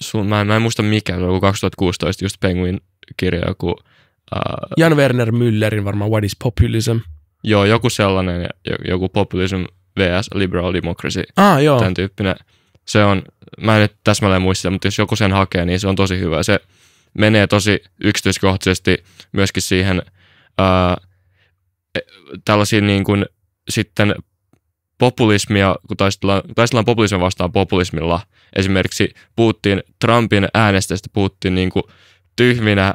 sul, mä, en, mä en muista mikä, oli 2016 just Penguin kirja, joku... Uh, Jan Werner Müllerin varmaan What is Populism? Joo, joku sellainen, joku Populism vs. Liberal Democracy, ah, joo. tämän tyyppinen. Se on, mä en nyt täsmälleen muista, mutta jos joku sen hakee, niin se on tosi hyvä. Se menee tosi yksityiskohtaisesti myöskin siihen uh, tällaisiin niin kuin sitten populismia, kun taistellaan, taistellaan populismia vastaan populismilla. Esimerkiksi puhuttiin Trumpin äänestäjistä, puhuttiin niin kuin tyhminä,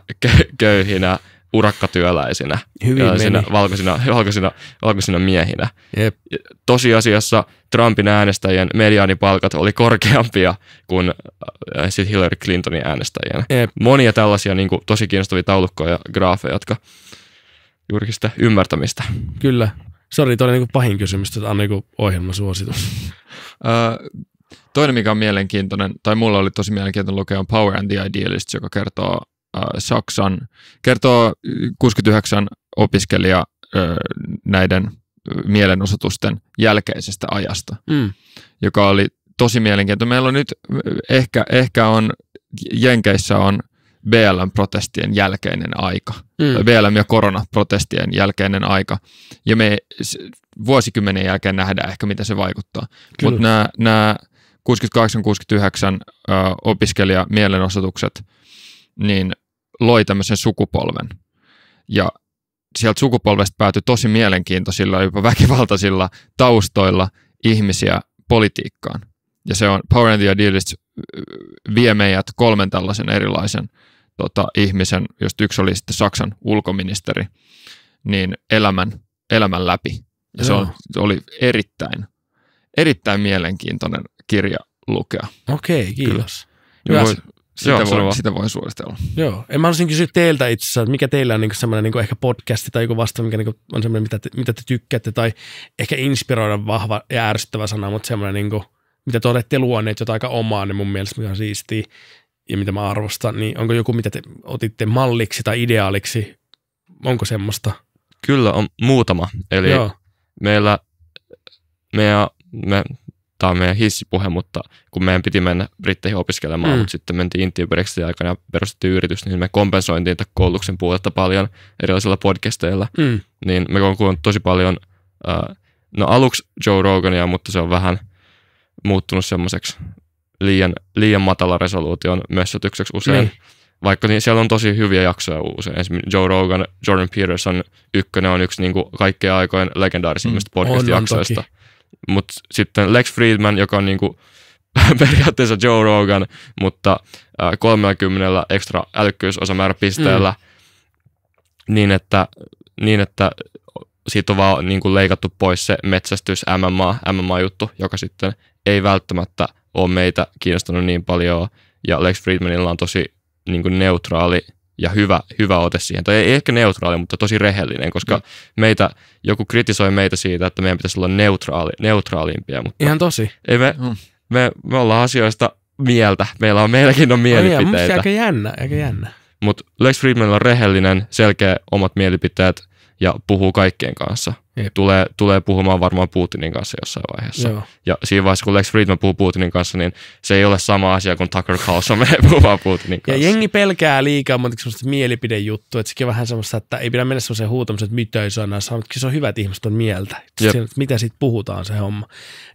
köyhinä, urakkatyöläisinä, Hyvin Valkoisina, valkoisina, valkoisina miehinä. Jep. Tosiasiassa Trumpin äänestäjien mediaanipalkat oli korkeampia kuin äh, Hillary Clintonin äänestäjien. Jep. Monia tällaisia niin kuin, tosi kiinnostavia taulukkoja ja graafeja, jotka julkista ymmärtämistä. Kyllä, Sori, toi oli niinku pahin kysymys, että on niinku ohjelmasuositus. Toinen, mikä on mielenkiintoinen, tai mulla oli tosi mielenkiintoinen lukea, on Power and the Idealist, joka kertoo äh, Saksan, kertoo 69 opiskelija äh, näiden mielenosoitusten jälkeisestä ajasta, mm. joka oli tosi mielenkiintoinen. Meillä on nyt, ehkä, ehkä on, Jenkeissä on BLM-protestien jälkeinen aika, mm. BLM- ja koronaprotestien jälkeinen aika. Ja me vuosikymmenen jälkeen nähdään ehkä, miten se vaikuttaa. Mutta nämä, nämä 68-69 ö, opiskelijamielenosoitukset niin loi tämmöisen sukupolven. Ja sieltä sukupolvesta päätyi tosi mielenkiintoisilla, jopa väkivaltaisilla taustoilla ihmisiä politiikkaan. Ja se on Power and the Idealist vie meidät kolmen tällaisen erilaisen tota, ihmisen, jos yksi oli sitten Saksan ulkoministeri, niin elämän, elämän läpi. Ja Joo. se, on, oli erittäin, erittäin mielenkiintoinen kirja lukea. Okei, kiitos. Kyllä. Hyvä. Sitä, Joo, voi, sitä voi suositella. Joo. En mä haluaisin kysyä teiltä itse asiassa, mikä teillä on niin semmoinen niin ehkä podcasti tai joku vasta, mikä niin on semmoinen, mitä te, mitä te tykkäätte, tai ehkä inspiroida vahva ja ärsyttävä sana, mutta semmoinen kuin, niinku- mitä te olette luoneet, jotain aika omaa, niin mun mielestä ihan siistiä ja mitä mä arvostan, niin onko joku, mitä te otitte malliksi tai ideaaliksi? Onko semmoista? Kyllä on muutama. Eli Joo. meillä, meidän, me, tämä on meidän hissipuhe, mutta kun meidän piti mennä Britteihin opiskelemaan, mm. mutta sitten mentiin Intiin aikana ja perustettiin yritys, niin me kompensointiin tätä koulutuksen puolelta paljon erilaisilla podcasteilla. Mm. Niin me on tosi paljon, äh, no aluksi Joe Rogania, mutta se on vähän – muuttunut semmoiseksi liian, liian matala resoluution mössötykseksi usein. Niin. Vaikka niin siellä on tosi hyviä jaksoja usein. Esimerkiksi Joe Rogan, Jordan Peterson ykkönen on yksi niin kuin kaikkien aikojen legendaarisimmista mm, podcast-jaksoista. Mutta sitten Lex Friedman, joka on niin kuin, periaatteessa Joe Rogan, mutta 30 äh, ekstra pisteellä, mm. niin, että, niin, että siitä on vaan niin kuin leikattu pois se metsästys MMA, MMA-juttu, joka sitten ei välttämättä ole meitä kiinnostanut niin paljon, ja Lex Friedmanilla on tosi niin kuin neutraali ja hyvä, hyvä ote siihen. Tai ei ehkä neutraali, mutta tosi rehellinen, koska mm. meitä, joku kritisoi meitä siitä, että meidän pitäisi olla neutraali, neutraalimpia. Mutta Ihan tosi. Ei me, mm. me, me ollaan asioista mieltä. Meillä on, meilläkin on mielipiteitä. No, aika jännä, aika jännä. Mutta Lex Friedman on rehellinen, selkeä omat mielipiteet ja puhuu kaikkien kanssa. Jep. Niin tulee, tulee puhumaan varmaan Putinin kanssa jossain vaiheessa. Joo. Ja siinä vaiheessa, kun Lex Friedman puhuu Putinin kanssa, niin se ei ole sama asia kuin Tucker Carlson menee puhumaan Putinin kanssa. Ja jengi pelkää liikaa monta semmoista mielipidejuttua, että sekin on vähän semmoista, että ei pidä mennä semmoiseen huutamiseen, että mitä ei sanoa, mutta se on hyvä, ihmiset on mieltä. Siinä, että mitä siitä puhutaan se homma.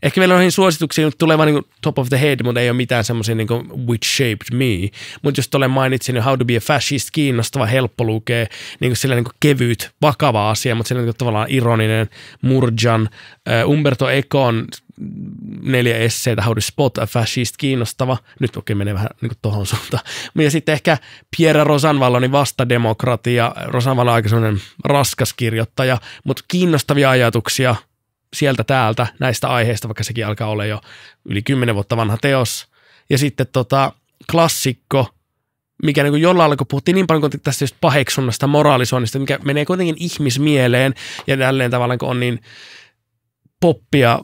Ehkä vielä noihin suosituksiin nyt tulee vaan niin top of the head, mutta ei ole mitään semmoisia niin kuin, which shaped me. Mutta jos tuolle mainitsin, niin how to be a fascist, kiinnostava, helppo lukea, niin kuin sillä niin kuin kevyt, vakava asia, mutta sillä niin kuin tavallaan ironinen Saarinen, Murjan, äh, Umberto Econ neljä esseitä, How to Spot a Fascist, kiinnostava. Nyt okei, menee vähän niin kuin tohon suuntaan. Ja sitten ehkä Pierre Rosanvallonin vastademokratia. Rosanvallo on aika sellainen raskas kirjoittaja, mutta kiinnostavia ajatuksia sieltä täältä näistä aiheista, vaikka sekin alkaa olla jo yli kymmenen vuotta vanha teos. Ja sitten tota, klassikko – mikä niin jollain kun puhuttiin niin paljon kun tästä just paheksunnasta, moraalisoinnista, mikä menee kuitenkin ihmismieleen ja tälleen tavallaan kun on niin poppia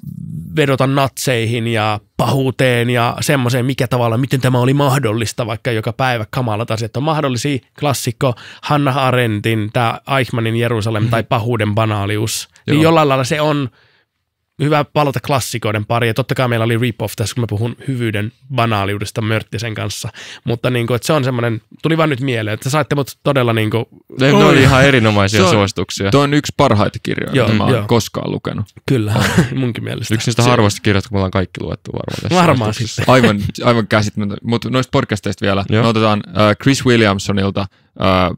vedota natseihin ja pahuuteen ja semmoiseen, mikä tavalla, miten tämä oli mahdollista, vaikka joka päivä kamala taas, että on mahdollisia klassikko Hanna Arendtin tämä Eichmannin Jerusalem mm-hmm. tai pahuuden banaalius, niin Joo. niin jollain lailla se on – hyvä palata klassikoiden pari. Ja totta kai meillä oli rip-off tässä, kun mä puhun hyvyyden banaaliudesta Mörttisen kanssa. Mutta niin kuin, että se on semmoinen, tuli vaan nyt mieleen, että saitte mut todella niin kuin, ne, ne oli ihan erinomaisia se on, suosituksia. Tuo on yksi parhaita kirjoja, joo, mitä mä oon koskaan lukenut. Kyllä, munkin mielestä. Yksi niistä harvoista kirjoista, kun me ollaan kaikki luettu varmaan tässä Varmaan sitten. Aivan, aivan käsittämättä. Mutta noista podcasteista vielä. Joo. Me otetaan äh, Chris Williamsonilta äh,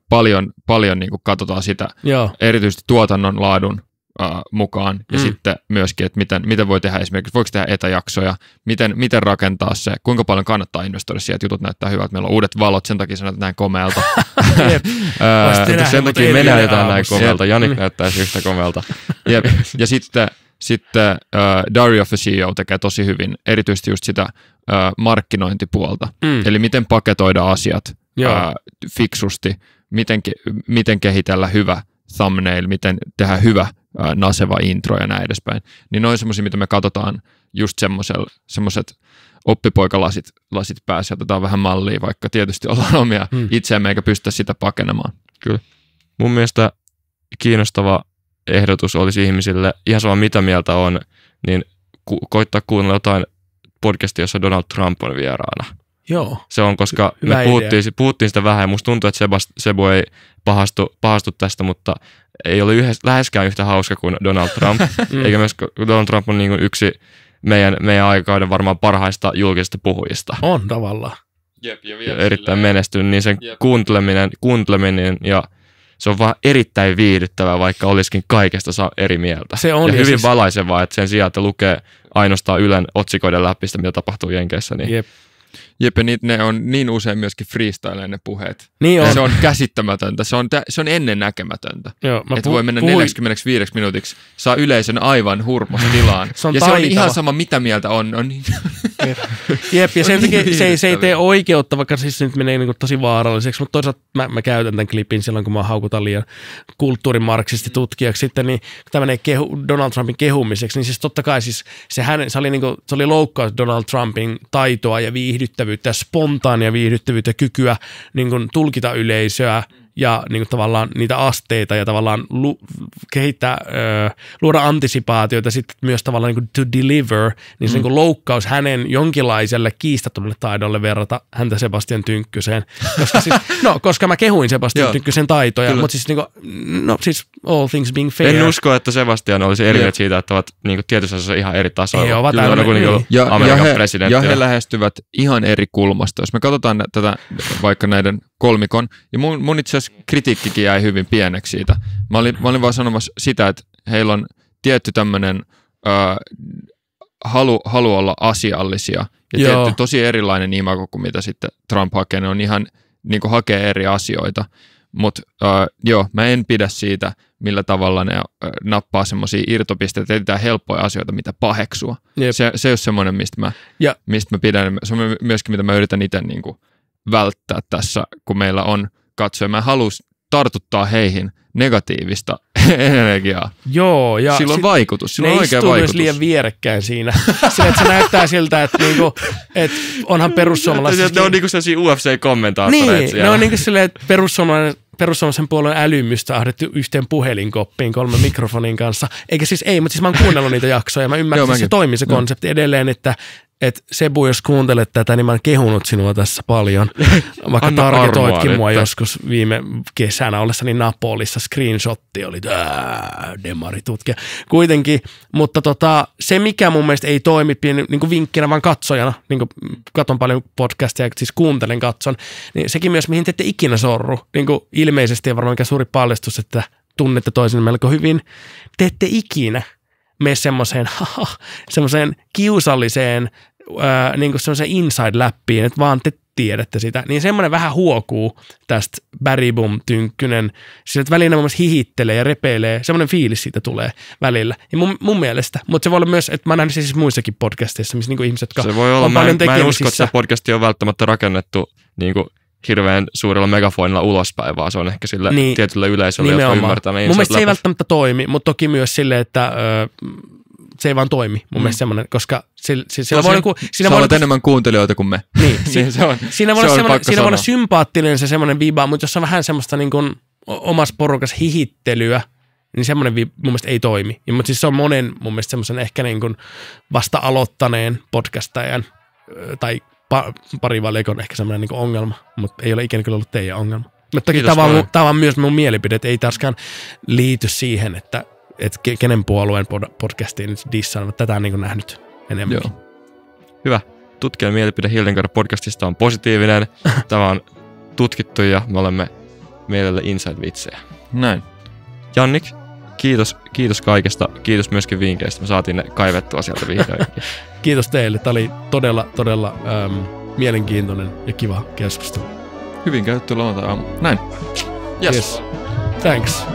paljon, paljon niin kuin katsotaan sitä, joo. erityisesti tuotannon laadun Äh, mukaan ja mm. sitten myöskin, että miten, miten voi tehdä esimerkiksi, voiko tehdä etäjaksoja, miten, miten rakentaa se, kuinka paljon kannattaa investoida siihen, että jutut näyttää hyvältä, meillä on uudet valot, sen takia sanotaan näin komealta. Äh, Ää, sen takia me näytetään näin komealta, Janik näyttää yhtä komealta. Jep. Ja sitten sitten uh, äh, Diary of the CEO tekee tosi hyvin, erityisesti just sitä uh, markkinointipuolta. Mm. Eli miten paketoida asiat uh, fiksusti, miten, ke- miten kehitellä hyvä thumbnail, miten tehdä hyvä naseva intro ja näin edespäin, niin noin semmoisia, mitä me katsotaan just semmoiset oppipoikalasit lasit päässä ja otetaan vähän mallia, vaikka tietysti ollaan omia hmm. itseämme eikä pystytä sitä pakenemaan. Kyllä. Mun mielestä kiinnostava ehdotus olisi ihmisille, ihan sama mitä mieltä on, niin ku- koittaa kuunnella jotain podcastia, jossa Donald Trump on vieraana. Joo. Se on, koska Hyvä me puhuttiin, puhuttiin sitä vähän ja musta tuntuu, että Sebast, Sebu ei pahastu, pahastu tästä, mutta ei ole yhdessä, läheskään yhtä hauska kuin Donald Trump. Mm. Mm. Eikä myös Donald Trump on niin kuin yksi meidän, meidän aikakauden varmaan parhaista julkisista puhujista. On tavallaan. Jep, ja vielä erittäin menestynyt, niin sen kuunteleminen, kuunteleminen ja se on vaan erittäin viihdyttävää, vaikka olisikin kaikesta saa eri mieltä. Se on. Ja, ja hyvin siis... valaisevaa, että sen sijaan, että lukee ainoastaan Ylen otsikoiden läpi sitä, mitä tapahtuu Jenkeissä, niin Jep. Jep, niin ne on niin usein myöskin freestyleen ne puheet. Niin on. se on käsittämätöntä, se on, se on ennennäkemätöntä. Joo, mä että voi mennä puhuin. 45 minuutiksi, saa yleisön aivan hurmostilaan. se on ja taitava. se on ihan sama, mitä mieltä on. on niin. Jep, ja sen takia niin se, ei, se ei tee oikeutta, vaikka siis se nyt menee niin tosi vaaralliseksi, mutta toisaalta mä, mä käytän tämän klipin silloin, kun mä haukutan liian kulttuurimarksisti tutkijaksi sitten, niin tämä menee kehu, Donald Trumpin kehumiseksi, niin siis totta kai siis se, hän se, oli, niin kuin, se oli loukkaus Donald Trumpin taitoa ja viihdyttävyyttä viihdyttävyyttä, spontaania viihdyttävyyttä, kykyä niin kuin tulkita yleisöä – ja niin kuin tavallaan niitä asteita ja tavallaan lu, kehittää, ö, luoda antisipaatioita sitten myös tavallaan niin kuin to deliver, niin se mm. niin kuin loukkaus hänen jonkinlaiselle kiistattomalle taidolle verrata häntä Sebastian Tynkkyseen. Koska siis, no, koska mä kehuin Sebastian Tynkkysen taitoja, Kyllä. mutta siis, niin kuin, no, siis all things being fair. En usko, että Sebastian olisi eri yeah. siitä, että ovat niin kuin tietyssä asiassa ihan eri tasoilla. Joo, ovat niin. Niin ja, ja, he, ja he lähestyvät ihan eri kulmasta. Jos me katsotaan tätä vaikka näiden kolmikon. Ja mun, mun itse asiassa kritiikkikin jäi hyvin pieneksi siitä. Mä olin, mä olin vaan sanomassa sitä, että heillä on tietty tämmöinen halu, halu olla asiallisia. Ja Joo. tietty tosi erilainen imago kuin mitä sitten Trump hakee. Ne on ihan, niin kuin hakee eri asioita. Mutta äh, joo, mä en pidä siitä, millä tavalla ne äh, nappaa semmoisia irtopisteitä, etsitään helppoja asioita, mitä paheksua. Jep. Se, se on semmoinen, mistä mä, ja. mistä mä pidän. Se on myöskin, mitä mä yritän itse niin kuin, välttää tässä, kun meillä on katsoja. Mä halusin tartuttaa heihin negatiivista energiaa. Joo. Ja sillä on sit, vaikutus, sillä on oikea vaikutus. Ne liian vierekkäin siinä. Se, että se näyttää siltä, että niinku, et onhan perussuomalaiset... Ne on niinku sellaisia UFC-kommentaattoreita Niin, siellä. ne on niinku silleen, että perussuomalaiset perussuomalaisen puolueen älymystä ahdettu yhteen puhelinkoppiin kolme mikrofonin kanssa. Eikä siis ei, mutta siis mä oon kuunnellut niitä jaksoja ja mä ymmärrän, että se toimii se konsepti edelleen, että että Sebu, jos kuuntelet tätä, niin mä oon kehunut sinua tässä paljon. Vaikka Anna targetoitkin mua että... joskus viime kesänä ollessani Napolissa, screenshotti oli demaritutkija. Kuitenkin, mutta tota, se mikä mun mielestä ei toimi niin kuin vinkkinä, vaan katsojana, niin kuin katon paljon podcasteja, siis kuuntelen, katson, niin sekin myös, mihin te ette ikinä sorru. Niin kuin ilmeisesti ja varmaan mikä suuri paljastus, että tunnette toisen melko hyvin. Te ette ikinä mene semmoiseen, semmoiseen kiusalliseen ää, niin kuin semmoiseen inside-läppiin, että vaan te tiedätte sitä, niin semmoinen vähän huokuu tästä Barry Boom tynkkynen. sillä että välillä mun hihittelee ja repeilee, semmoinen fiilis siitä tulee välillä. Ja mun, mun mielestä, mutta se voi olla myös, että mä näen siis muissakin podcasteissa, missä niinku ihmiset, jotka se voi olla, on mä, paljon mä en usko, että se podcasti on välttämättä rakennettu niinku hirveän suurella megafonilla ulospäin, vaan se on ehkä sille niin, tietylle yleisölle, nimenomaan. joka ymmärtää meidän Mun mielestä se ei välttämättä toimi, mutta toki myös sille, että ö, se ei vaan toimi. Mun mm. mielestä semmoinen, koska sillä, sillä voi niinku... Siinä voi niinku, enemmän kuuntelijoita kuin me. Niin, niin se on, siinä voi se olla, on siinä voi olla sympaattinen se semmoinen viba, mutta jos on vähän semmoista niin kuin omassa porukassa hihittelyä, niin semmoinen mun mielestä ei toimi. Ja, mutta siis se on monen mun mielestä semmoisen ehkä niin kuin vasta aloittaneen podcastajan tai pa, valikon ehkä semmoinen niin ongelma, mutta ei ole ikinä kyllä ollut teidän ongelma. Mutta toki tämä on myös mun mielipide, että ei taaskaan liity siihen, että, että kenen puolueen pod, podcastiin nyt dissaan, mutta tätä on niin nähnyt enemmän. Joo. Hyvä. Tutkijan mielipide Hildenkar podcastista on positiivinen. Tämä on tutkittu ja me olemme mielellä inside-vitsejä. Näin. Jannik, kiitos, kiitos kaikesta. Kiitos myöskin vinkkeistä. Me saatiin ne kaivettua sieltä vihdoin. kiitos teille. Tämä oli todella, todella ähm, mielenkiintoinen ja kiva keskustelu. Hyvin käytetty lauantai-aamu. Näin. Yes. yes. Thanks.